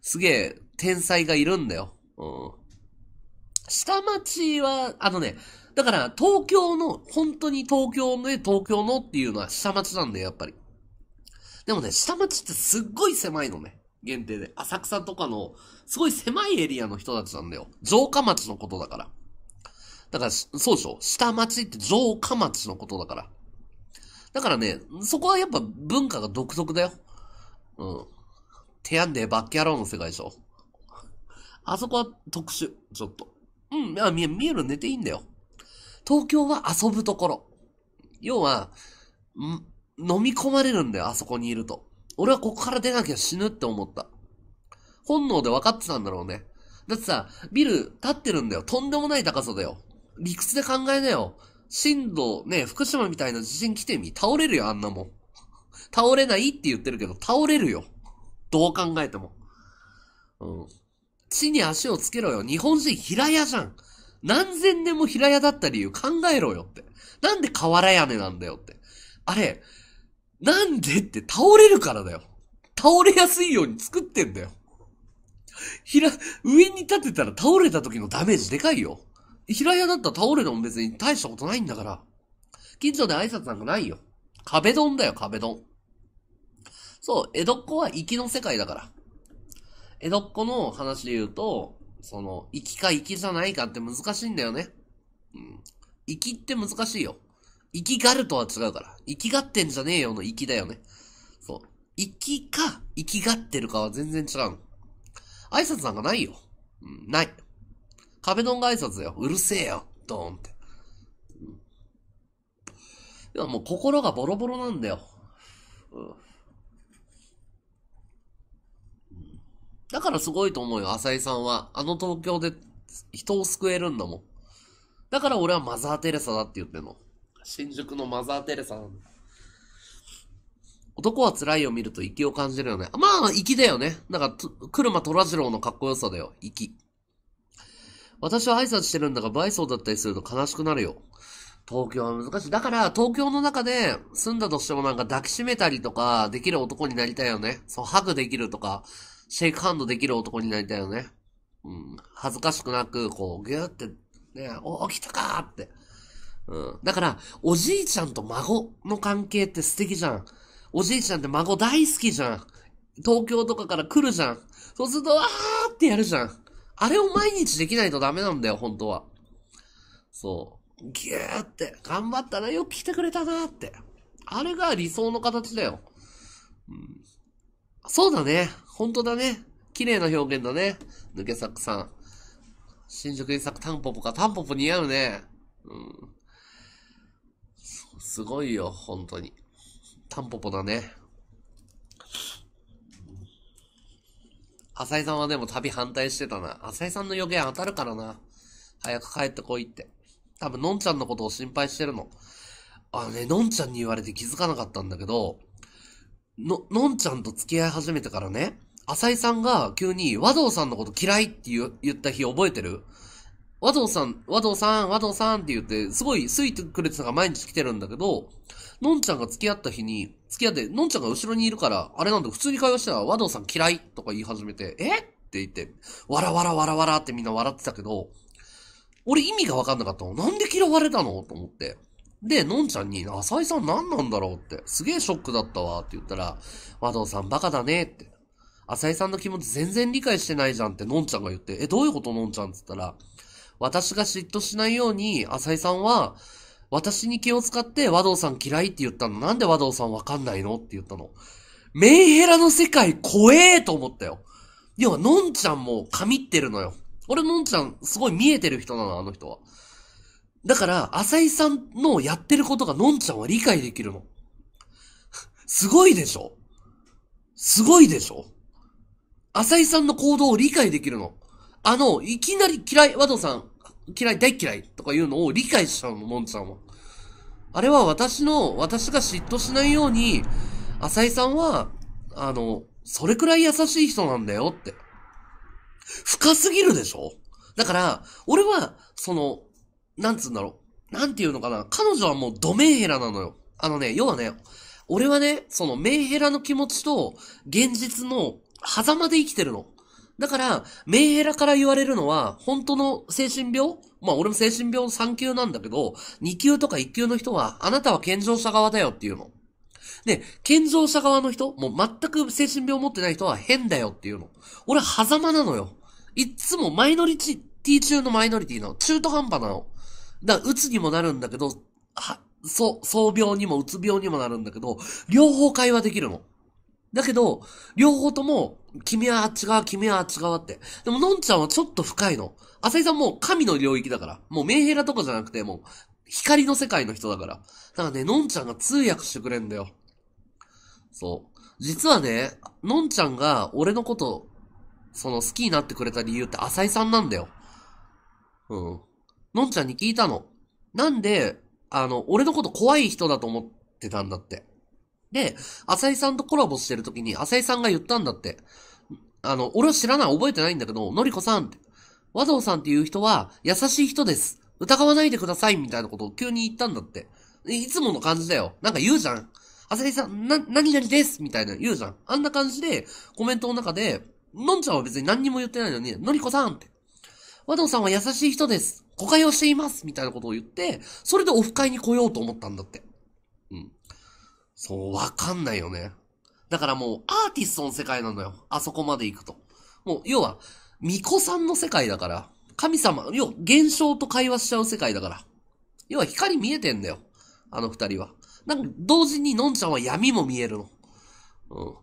A: すげえ、天才がいるんだよ。うん。下町は、あのね、だから、東京の、本当に東京の、ね、東京のっていうのは下町なんだよ、やっぱり。でもね、下町ってすっごい狭いのね。限定で。浅草とかの、すごい狭いエリアの人たちなんだよ。城下町のことだから。だから、そうでしょ下町って城下町のことだから。だからね、そこはやっぱ文化が独特だよ。うん。手やんでバッキャローの世界でしょ。あそこは特殊、ちょっと。うん、あ見え、見える寝ていいんだよ。東京は遊ぶところ。要は、飲み込まれるんだよ、あそこにいると。俺はここから出なきゃ死ぬって思った。本能で分かってたんだろうね。だってさ、ビル立ってるんだよ。とんでもない高さだよ。理屈で考えなよ。震度、ね、福島みたいな地震来てみ。倒れるよ、あんなもん。倒れないって言ってるけど、倒れるよ。どう考えても。うん。地に足をつけろよ。日本人平屋じゃん。何千年も平屋だった理由考えろよって。なんで瓦屋根なんだよって。あれ、なんでって倒れるからだよ。倒れやすいように作ってんだよ。ひら、上に立てたら倒れた時のダメージでかいよ。平屋だったら倒れても別に大したことないんだから。近所で挨拶なんかないよ。壁ドンだよ、壁ドン。そう、江戸っ子はきの世界だから。江戸っ子の話で言うと、その、きかきじゃないかって難しいんだよね。うん。きって難しいよ。粋がるとは違うから。粋がってんじゃねえよの粋だよね。そう。きか、生きがってるかは全然違うの。挨拶なんかないよ。うん、ない。壁ドンが挨拶だよ。うるせえよ。ドーンって。うん、でももう心がボロボロなんだよ。うんだからすごいと思うよ、浅井さんは。あの東京で人を救えるんだもん。だから俺はマザー・テレサだって言ってんの。新宿のマザー・テレサなんだ。男は辛いを見ると息を感じるよね。まあ、息だよね。なんか、車虎次郎のかっこよさだよ。き。私は挨拶してるんだが、バイソーだったりすると悲しくなるよ。東京は難しい。だから、東京の中で住んだとしてもなんか抱きしめたりとか、できる男になりたいよね。そう、ハグできるとか、シェイクハンドできる男になりたいよね。うん。恥ずかしくなく、こう、ぎゅーって、ね、お、起きたかーって。うん。だから、おじいちゃんと孫の関係って素敵じゃん。おじいちゃんって孫大好きじゃん。東京とかから来るじゃん。そうすると、わーってやるじゃん。あれを毎日できないとダメなんだよ、本当は。そう。ぎゅーって、頑張ったな、よく来てくれたなーって。あれが理想の形だよ。うん、そうだね。本当だね。綺麗な表現だね。抜け作さん。新宿に咲くタンポポか。タンポポ似合うね。うん。すごいよ、本当に。タンポポだね。浅井さんはでも旅反対してたな。浅井さんの予言当たるからな。早く帰ってこいって。多分、のんちゃんのことを心配してるの。あのね、のんちゃんに言われて気づかなかったんだけど、の、のんちゃんと付き合い始めてからね、浅井さんが急に和道さんのこと嫌いって言った日覚えてる和道さん、和道さん、和道さんって言って、すごい好いてくれてたから毎日来てるんだけど、のんちゃんが付き合った日に、付き合って、のんちゃんが後ろにいるから、あれなんだ、普通に会話したら、和道さん嫌いとか言い始めて、えって言って、わらわらわらわらってみんな笑ってたけど、俺意味がわかんなかったの。なんで嫌われたのと思って。で、のんちゃんに、浅井さん何なんだろうって、すげえショックだったわって言ったら、和道さんバカだねって。浅井さんの気持ち全然理解してないじゃんってのんちゃんが言って、え、どういうことのんちゃんって言ったら、私が嫉妬しないように、浅井さんは、私に気を使って和道さん嫌いって言ったの。なんで和道さんわかんないのって言ったの。メンヘラの世界怖えと思ったよ。要は、のんちゃんも神ってるのよ。俺のんちゃん、すごい見えてる人なの、あの人は。だから、浅井さんのやってることがのんちゃんは理解できるの。すごいでしょすごいでしょ浅井さんの行動を理解できるの。あの、いきなり嫌い、和道さん、嫌い、大嫌いとかいうのを理解しちゃうの、もんちゃんは。あれは私の、私が嫉妬しないように、浅井さんは、あの、それくらい優しい人なんだよって。深すぎるでしょだから、俺は、その、なんつうんだろう。なんていうのかな。彼女はもうドメンヘラなのよ。あのね、要はね、俺はね、そのメンヘラの気持ちと現実の狭間で生きてるの。だから、メンヘラから言われるのは、本当の精神病まあ俺も精神病3級なんだけど、2級とか1級の人は、あなたは健常者側だよっていうの。で、健常者側の人、もう全く精神病持ってない人は変だよっていうの。俺は狭間なのよ。いつもマイノリティ中のマイノリティなの。中途半端なの。だから、うつにもなるんだけど、は、そう、そう病にもうつ病にもなるんだけど、両方会話できるの。だけど、両方とも、君はあっち側、君はあっち側って。でも、のんちゃんはちょっと深いの。浅井さんも神の領域だから。もうメンヘラとかじゃなくて、もう、光の世界の人だから。だからね、のんちゃんが通訳してくれんだよ。そう。実はね、のんちゃんが俺のこと、その好きになってくれた理由って浅井さんなんだよ。うん。のんちゃんに聞いたの。なんで、あの、俺のこと怖い人だと思ってたんだって。で、浅井さんとコラボしてる時に、浅井さんが言ったんだって。あの、俺は知らない、覚えてないんだけど、のりこさんって、和道さんっていう人は、優しい人です。疑わないでください、みたいなことを急に言ったんだって。いつもの感じだよ。なんか言うじゃん。浅井さん、な、何々です、みたいな言うじゃん。あんな感じで、コメントの中で、のんちゃんは別に何にも言ってないのに、のりこさんって。和道さんは優しい人です。誤解をしています、みたいなことを言って、それでオフ会に来ようと思ったんだって。そう、わかんないよね。だからもう、アーティストの世界なのよ。あそこまで行くと。もう、要は、巫女さんの世界だから。神様、要は、現象と会話しちゃう世界だから。要は、光見えてんだよ。あの二人は。なんか、同時に、のんちゃんは闇も見えるの。うん。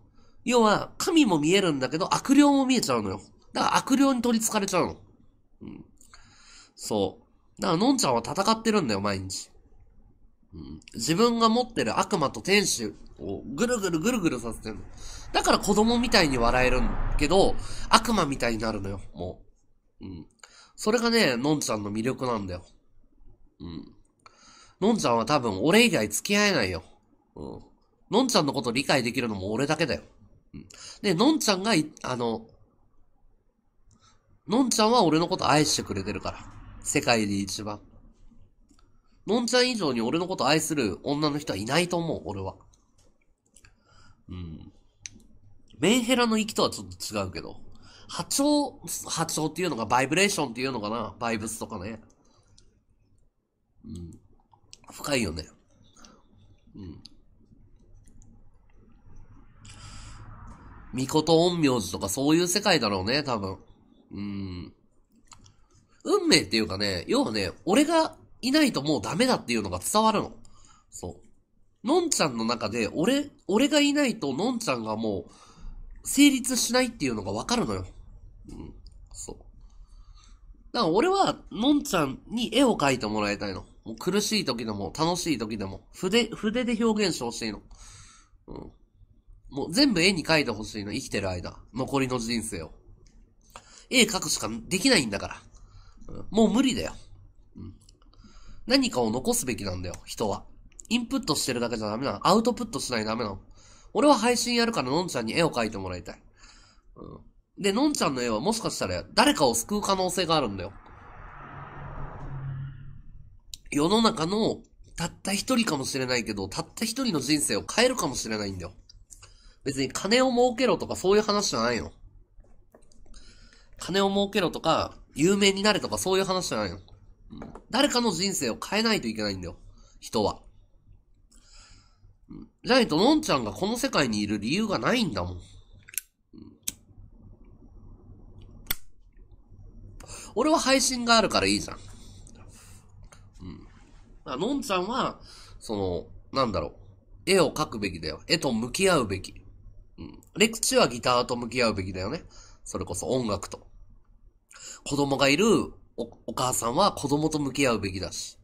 A: 要は、神も見えるんだけど、悪霊も見えちゃうのよ。だから、悪霊に取り憑かれちゃうの。うん。そう。だから、のんちゃんは戦ってるんだよ、毎日。自分が持ってる悪魔と天使をぐるぐるぐるぐるさせてるの。だから子供みたいに笑えるんけど、悪魔みたいになるのよ、もう。うん。それがね、のんちゃんの魅力なんだよ。うん。のんちゃんは多分俺以外付き合えないよ。うん。のんちゃんのこと理解できるのも俺だけだよ。うん。で、のんちゃんがあの、のんちゃんは俺のこと愛してくれてるから。世界で一番。のんちゃん以上に俺のこと愛する女の人はいないと思う、俺は。うん。メンヘラの域とはちょっと違うけど。波長、波長っていうのがバイブレーションっていうのかなバイブスとかね。うん。深いよね。うん。巫女と陰陽師とかそういう世界だろうね、多分。うん。運命っていうかね、要はね、俺がいないともうダメだっていうのが伝わるの。そう。のんちゃんの中で、俺、俺がいないとのんちゃんがもう、成立しないっていうのがわかるのよ。うん。そう。だから俺は、のんちゃんに絵を描いてもらいたいの。もう苦しい時でも、楽しい時でも、筆、筆で表現してほしいの。うん。もう全部絵に描いてほしいの、生きてる間。残りの人生を。絵描くしかできないんだから。うん、もう無理だよ。何かを残すべきなんだよ、人は。インプットしてるだけじゃダメなの。アウトプットしないとダメなの。俺は配信やるから、のんちゃんに絵を描いてもらいたい。うん。で、のんちゃんの絵はもしかしたら、誰かを救う可能性があるんだよ。世の中の、たった一人かもしれないけど、たった一人の人生を変えるかもしれないんだよ。別に金を儲けろとかそういう話じゃないの。金を儲けろとか、有名になれとかそういう話じゃないの。誰かの人生を変えないといけないんだよ。人は。じゃないと、のんちゃんがこの世界にいる理由がないんだもん。俺は配信があるからいいじゃん。うん。のんちゃんは、その、なんだろう。絵を描くべきだよ。絵と向き合うべき。うん。レクチはギターと向き合うべきだよね。それこそ音楽と。子供がいるお、お母さんは子供と向き合うべきだし。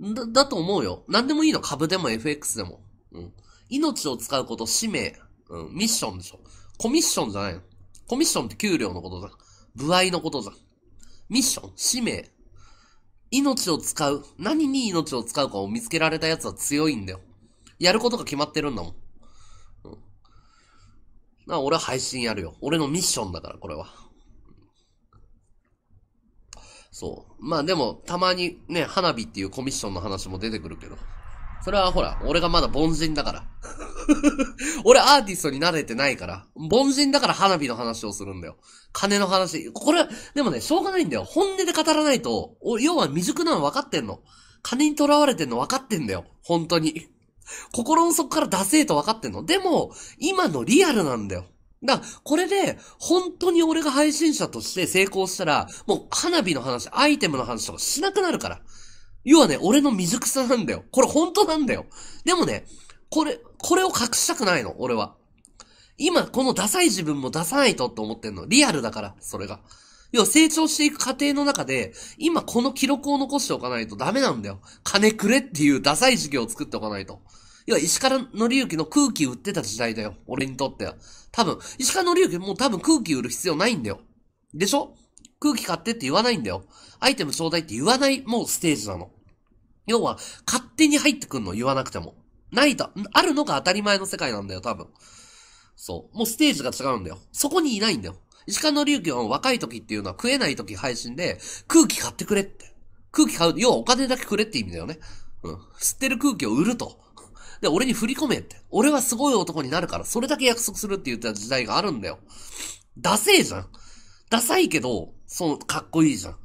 A: うん。だ、だと思うよ。何でもいいの。株でも FX でも。うん。命を使うこと、使命。うん。ミッションでしょ。コミッションじゃないの。コミッションって給料のことじゃん。部合のことじゃん。ミッション、使命。命を使う。何に命を使うかを見つけられたやつは強いんだよ。やることが決まってるんだもん。うん。な、俺は配信やるよ。俺のミッションだから、これは。そう。まあでも、たまにね、花火っていうコミッションの話も出てくるけど。それはほら、俺がまだ凡人だから。*laughs* 俺アーティストに慣れてないから。凡人だから花火の話をするんだよ。金の話。これ、でもね、しょうがないんだよ。本音で語らないと、要は未熟なの分かってんの。金に囚われてんの分かってんだよ。本当に。心の底から出せえと分かってんの。でも、今のリアルなんだよ。だ、これで、本当に俺が配信者として成功したら、もう花火の話、アイテムの話とかしなくなるから。要はね、俺の未熟さなんだよ。これ本当なんだよ。でもね、これ、これを隠したくないの、俺は。今、このダサい自分も出さないとって思ってんの。リアルだから、それが。要は成長していく過程の中で、今この記録を残しておかないとダメなんだよ。金くれっていうダサい事業を作っておかないと。要は石川則之の空気売ってた時代だよ。俺にとっては。多分、石川則之もう多分空気売る必要ないんだよ。でしょ空気買ってって言わないんだよ。アイテムちょうだいって言わないもうステージなの。要は、勝手に入ってくんの言わなくても。ないと、あるのが当たり前の世界なんだよ、多分。そう。もうステージが違うんだよ。そこにいないんだよ。石川の隆起は若い時っていうのは食えない時配信で、空気買ってくれって。空気買う、要はお金だけくれって意味だよね。うん。吸ってる空気を売ると。で、俺に振り込めって。俺はすごい男になるから、それだけ約束するって言った時代があるんだよ。ダセえじゃん。ダサいけど、その、かっこいいじゃん。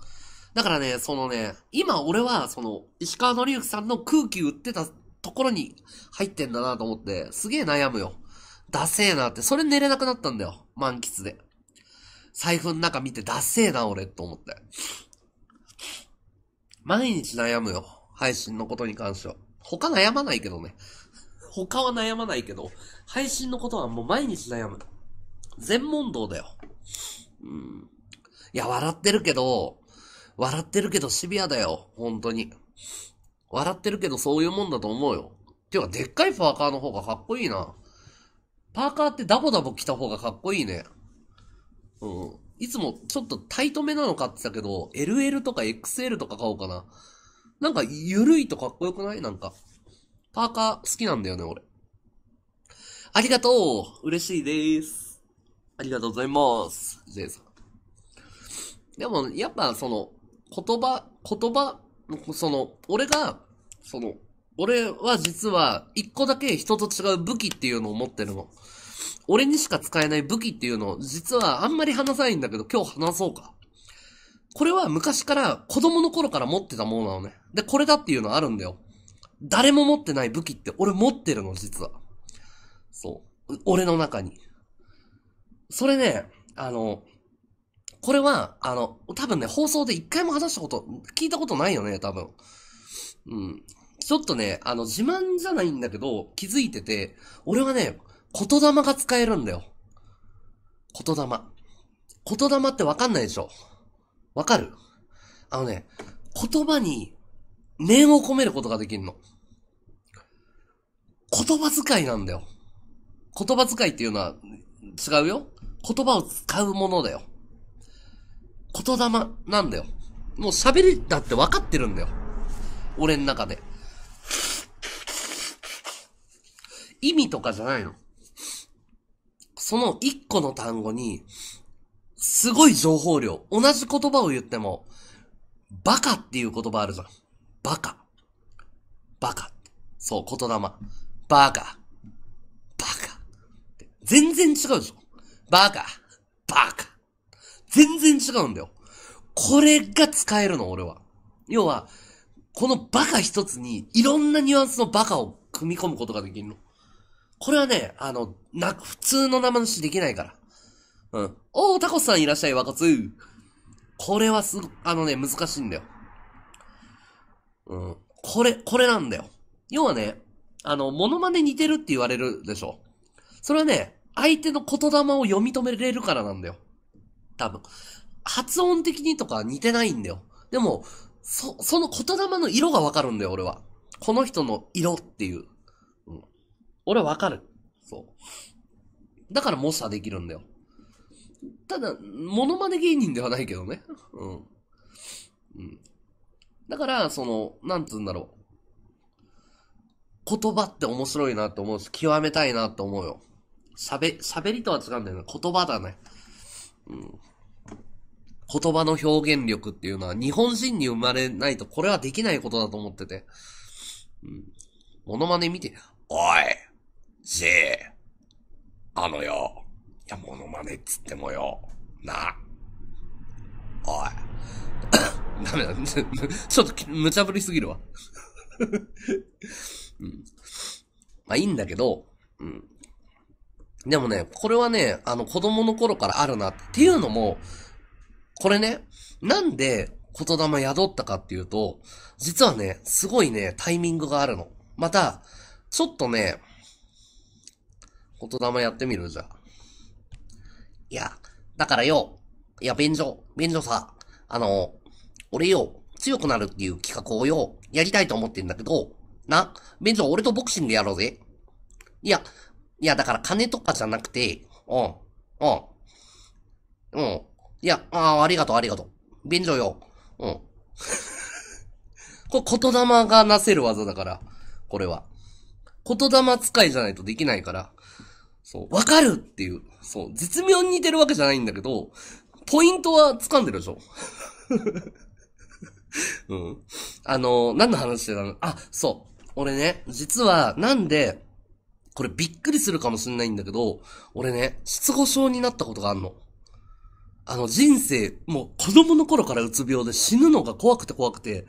A: だからね、そのね、今俺は、その、石川のりゆきさんの空気売ってたところに入ってんだなと思って、すげえ悩むよ。ダセえなって、それ寝れなくなったんだよ。満喫で。財布の中見て、ダセえな俺、と思って。毎日悩むよ。配信のことに関しては。他悩まないけどね。他は悩まないけど、配信のことはもう毎日悩む。全問答だよ。うん。いや、笑ってるけど、笑ってるけどシビアだよ。本当に。笑ってるけどそういうもんだと思うよ。てか、でっかいパーカーの方がかっこいいな。パーカーってダボダボ着た方がかっこいいね。うん。いつもちょっとタイトめなの買ってたけど、LL とか XL とか買おうかな。なんか、ゆるいとかっこよくないなんか。パーカー好きなんだよね、俺。ありがとう嬉しいです。ありがとうございます。ジェイさん。でも、やっぱその、言葉、言葉、その、俺が、その、俺は実は、一個だけ人と違う武器っていうのを持ってるの。俺にしか使えない武器っていうのを、実はあんまり話さないんだけど、今日話そうか。これは昔から、子供の頃から持ってたものなのね。で、これだっていうのあるんだよ。誰も持ってない武器って俺持ってるの、実は。そう。俺の中に。それね、あの、これは、あの、多分ね、放送で一回も話したこと、聞いたことないよね、多分。うん。ちょっとね、あの、自慢じゃないんだけど、気づいてて、俺はね、言霊が使えるんだよ。言霊。言霊ってわかんないでしょわかるあのね、言葉に念を込めることができるの。言葉遣いなんだよ。言葉遣いっていうのは違うよ。言葉を使うものだよ。言霊なんだよ。もう喋りだって分かってるんだよ。俺の中で。意味とかじゃないの。その一個の単語に、すごい情報量。同じ言葉を言っても、バカっていう言葉あるじゃん。バカ。バカ。そう、言霊。バカ。バカ。全然違うでしょ。バカ。バカ。全然違うんだよ。これが使えるの、俺は。要は、このバカ一つに、いろんなニュアンスのバカを組み込むことができるの。これはね、あの、な、普通の生主できないから。うん。おー、タコさんいらっしゃい、若津。これはすご、あのね、難しいんだよ。うん。これ、これなんだよ。要はね、あの、モノマネ似てるって言われるでしょ。それはね、相手の言霊を読み止めれるからなんだよ。多分。発音的にとか似てないんだよ。でも、そ、その言霊の色がわかるんだよ、俺は。この人の色っていう。うん。俺はわかる。そう。だから模写できるんだよ。ただ、モノマネ芸人ではないけどね。うん。うん。だから、その、なんつうんだろう。言葉って面白いなって思うし、極めたいなって思うよ。喋、喋りとは違うんだよね。言葉だね。うん。言葉の表現力っていうのは日本人に生まれないとこれはできないことだと思ってて。うん。モノマネ見て、おい、じえ、あのよ、いや、モノマネっつってもよ、な、おい、*coughs* ダメだ、*laughs* ちょっと無茶ぶりすぎるわ。*laughs* うん。まあいいんだけど、うん。でもね、これはね、あの子供の頃からあるなっていうのも、これね、なんで言霊宿ったかっていうと、実はね、すごいね、タイミングがあるの。また、ちょっとね、言霊やってみるじゃあ。いや、だからよ、いや、便所、便所さ、あの、俺よ、強くなるっていう企画をよ、やりたいと思ってんだけど、な、ベンゾ俺とボクシングやろうぜ。いや、いや、だから金とかじゃなくて、うん、うん、うん。いや、ああ、ありがとう、ありがとう。便所よ。うん。*laughs* これ、言霊がなせる技だから。これは。言霊使いじゃないとできないから。そう、わかるっていう。そう、絶妙に似てるわけじゃないんだけど、ポイントは掴んでるでしょ。*laughs* うん。あのー、何の話してたのあ、そう。俺ね、実は、なんで、これびっくりするかもしんないんだけど、俺ね、失語症になったことがあんの。あの、人生、もう子供の頃からうつ病で死ぬのが怖くて怖くて、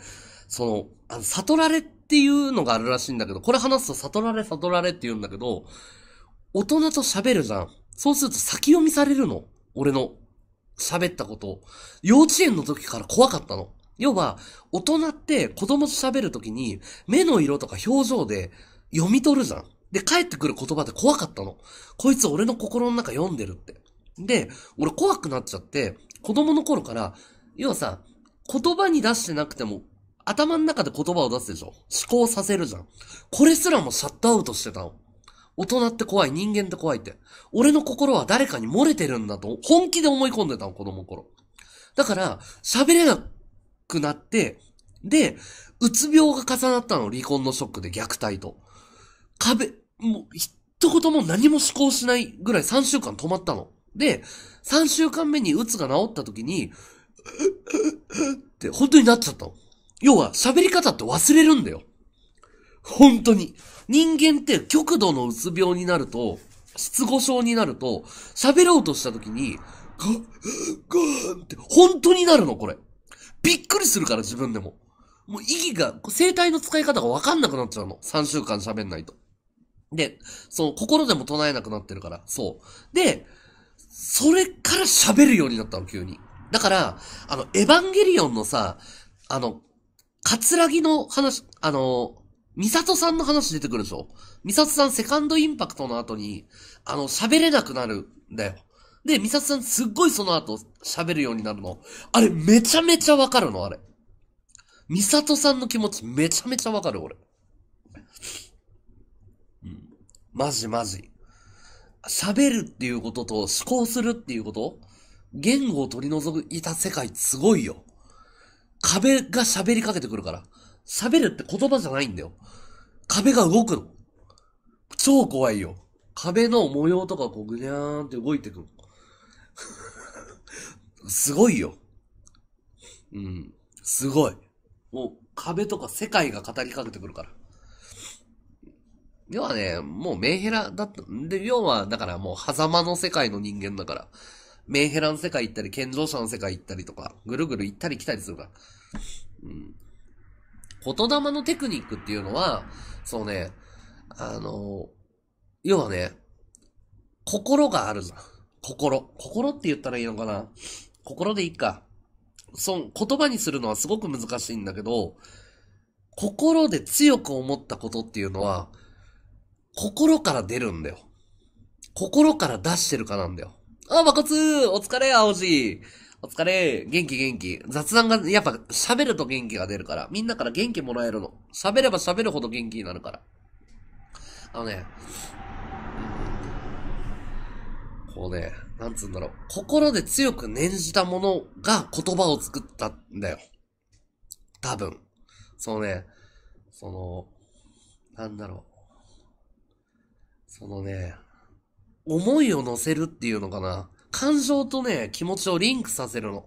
A: その、あの、悟られっていうのがあるらしいんだけど、これ話すと悟られ悟られって言うんだけど、大人と喋るじゃん。そうすると先読みされるの。俺の喋ったこと。幼稚園の時から怖かったの。要は、大人って子供と喋るときに、目の色とか表情で読み取るじゃん。で、帰ってくる言葉で怖かったの。こいつ俺の心の中読んでるって。で、俺怖くなっちゃって、子供の頃から、要はさ、言葉に出してなくても、頭の中で言葉を出すでしょ思考させるじゃん。これすらもシャットアウトしてたの。大人って怖い、人間って怖いって。俺の心は誰かに漏れてるんだと、本気で思い込んでたの、子供の頃。だから、喋れなくくなって、で、うつ病が重なったの、離婚のショックで虐待と。壁、もう、一言も何も思考しないぐらい3週間止まったの。で、3週間目にうつが治った時に、って本当になっちゃったの。要は喋り方って忘れるんだよ。本当に。人間って極度のうつ病になると、失語症になると、喋ろうとした時に、ガン、ガンって本当になるの、これ。びっくりするから、自分でも。もう意義が、生体の使い方がわかんなくなっちゃうの。3週間喋んないと。で、その、心でも唱えなくなってるから、そう。で、それから喋るようになったの、急に。だから、あの、エヴァンゲリオンのさ、あの、カツラギの話、あの、ミサトさんの話出てくるでしょミサトさんセカンドインパクトの後に、あの、喋れなくなるんだよ。で、ミサさんすっごいその後喋るようになるの。あれめちゃめちゃわかるの、あれ。ミサトさんの気持ちめちゃめちゃわかる、俺。うん。マジマジ。喋るっていうことと思考するっていうこと言語を取り除いた世界すごいよ。壁が喋りかけてくるから。喋るって言葉じゃないんだよ。壁が動くの。超怖いよ。壁の模様とかこうぐにゃーんって動いてくる。すごいよ。うん。すごい。もう壁とか世界が語りかけてくるから。要はね、もうメンヘラだった。で、要は、だからもう、狭間の世界の人間だから。メンヘラの世界行ったり、健常者の世界行ったりとか、ぐるぐる行ったり来たりするから。うん。言霊のテクニックっていうのは、そうね、あの、要はね、心があるじゃん。心。心って言ったらいいのかな心でいいか。そう、言葉にするのはすごく難しいんだけど、心で強く思ったことっていうのは、心から出るんだよ。心から出してるかなんだよ。あ、まこつーお疲れ、青じお疲れ元気元気雑談が、やっぱ喋ると元気が出るから。みんなから元気もらえるの。喋れば喋るほど元気になるから。あのね、こうね、なんつうんだろう、心で強く念じたものが言葉を作ったんだよ。多分。そうね、その、なんだろう。そのね、思いを乗せるっていうのかな。感情とね、気持ちをリンクさせるの。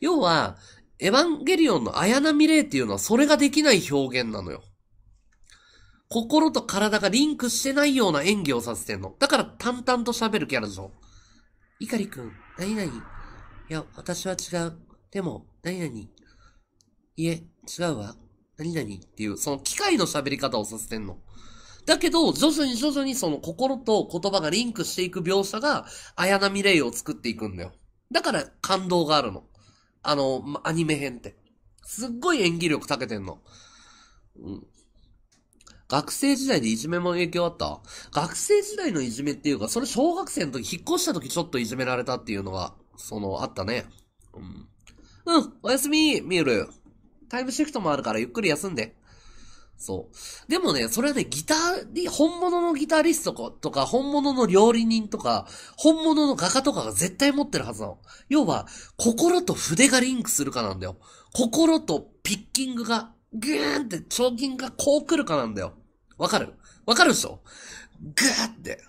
A: 要は、エヴァンゲリオンの綾波レイっていうのはそれができない表現なのよ。心と体がリンクしてないような演技をさせてんの。だから淡々と喋るキャラでしょ。いかりくん、何々。いや、私は違う。でも、何々。いえ、違うわ。何々っていう、その機械の喋り方をさせてんの。だけど、徐々に徐々にその心と言葉がリンクしていく描写が、綾波レイを作っていくんだよ。だから感動があるの。あの、アニメ編って。すっごい演技力たけてんの。うん。学生時代でいじめも影響あった学生時代のいじめっていうか、それ小学生の時、引っ越した時ちょっといじめられたっていうのが、その、あったね。うん。うん、おやすみ、ミール。タイムシフトもあるからゆっくり休んで。そう。でもね、それはね、ギター、本物のギタリストとか、本物の料理人とか、本物の画家とかが絶対持ってるはずなの。要は、心と筆がリンクするかなんだよ。心とピッキングが、ぐーンって彫金がこう来るかなんだよ。わかるわかるでしょグーって。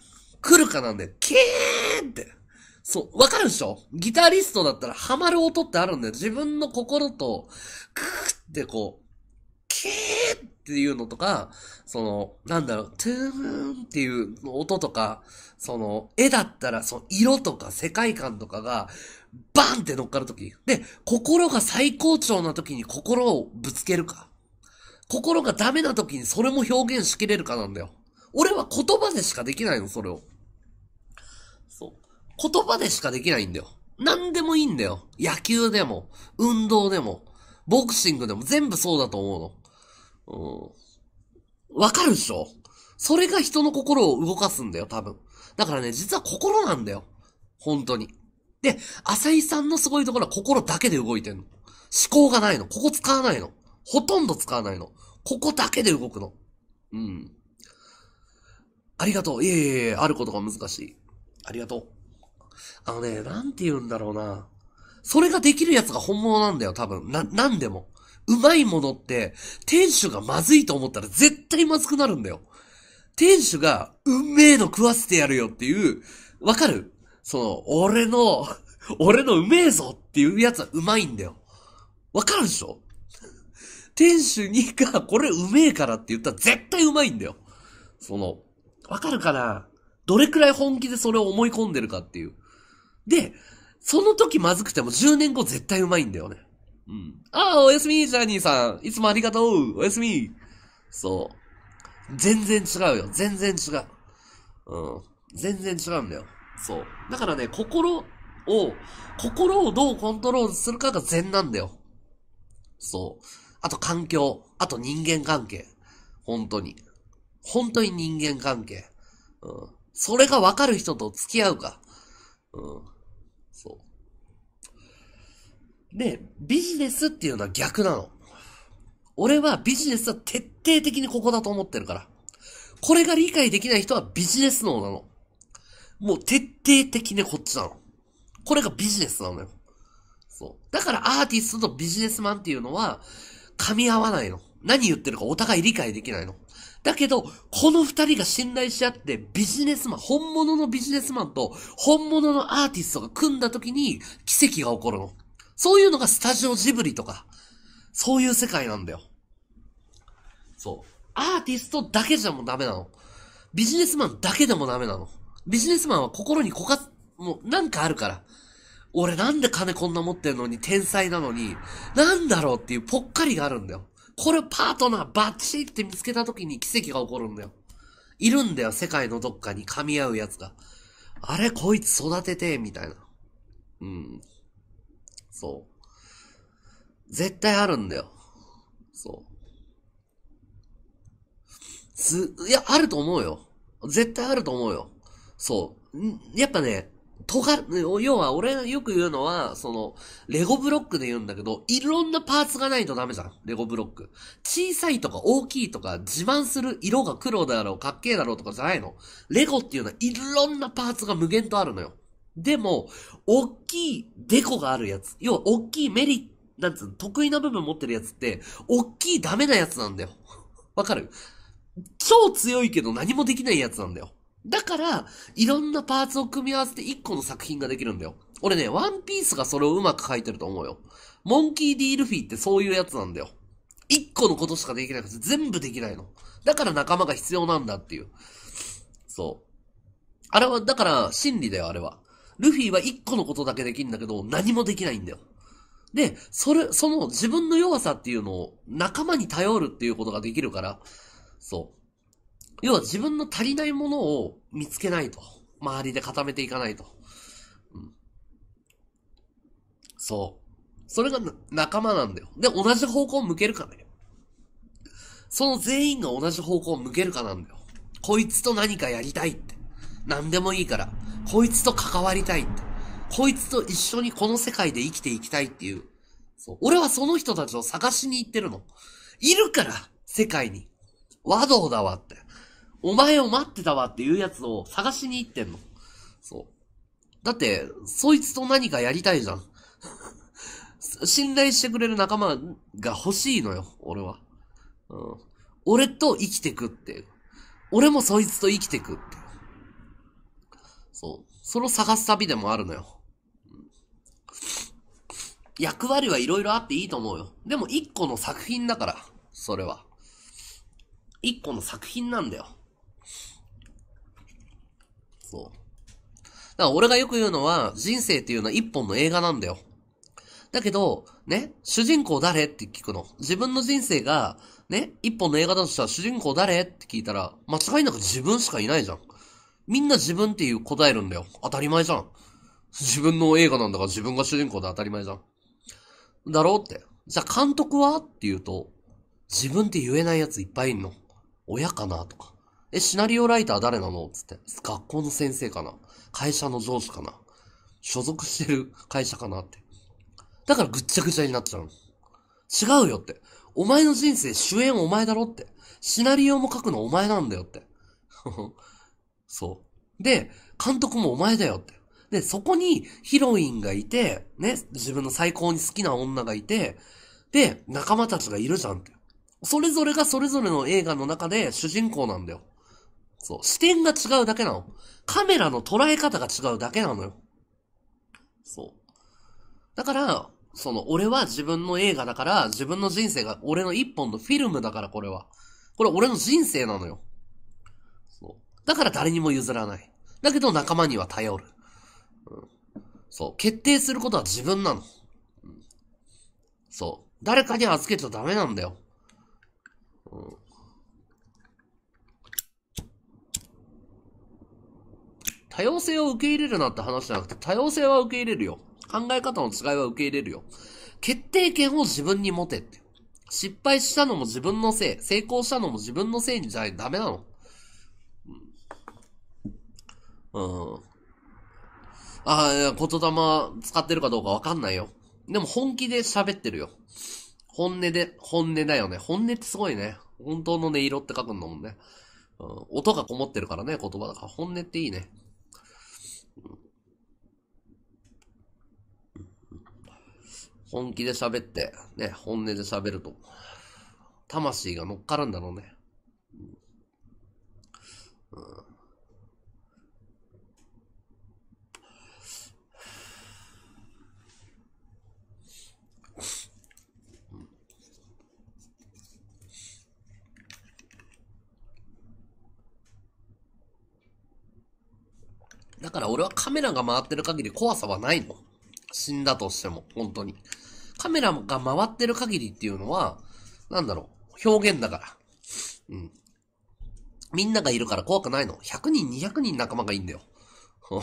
A: 来るかなんで、キーンって。そう、わかるでしょギタリストだったらハマる音ってあるんだよ。自分の心と、グーってこう、キーンっていうのとか、その、なんだろう、トゥーンっていう音とか、その、絵だったら、その色とか世界観とかが、バンって乗っかるとき。で、心が最高潮なときに心をぶつけるか。心がダメな時にそれも表現しきれるかなんだよ。俺は言葉でしかできないの、それを。そう。言葉でしかできないんだよ。何でもいいんだよ。野球でも、運動でも、ボクシングでも全部そうだと思うの。うん。わかるでしょそれが人の心を動かすんだよ、多分。だからね、実は心なんだよ。本当に。で、浅井さんのすごいところは心だけで動いてんの。思考がないの。ここ使わないの。ほとんど使わないの。ここだけで動くの。うん。ありがとう。いえいえいえ、あることが難しい。ありがとう。あのね、なんて言うんだろうな。それができるやつが本物なんだよ、多分。な、なんでも。うまいものって、店主がまずいと思ったら絶対まずくなるんだよ。店主が、運命の食わせてやるよっていう、わかるその、俺の、俺のうめえぞっていうやつはうまいんだよ。わかるでしょ店主にが、*laughs* これうめえからって言ったら絶対うまいんだよ。その、わかるかなどれくらい本気でそれを思い込んでるかっていう。で、その時まずくても10年後絶対うまいんだよね。うん。ああ、おやすみ、ジャーニーさん。いつもありがとう。おやすみ。そう。全然違うよ。全然違う。うん。全然違うんだよ。そう。だからね、心を、心をどうコントロールするかが善なんだよ。そう。あと環境、あと人間関係。本当に。本当に人間関係。うん。それがわかる人と付き合うか。うん。そう。で、ビジネスっていうのは逆なの。俺はビジネスは徹底的にここだと思ってるから。これが理解できない人はビジネス脳なの。もう徹底的にこっちなの。これがビジネスなのよ。そう。だからアーティストとビジネスマンっていうのは、噛み合わないの。何言ってるかお互い理解できないの。だけど、この二人が信頼し合ってビジネスマン、本物のビジネスマンと本物のアーティストが組んだ時に奇跡が起こるの。そういうのがスタジオジブリとか、そういう世界なんだよ。そう。アーティストだけじゃもうダメなの。ビジネスマンだけでもダメなの。ビジネスマンは心に枯渇、もうなんかあるから。俺なんで金こんな持ってんのに天才なのに、なんだろうっていうぽっかりがあるんだよ。これパートナーバッチって見つけた時に奇跡が起こるんだよ。いるんだよ、世界のどっかに噛み合うやつが。あれ、こいつ育てて、みたいな。うん。そう。絶対あるんだよ。そう。す、いや、あると思うよ。絶対あると思うよ。そう。んやっぱね、尖、る要は俺よく言うのは、その、レゴブロックで言うんだけど、いろんなパーツがないとダメじゃん。レゴブロック。小さいとか大きいとか、自慢する色が黒だろう、かっけえだろうとかじゃないの。レゴっていうのはいろんなパーツが無限とあるのよ。でも、大きいデコがあるやつ。要は、大きいメリット、なんつう得意な部分持ってるやつって、大きいダメなやつなんだよ。わかる超強いけど何もできないやつなんだよ。だから、いろんなパーツを組み合わせて一個の作品ができるんだよ。俺ね、ワンピースがそれをうまく描いてると思うよ。モンキー・ディルフィってそういうやつなんだよ。一個のことしかできないから全部できないの。だから仲間が必要なんだっていう。そう。あれは、だから真理だよ、あれは。ルフィは一個のことだけできんだけど、何もできないんだよ。で、それ、その自分の弱さっていうのを仲間に頼るっていうことができるから、そう。要は自分の足りないものを見つけないと。周りで固めていかないと。うん。そう。それが仲間なんだよ。で、同じ方向を向けるかよ。その全員が同じ方向を向けるかなんだよ。こいつと何かやりたいって。何でもいいから。こいつと関わりたいって。こいつと一緒にこの世界で生きていきたいっていう。そう。俺はその人たちを探しに行ってるの。いるから、世界に。和道だわ。お前を待ってたわっていうやつを探しに行ってんの。そう。だって、そいつと何かやりたいじゃん。*laughs* 信頼してくれる仲間が欲しいのよ、俺は。うん。俺と生きてくって俺もそいつと生きてくってそう。そう。その探す旅でもあるのよ。役割はいろいろあっていいと思うよ。でも一個の作品だから、それは。一個の作品なんだよ。そう。だから俺がよく言うのは、人生っていうのは一本の映画なんだよ。だけど、ね、主人公誰って聞くの。自分の人生が、ね、一本の映画だとしたら主人公誰って聞いたら、間違いなく自分しかいないじゃん。みんな自分っていう答えるんだよ。当たり前じゃん。自分の映画なんだから自分が主人公で当たり前じゃん。だろうって。じゃあ監督はって言うと、自分って言えないやついっぱいいんの。親かなとか。え、シナリオライター誰なのつって。学校の先生かな会社の上司かな所属してる会社かなって。だからぐっちゃぐちゃになっちゃう違うよって。お前の人生主演お前だろって。シナリオも書くのお前なんだよって。*laughs* そう。で、監督もお前だよって。で、そこにヒロインがいて、ね、自分の最高に好きな女がいて、で、仲間たちがいるじゃんって。それぞれがそれぞれの映画の中で主人公なんだよ。そう、視点が違うだけなの。カメラの捉え方が違うだけなのよ。そう。だから、その、俺は自分の映画だから、自分の人生が、俺の一本のフィルムだから、これは。これ俺の人生なのよ。そう。だから誰にも譲らない。だけど仲間には頼る。うん、そう。決定することは自分なの。うん、そう。誰かに預けちゃダメなんだよ。うん多様性を受け入れるなって話じゃなくて、多様性は受け入れるよ。考え方の違いは受け入れるよ。決定権を自分に持てって。失敗したのも自分のせい、成功したのも自分のせいにじゃないダメなの。うん。ああ、言霊使ってるかどうかわかんないよ。でも本気で喋ってるよ。本音で、本音だよね。本音ってすごいね。本当の音色って書くんだもんね。うん、音がこもってるからね、言葉だから。本音っていいね。本気で喋って、ね、本音で喋ると、魂が乗っかるんだろうね。だから俺はカメラが回ってる限り怖さはないの。死んだとしても、本当に。カメラが回ってる限りっていうのは、なんだろう、表現だから。うん。みんながいるから怖くないの。100人、200人仲間がいいんだよ。*laughs*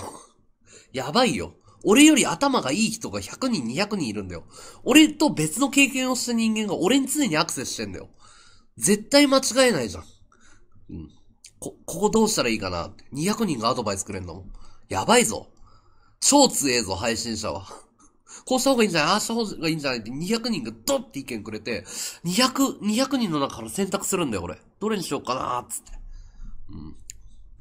A: やばいよ。俺より頭がいい人が100人、200人いるんだよ。俺と別の経験をした人間が俺に常にアクセスしてんだよ。絶対間違えないじゃん。うん。こ、ここどうしたらいいかなって。200人がアドバイスくれんだもん。やばいぞ。超強えぞ、配信者は。こうした方がいいんじゃないああした方がいいんじゃないって200人がドッて意見くれて、200、200人の中から選択するんだよ、俺。どれにしようかなーっつって。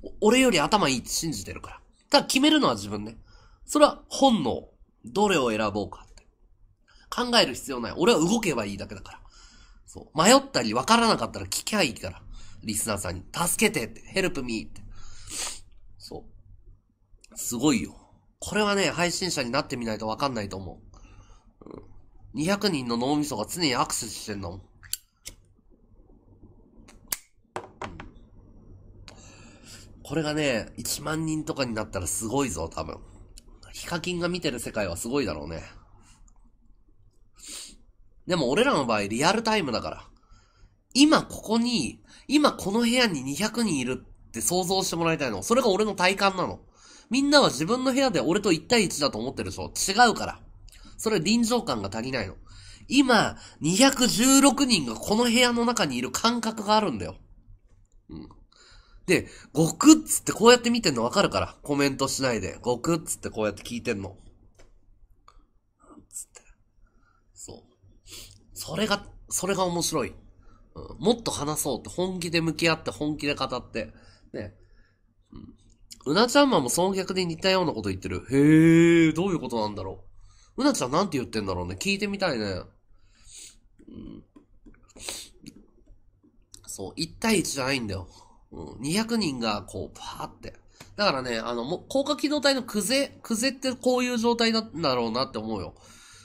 A: うん。俺より頭いいって信じてるから。ただ決めるのは自分ね。それは本能。どれを選ぼうかって。考える必要ない。俺は動けばいいだけだから。そう。迷ったり分からなかったら聞きゃいいから。リスナーさんに、助けてって、ヘルプミーって。すごいよ。これはね、配信者になってみないとわかんないと思う。うん、200人の脳みそが常にアクセスしてんのん。これがね、1万人とかになったらすごいぞ、多分。ヒカキンが見てる世界はすごいだろうね。でも俺らの場合、リアルタイムだから。今ここに、今この部屋に200人いるって想像してもらいたいの。それが俺の体感なの。みんなは自分の部屋で俺と1対1だと思ってるでしょ違うから。それ臨場感が足りないの。今、216人がこの部屋の中にいる感覚があるんだよ。うん。で、ごくっつってこうやって見てんのわかるから。コメントしないで。ごくっつってこうやって聞いてんの。つって。そう。それが、それが面白い。うん、もっと話そうって本気で向き合って本気で語って。ね。うんうなちゃんマンもその逆で似たようなこと言ってる。へえ、どういうことなんだろう。うなちゃんなんて言ってんだろうね。聞いてみたいね。うん。そう、1対1じゃないんだよ。うん、200人がこう、パーって。だからね、あの、もう、高架機能体のクゼ、クゼってこういう状態なんだろうなって思うよ。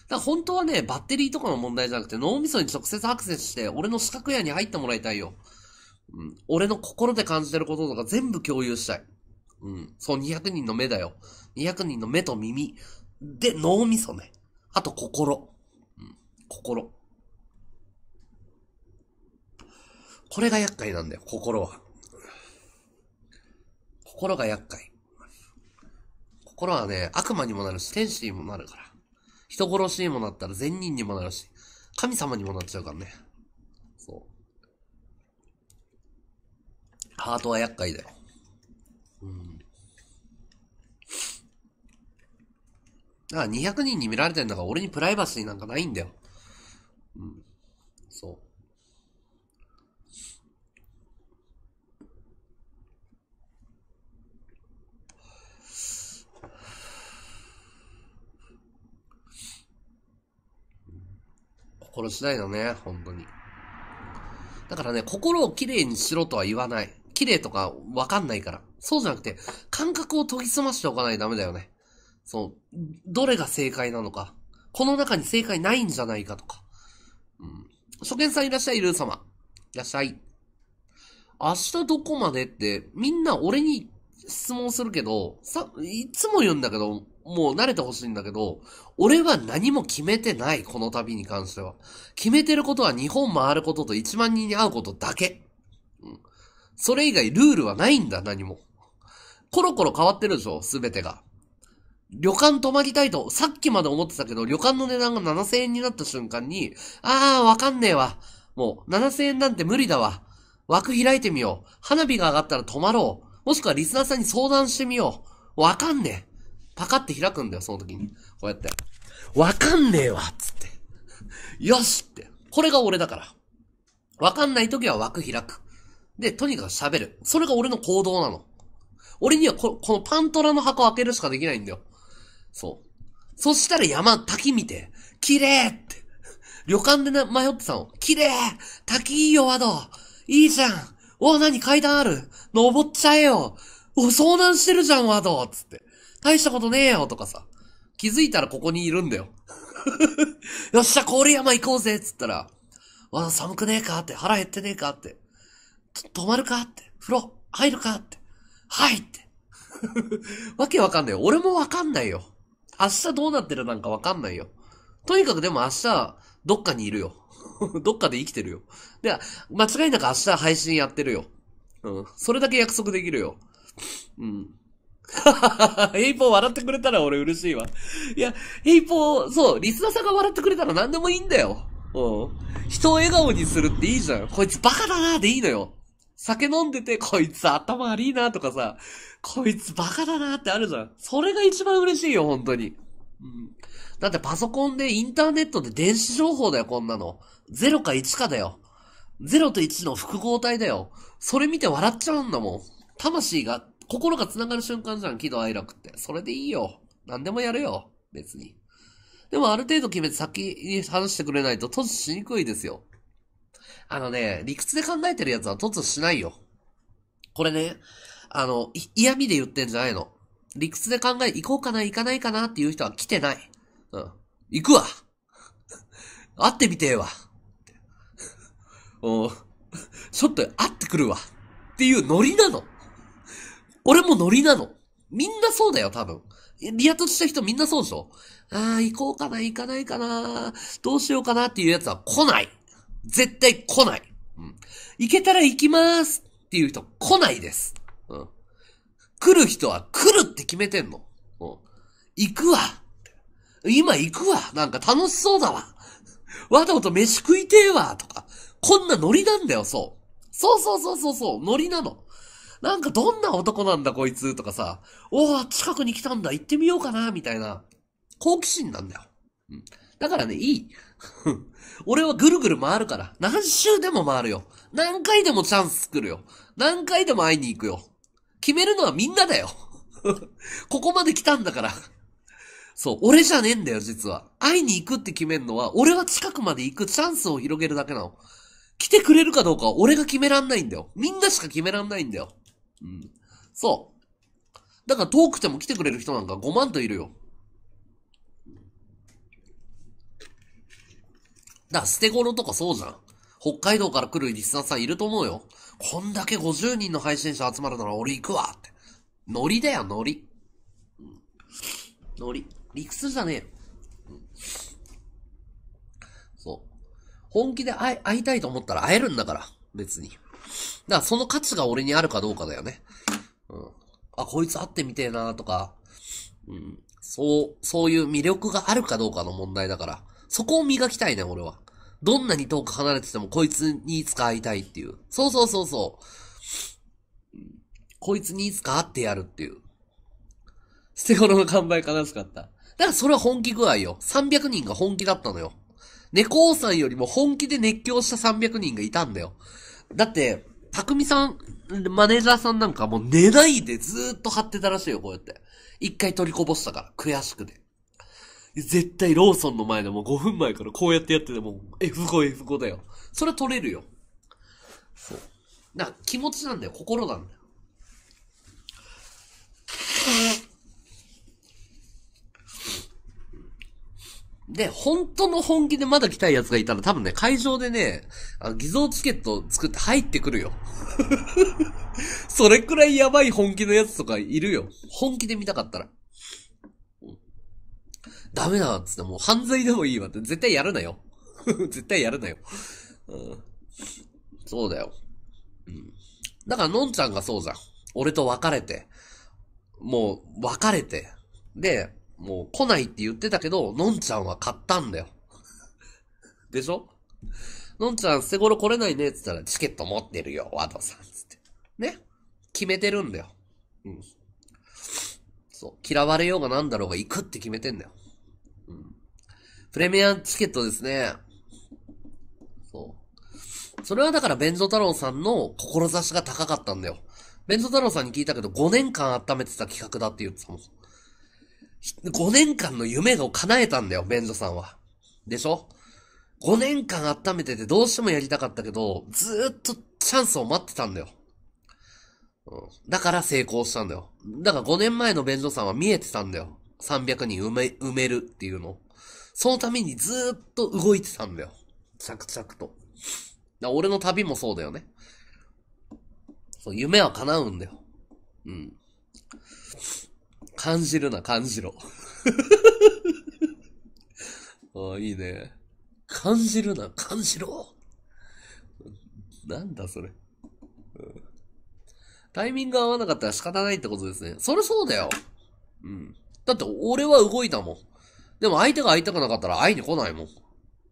A: だから本当はね、バッテリーとかの問題じゃなくて、脳みそに直接アクセスして、俺の視覚野に入ってもらいたいよ。うん、俺の心で感じてることとか全部共有したい。うん。そう、200人の目だよ。200人の目と耳。で、脳みそね。あと、心。うん。心。これが厄介なんだよ、心は。心が厄介。心はね、悪魔にもなるし、天使にもなるから。人殺しにもなったら善人にもなるし、神様にもなっちゃうからね。そう。ハートは厄介だよ。あ、200人に見られてんだから俺にプライバシーなんかないんだよ。うん。そう。心次第だね、本当に。だからね、心をきれいにしろとは言わない。綺麗とかわかんないから。そうじゃなくて、感覚を研ぎ澄ましておかないとダメだよね。その、どれが正解なのか。この中に正解ないんじゃないかとか。うん。初見さんいらっしゃい、ルー様。いらっしゃい。明日どこまでって、みんな俺に質問するけど、さ、いつも言うんだけど、もう慣れてほしいんだけど、俺は何も決めてない、この旅に関しては。決めてることは日本回ることと1万人に会うことだけ。うん。それ以外ルールはないんだ、何も。コロコロ変わってるでしょ、すべてが。旅館泊まりたいと、さっきまで思ってたけど、旅館の値段が7000円になった瞬間に、あー、わかんねえわ。もう、7000円なんて無理だわ。枠開いてみよう。花火が上がったら泊まろう。もしくはリスナーさんに相談してみよう。わかんねえ。パカって開くんだよ、その時に。こうやって。わかんねえわつって。よしって。これが俺だから。わかんない時は枠開く。で、とにかく喋る。それが俺の行動なの。俺にはこ、このパントラの箱開けるしかできないんだよ。そう。そしたら山、滝見て、綺麗って。旅館で、迷ってたの。綺麗滝いいよ、アドいいじゃんお、なに階段ある登っちゃえよお、遭難してるじゃん、ワドつって。大したことねえよとかさ。気づいたらここにいるんだよ。*laughs* よっしゃ、氷山行こうぜっつったら、わ、寒くねえかって、腹減ってねえかって。泊まるかって。風呂、入るかって。はいって。*laughs* わけわかんないよ。俺もわかんないよ。明日どうなってるなんかわかんないよ。とにかくでも明日、どっかにいるよ。*laughs* どっかで生きてるよ。で、間違いなく明日配信やってるよ。うん。それだけ約束できるよ。うん。*laughs* ヘイポー笑ってくれたら俺嬉しいわ。いや、ヘイポー、そう、リスナーさんが笑ってくれたら何でもいいんだよ。うん。人を笑顔にするっていいじゃん。こいつバカだなーでいいのよ。酒飲んでて、こいつ頭悪いなとかさ、こいつバカだなってあるじゃん。それが一番嬉しいよ、本当に。うん。だってパソコンでインターネットで電子情報だよ、こんなの。0か1かだよ。0と1の複合体だよ。それ見て笑っちゃうんだもん。魂が、心が繋がる瞬間じゃん、喜怒哀楽って。それでいいよ。何でもやるよ。別に。でもある程度決めて先に話してくれないと突しにくいですよ。あのね、理屈で考えてるやつは突しないよ。これね、あの、嫌味で言ってんじゃないの。理屈で考え、行こうかな、行かないかなっていう人は来てない。うん。行くわ *laughs* 会ってみてえわおちょっと会ってくるわ。っていうノリなの。俺もノリなの。みんなそうだよ、多分。リアとした人みんなそうでしょああ、行こうかな、行かないかな、どうしようかなっていうやつは来ない。絶対来ない。うん。行けたら行きますっていう人来ないです。来る人は来るって決めてんの。うん。行くわ。今行くわ。なんか楽しそうだわ。*laughs* わざわざ飯食いてえわ。とか。こんなノリなんだよ、そう。そうそうそうそうそう、ノリなの。なんかどんな男なんだこいつとかさ、おお、近くに来たんだ、行ってみようかな、みたいな、好奇心なんだよ。うん。だからね、いい。*laughs* 俺はぐるぐる回るから、何周でも回るよ。何回でもチャンス作るよ。何回でも会いに行くよ。決めるのはみんなだよ。*laughs* ここまで来たんだから。そう、俺じゃねえんだよ、実は。会いに行くって決めるのは、俺は近くまで行くチャンスを広げるだけなの。来てくれるかどうかは俺が決めらんないんだよ。みんなしか決めらんないんだよ。うん。そう。だから遠くても来てくれる人なんか5万といるよ。だから捨て頃とかそうじゃん。北海道から来るリスナーさんいると思うよ。こんだけ50人の配信者集まるなら俺行くわって。ノリだよ、ノリ。うん、ノリ。理屈じゃねえよ。そう。本気で会いたいと思ったら会えるんだから、別に。だからその価値が俺にあるかどうかだよね。うん。あ、こいつ会ってみてえなとか、うん。そう、そういう魅力があるかどうかの問題だから、そこを磨きたいね、俺は。どんなに遠く離れててもこいつにいつか会いたいっていう。そうそうそうそう。こいつにいつか会ってやるっていう。捨て頃の完売悲しかった。だからそれは本気具合よ。300人が本気だったのよ。猫さんよりも本気で熱狂した300人がいたんだよ。だって、匠さん、マネージャーさんなんかもう寝ないでずーっと張ってたらしいよ、こうやって。一回取りこぼしたから、悔しくて。絶対ローソンの前でもう5分前からこうやってやってても F5、F5 だよ。それ取れるよ。そう。な、気持ちなんだよ。心なんだよ。で、本当の本気でまだ来たい奴がいたら多分ね、会場でね、あの偽造チケット作って入ってくるよ。*laughs* それくらいやばい本気のやつとかいるよ。本気で見たかったら。ダメだっつって、もう犯罪でもいいわって、絶対やるなよ。*laughs* 絶対やるなよ。うん。そうだよ。うん。だから、のんちゃんがそうじゃん。俺と別れて。もう、別れて。で、もう来ないって言ってたけど、のんちゃんは買ったんだよ。*laughs* でしょのんちゃん、捨て頃来れないねって言ったら、チケット持ってるよ、ワトさん。つって。ね決めてるんだよ。うん。そう。嫌われようがなんだろうが行くって決めてんだよ。プレミアチケットですね。そう。それはだからベンゾ太郎さんの志が高かったんだよ。ベンゾ太郎さんに聞いたけど5年間温めてた企画だって言ってたもん。5年間の夢を叶えたんだよ、ベンゾさんは。でしょ ?5 年間温めててどうしてもやりたかったけど、ずーっとチャンスを待ってたんだよ。うん。だから成功したんだよ。だから5年前のベンゾさんは見えてたんだよ。300人埋め、埋めるっていうの。そのためにずっと動いてたんだよ。サクサクと。だ俺の旅もそうだよね。そう、夢は叶うんだよ。うん。感じるな、感じろ。*laughs* ああ、いいね。感じるな、感じろ。なんだそれ、タイミング合わなかったら仕方ないってことですね。それそうだよ。うん。だって俺は動いたもん。でも相手が会いたくなかったら会いに来ないもん。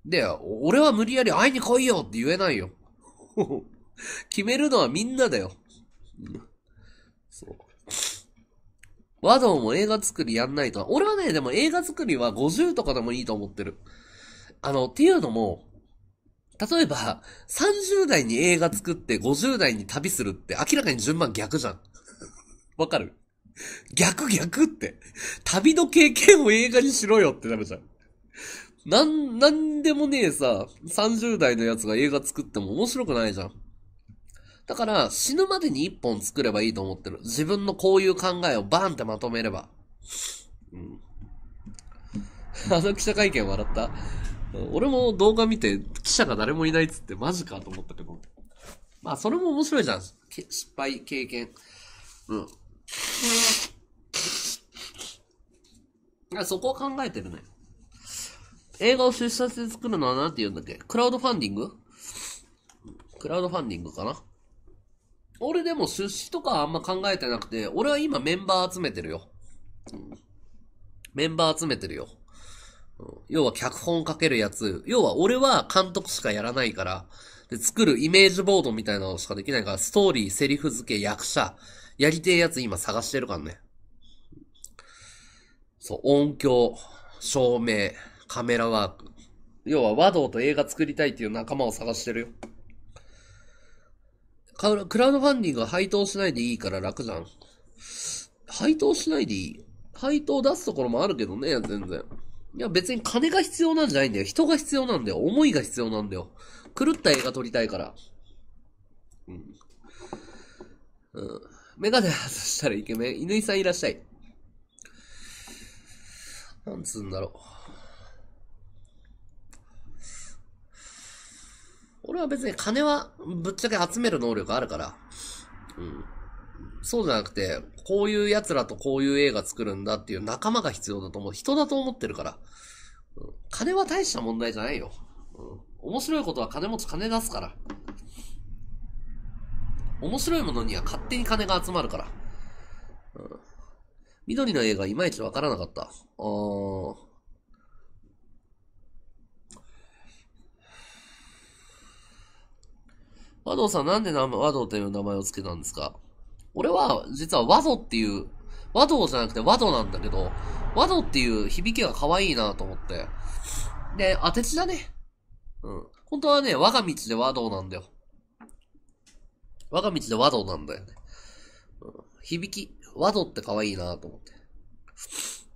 A: で、俺は無理やり会いに来いよって言えないよ。*laughs* 決めるのはみんなだよ。そう。和道も映画作りやんないと。俺はね、でも映画作りは50とかでもいいと思ってる。あの、っていうのも、例えば、30代に映画作って50代に旅するって明らかに順番逆じゃん。わかる逆逆って。旅の経験を映画にしろよってなるじゃん。なん、なんでもねえさ、30代のやつが映画作っても面白くないじゃん。だから、死ぬまでに1本作ればいいと思ってる。自分のこういう考えをバーンってまとめれば。うん。あの記者会見笑った。俺も動画見て、記者が誰もいないっつってマジかと思ったけど。まあ、それも面白いじゃん。失敗経験。うん。そこは考えてるね。映画を出社して作るのは何て言うんだっけクラウドファンディングクラウドファンディングかな俺でも出資とかあんま考えてなくて、俺は今メンバー集めてるよ。うん、メンバー集めてるよ、うん。要は脚本かけるやつ。要は俺は監督しかやらないから、で、作るイメージボードみたいなのしかできないから、ストーリー、セリフ付け、役者、やりてえやつ今探してるからね。そう、音響、照明、カメラワーク。要は和道と映画作りたいっていう仲間を探してるよ。クラウドファンディングは配当しないでいいから楽じゃん。配当しないでいい配当出すところもあるけどね、全然。いや別に金が必要なんじゃないんだよ。人が必要なんだよ。思いが必要なんだよ。狂った映画撮りたいから。うん。うん。メガネ外したらイケメン。犬井さんいらっしゃい。なんつうんだろう。俺は別に金はぶっちゃけ集める能力あるから。うん。そうじゃなくて、こういう奴らとこういう映画作るんだっていう仲間が必要だと思う。人だと思ってるから。うん、金は大した問題じゃないよ。うん。面白いことは金持ち金出すから。面白いものには勝手に金が集まるから。うん、緑の映画いまいちわからなかった。あー。和道さんなんで和道という名前を付けたんですか俺は、実は和道っていう、和道じゃなくて和道なんだけど、和道っていう響きが可愛いなと思って。で、当て字だね。うん。本当はね、我が道で和道なんだよ。我が道でワドなんだよね。うん、響き、ワドって可愛いなと思って。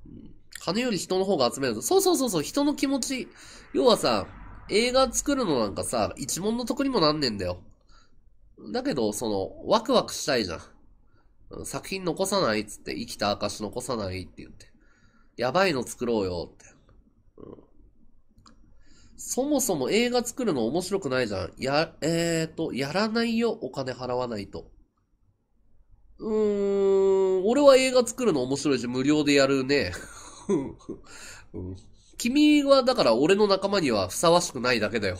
A: うん金より人の方が集めるそうそうそうそう、人の気持ち。要はさ、映画作るのなんかさ、一問の得にもなんねんだよ。だけど、その、ワクワクしたいじゃん。作品残さないっつって、生きた証残さないって言って。やばいの作ろうよって。うんそもそも映画作るの面白くないじゃん。や、えーと、やらないよ、お金払わないと。うーん、俺は映画作るの面白いし、無料でやるね。*laughs* うん、君は、だから俺の仲間にはふさわしくないだけだよ。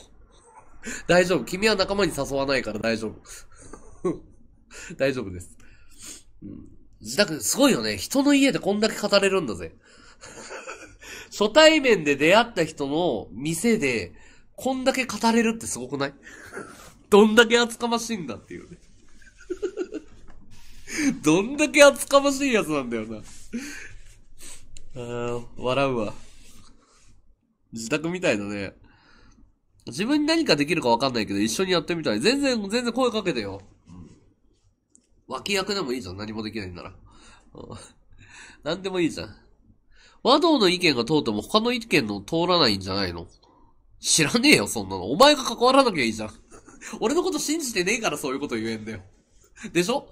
A: 大丈夫。君は仲間に誘わないから大丈夫。*laughs* 大丈夫です。うん。自宅、すごいよね。人の家でこんだけ語れるんだぜ。初対面で出会った人の店で、こんだけ語れるってすごくないどんだけ厚かましいんだっていうね *laughs* どんだけ厚かましいやつなんだよなあん、笑うわ。自宅みたいだね。自分に何かできるかわかんないけど、一緒にやってみたい。全然、全然声かけてよ。脇役でもいいじゃん。何もできないんなら。何でもいいじゃん。和道の意見が通っても他の意見の通らないんじゃないの知らねえよ、そんなの。お前が関わらなきゃいいじゃん。*laughs* 俺のこと信じてねえからそういうこと言えんだよ。でしょ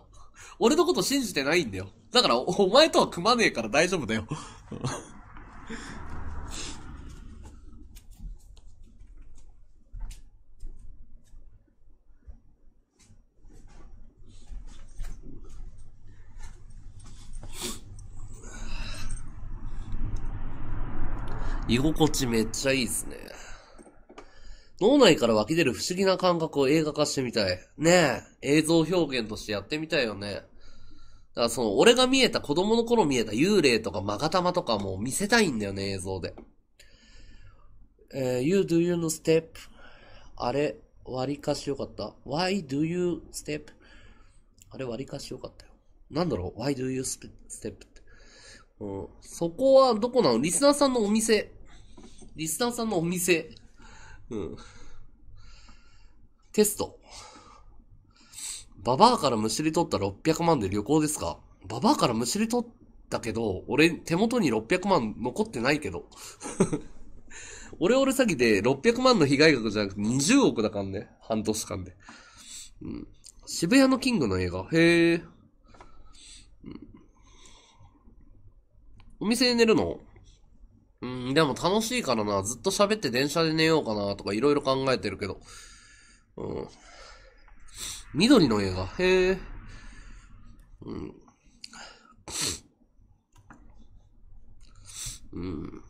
A: 俺のこと信じてないんだよ。だからお、お前とは組まねえから大丈夫だよ。*laughs* 居心地めっちゃいいですね。脳内から湧き出る不思議な感覚を映画化してみたい。ねえ、映像表現としてやってみたいよね。だからその、俺が見えた、子供の頃見えた幽霊とかマガタマとかも見せたいんだよね、映像で。えー、you do you no step? あれ、割りかしよかった ?why do you step? あれ、割りかしよかったよ。なんだろう ?why do you step? うん。そこはどこなのリスナーさんのお店リスナーさんのお店。うん。テスト。ババアからむしり取った600万で旅行ですかババアからむしり取ったけど、俺、手元に600万残ってないけど。*laughs* オレオレ詐欺で600万の被害額じゃなくて20億だかんね。半年間で。うん。渋谷のキングの映画。へえ、うん。お店で寝るのうん、でも楽しいからな。ずっと喋って電車で寝ようかなとかいろいろ考えてるけど。うん。緑の映画。へえ。うん。うん。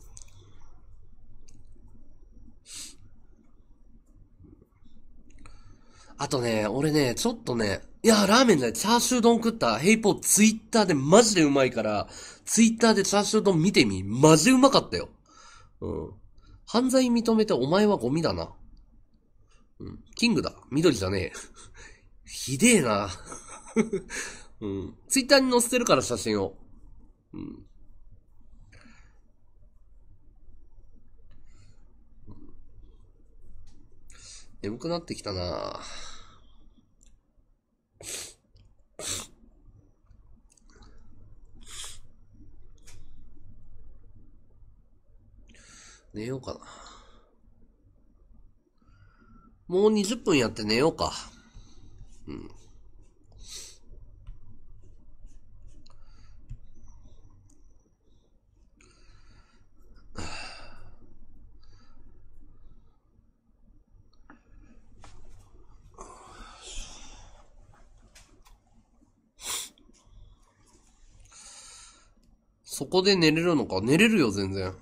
A: あとね、俺ね、ちょっとね、いや、ラーメンじゃない、チャーシュー丼食った、ヘイポーツイッターでマジでうまいから、ツイッターでチャーシュー丼見てみマジうまかったよ。うん。犯罪認めてお前はゴミだな。うん。キングだ。緑じゃねえ。*laughs* ひでえな。*laughs* うん。ツイッターに載せてるから写真を。うん。眠くなってきたなぁ。寝ようかな。もう20分やって寝ようか。うん。*sighs* そこで寝れるのか寝れるよ、全然。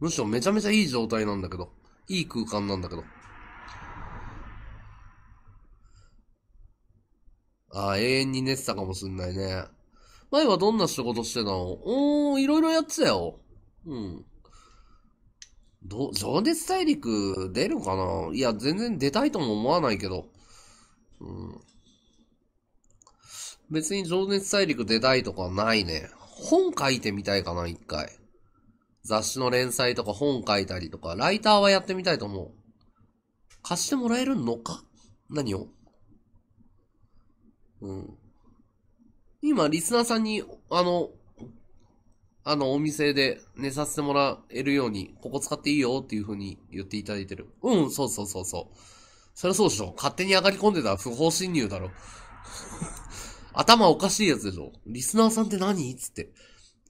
A: むしろめちゃめちゃいい状態なんだけど、いい空間なんだけど。ああ、永遠に寝てたかもしんないね。前はどんな仕事してたのおー、いろいろやってたよ。うん。ど、情熱大陸出るかないや、全然出たいとも思わないけど。うん。別に情熱大陸出たいとかないね。本書いてみたいかな、一回。雑誌の連載とか本書いたりとか、ライターはやってみたいと思う。貸してもらえるのか何をうん。今、リスナーさんに、あの、あの、お店で寝させてもらえるように、ここ使っていいよっていう風に言っていただいてる。うん、そうそうそうそう。そりゃそうでしょ。勝手に上がり込んでたら不法侵入だろ。*laughs* 頭おかしいやつでしょ。リスナーさんって何つって。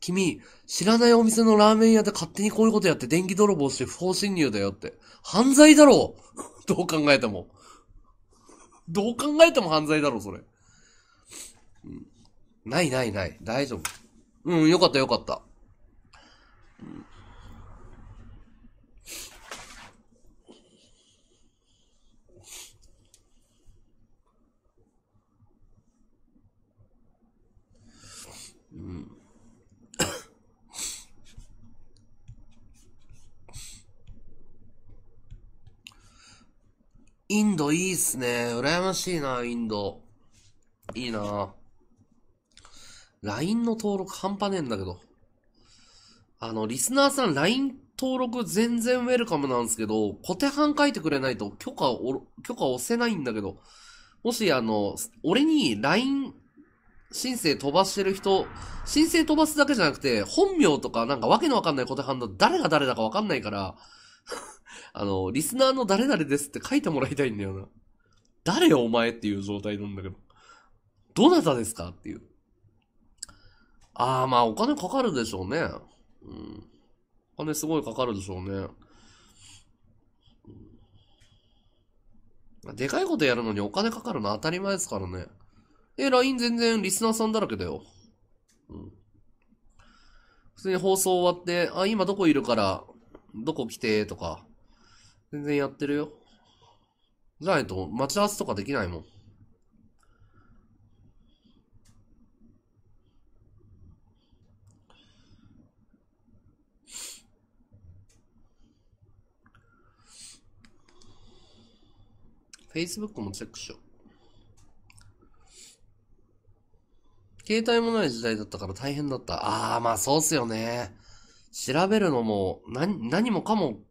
A: 君、知らないお店のラーメン屋で勝手にこういうことやって電気泥棒して不法侵入だよって。犯罪だろ *laughs* どう考えても。どう考えても犯罪だろ、それ。うん、ないないない。大丈夫。うん、よかったよかった。インドいいっすね。羨ましいな、インド。いいな。LINE の登録半端ねえんだけど。あの、リスナーさん LINE 登録全然ウェルカムなんですけど、小手半書いてくれないと許可を、許可押せないんだけど、もしあの、俺に LINE 申請飛ばしてる人、申請飛ばすだけじゃなくて、本名とかなんかわけのわかんない小手半の誰が誰だかわかんないから、あの、リスナーの誰々ですって書いてもらいたいんだよな。誰よお前っていう状態なんだけど。どなたですかっていう。ああ、まあお金かかるでしょうね。うん。お金すごいかかるでしょうね。でかいことやるのにお金かかるの当たり前ですからね。え、LINE 全然リスナーさんだらけだよ。うん。普通に放送終わって、あ、今どこいるから、どこ来て、とか、全然やってるよ。じゃないと、待ち合わせとかできないもん。Facebook もチェックしよう。携帯もない時代だったから大変だった。ああ、まあそうっすよね。調べるのも、何、何もかも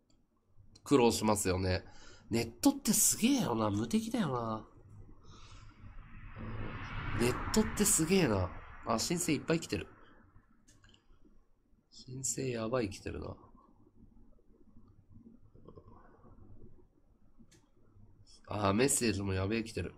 A: 苦労しますよね。ネットってすげえよな。無敵だよな。ネットってすげえな。あ、申請いっぱい来てる。申請やばい来てるな。あ、メッセージもやべえ来てる。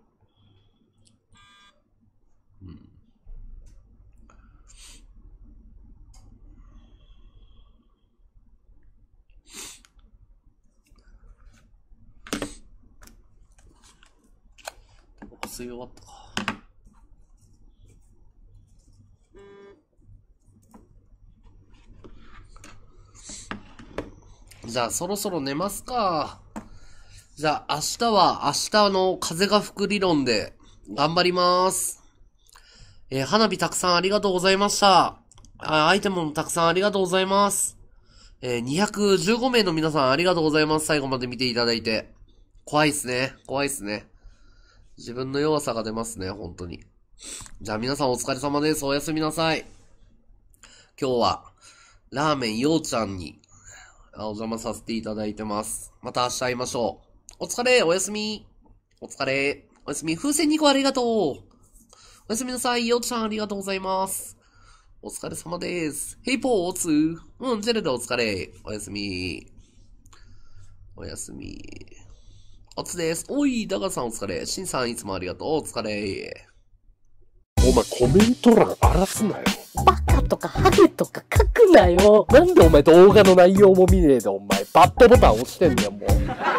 A: 水終わったか。じゃあそろそろ寝ますか。じゃあ明日は明日の風が吹く理論で頑張ります。えー、花火たくさんありがとうございました。あアイテムもたくさんありがとうございます。えー、215名の皆さんありがとうございます。最後まで見ていただいて。怖いっすね。怖いっすね。自分の弱さが出ますね、本当に。じゃあ皆さんお疲れ様です。おやすみなさい。今日は、ラーメンようちゃんに、お邪魔させていただいてます。また明日会いましょう。お疲れ、おやすみ。お疲れ、おやすみ。風船2個ありがとう。おやすみなさい。ようちゃんありがとうございます。お疲れ様です。ヘイポーツー。うん、ジェルでお疲れ。おやすみ。おやすみ。おつです。おい、だがさんお疲れ。しんさんいつもありがとう。お疲れ。お前コメント欄荒らすなよ。バカとかハゲとか書くなよ。なんでお前動画の内容も見ねえでお前バットボタン押してんだよもう。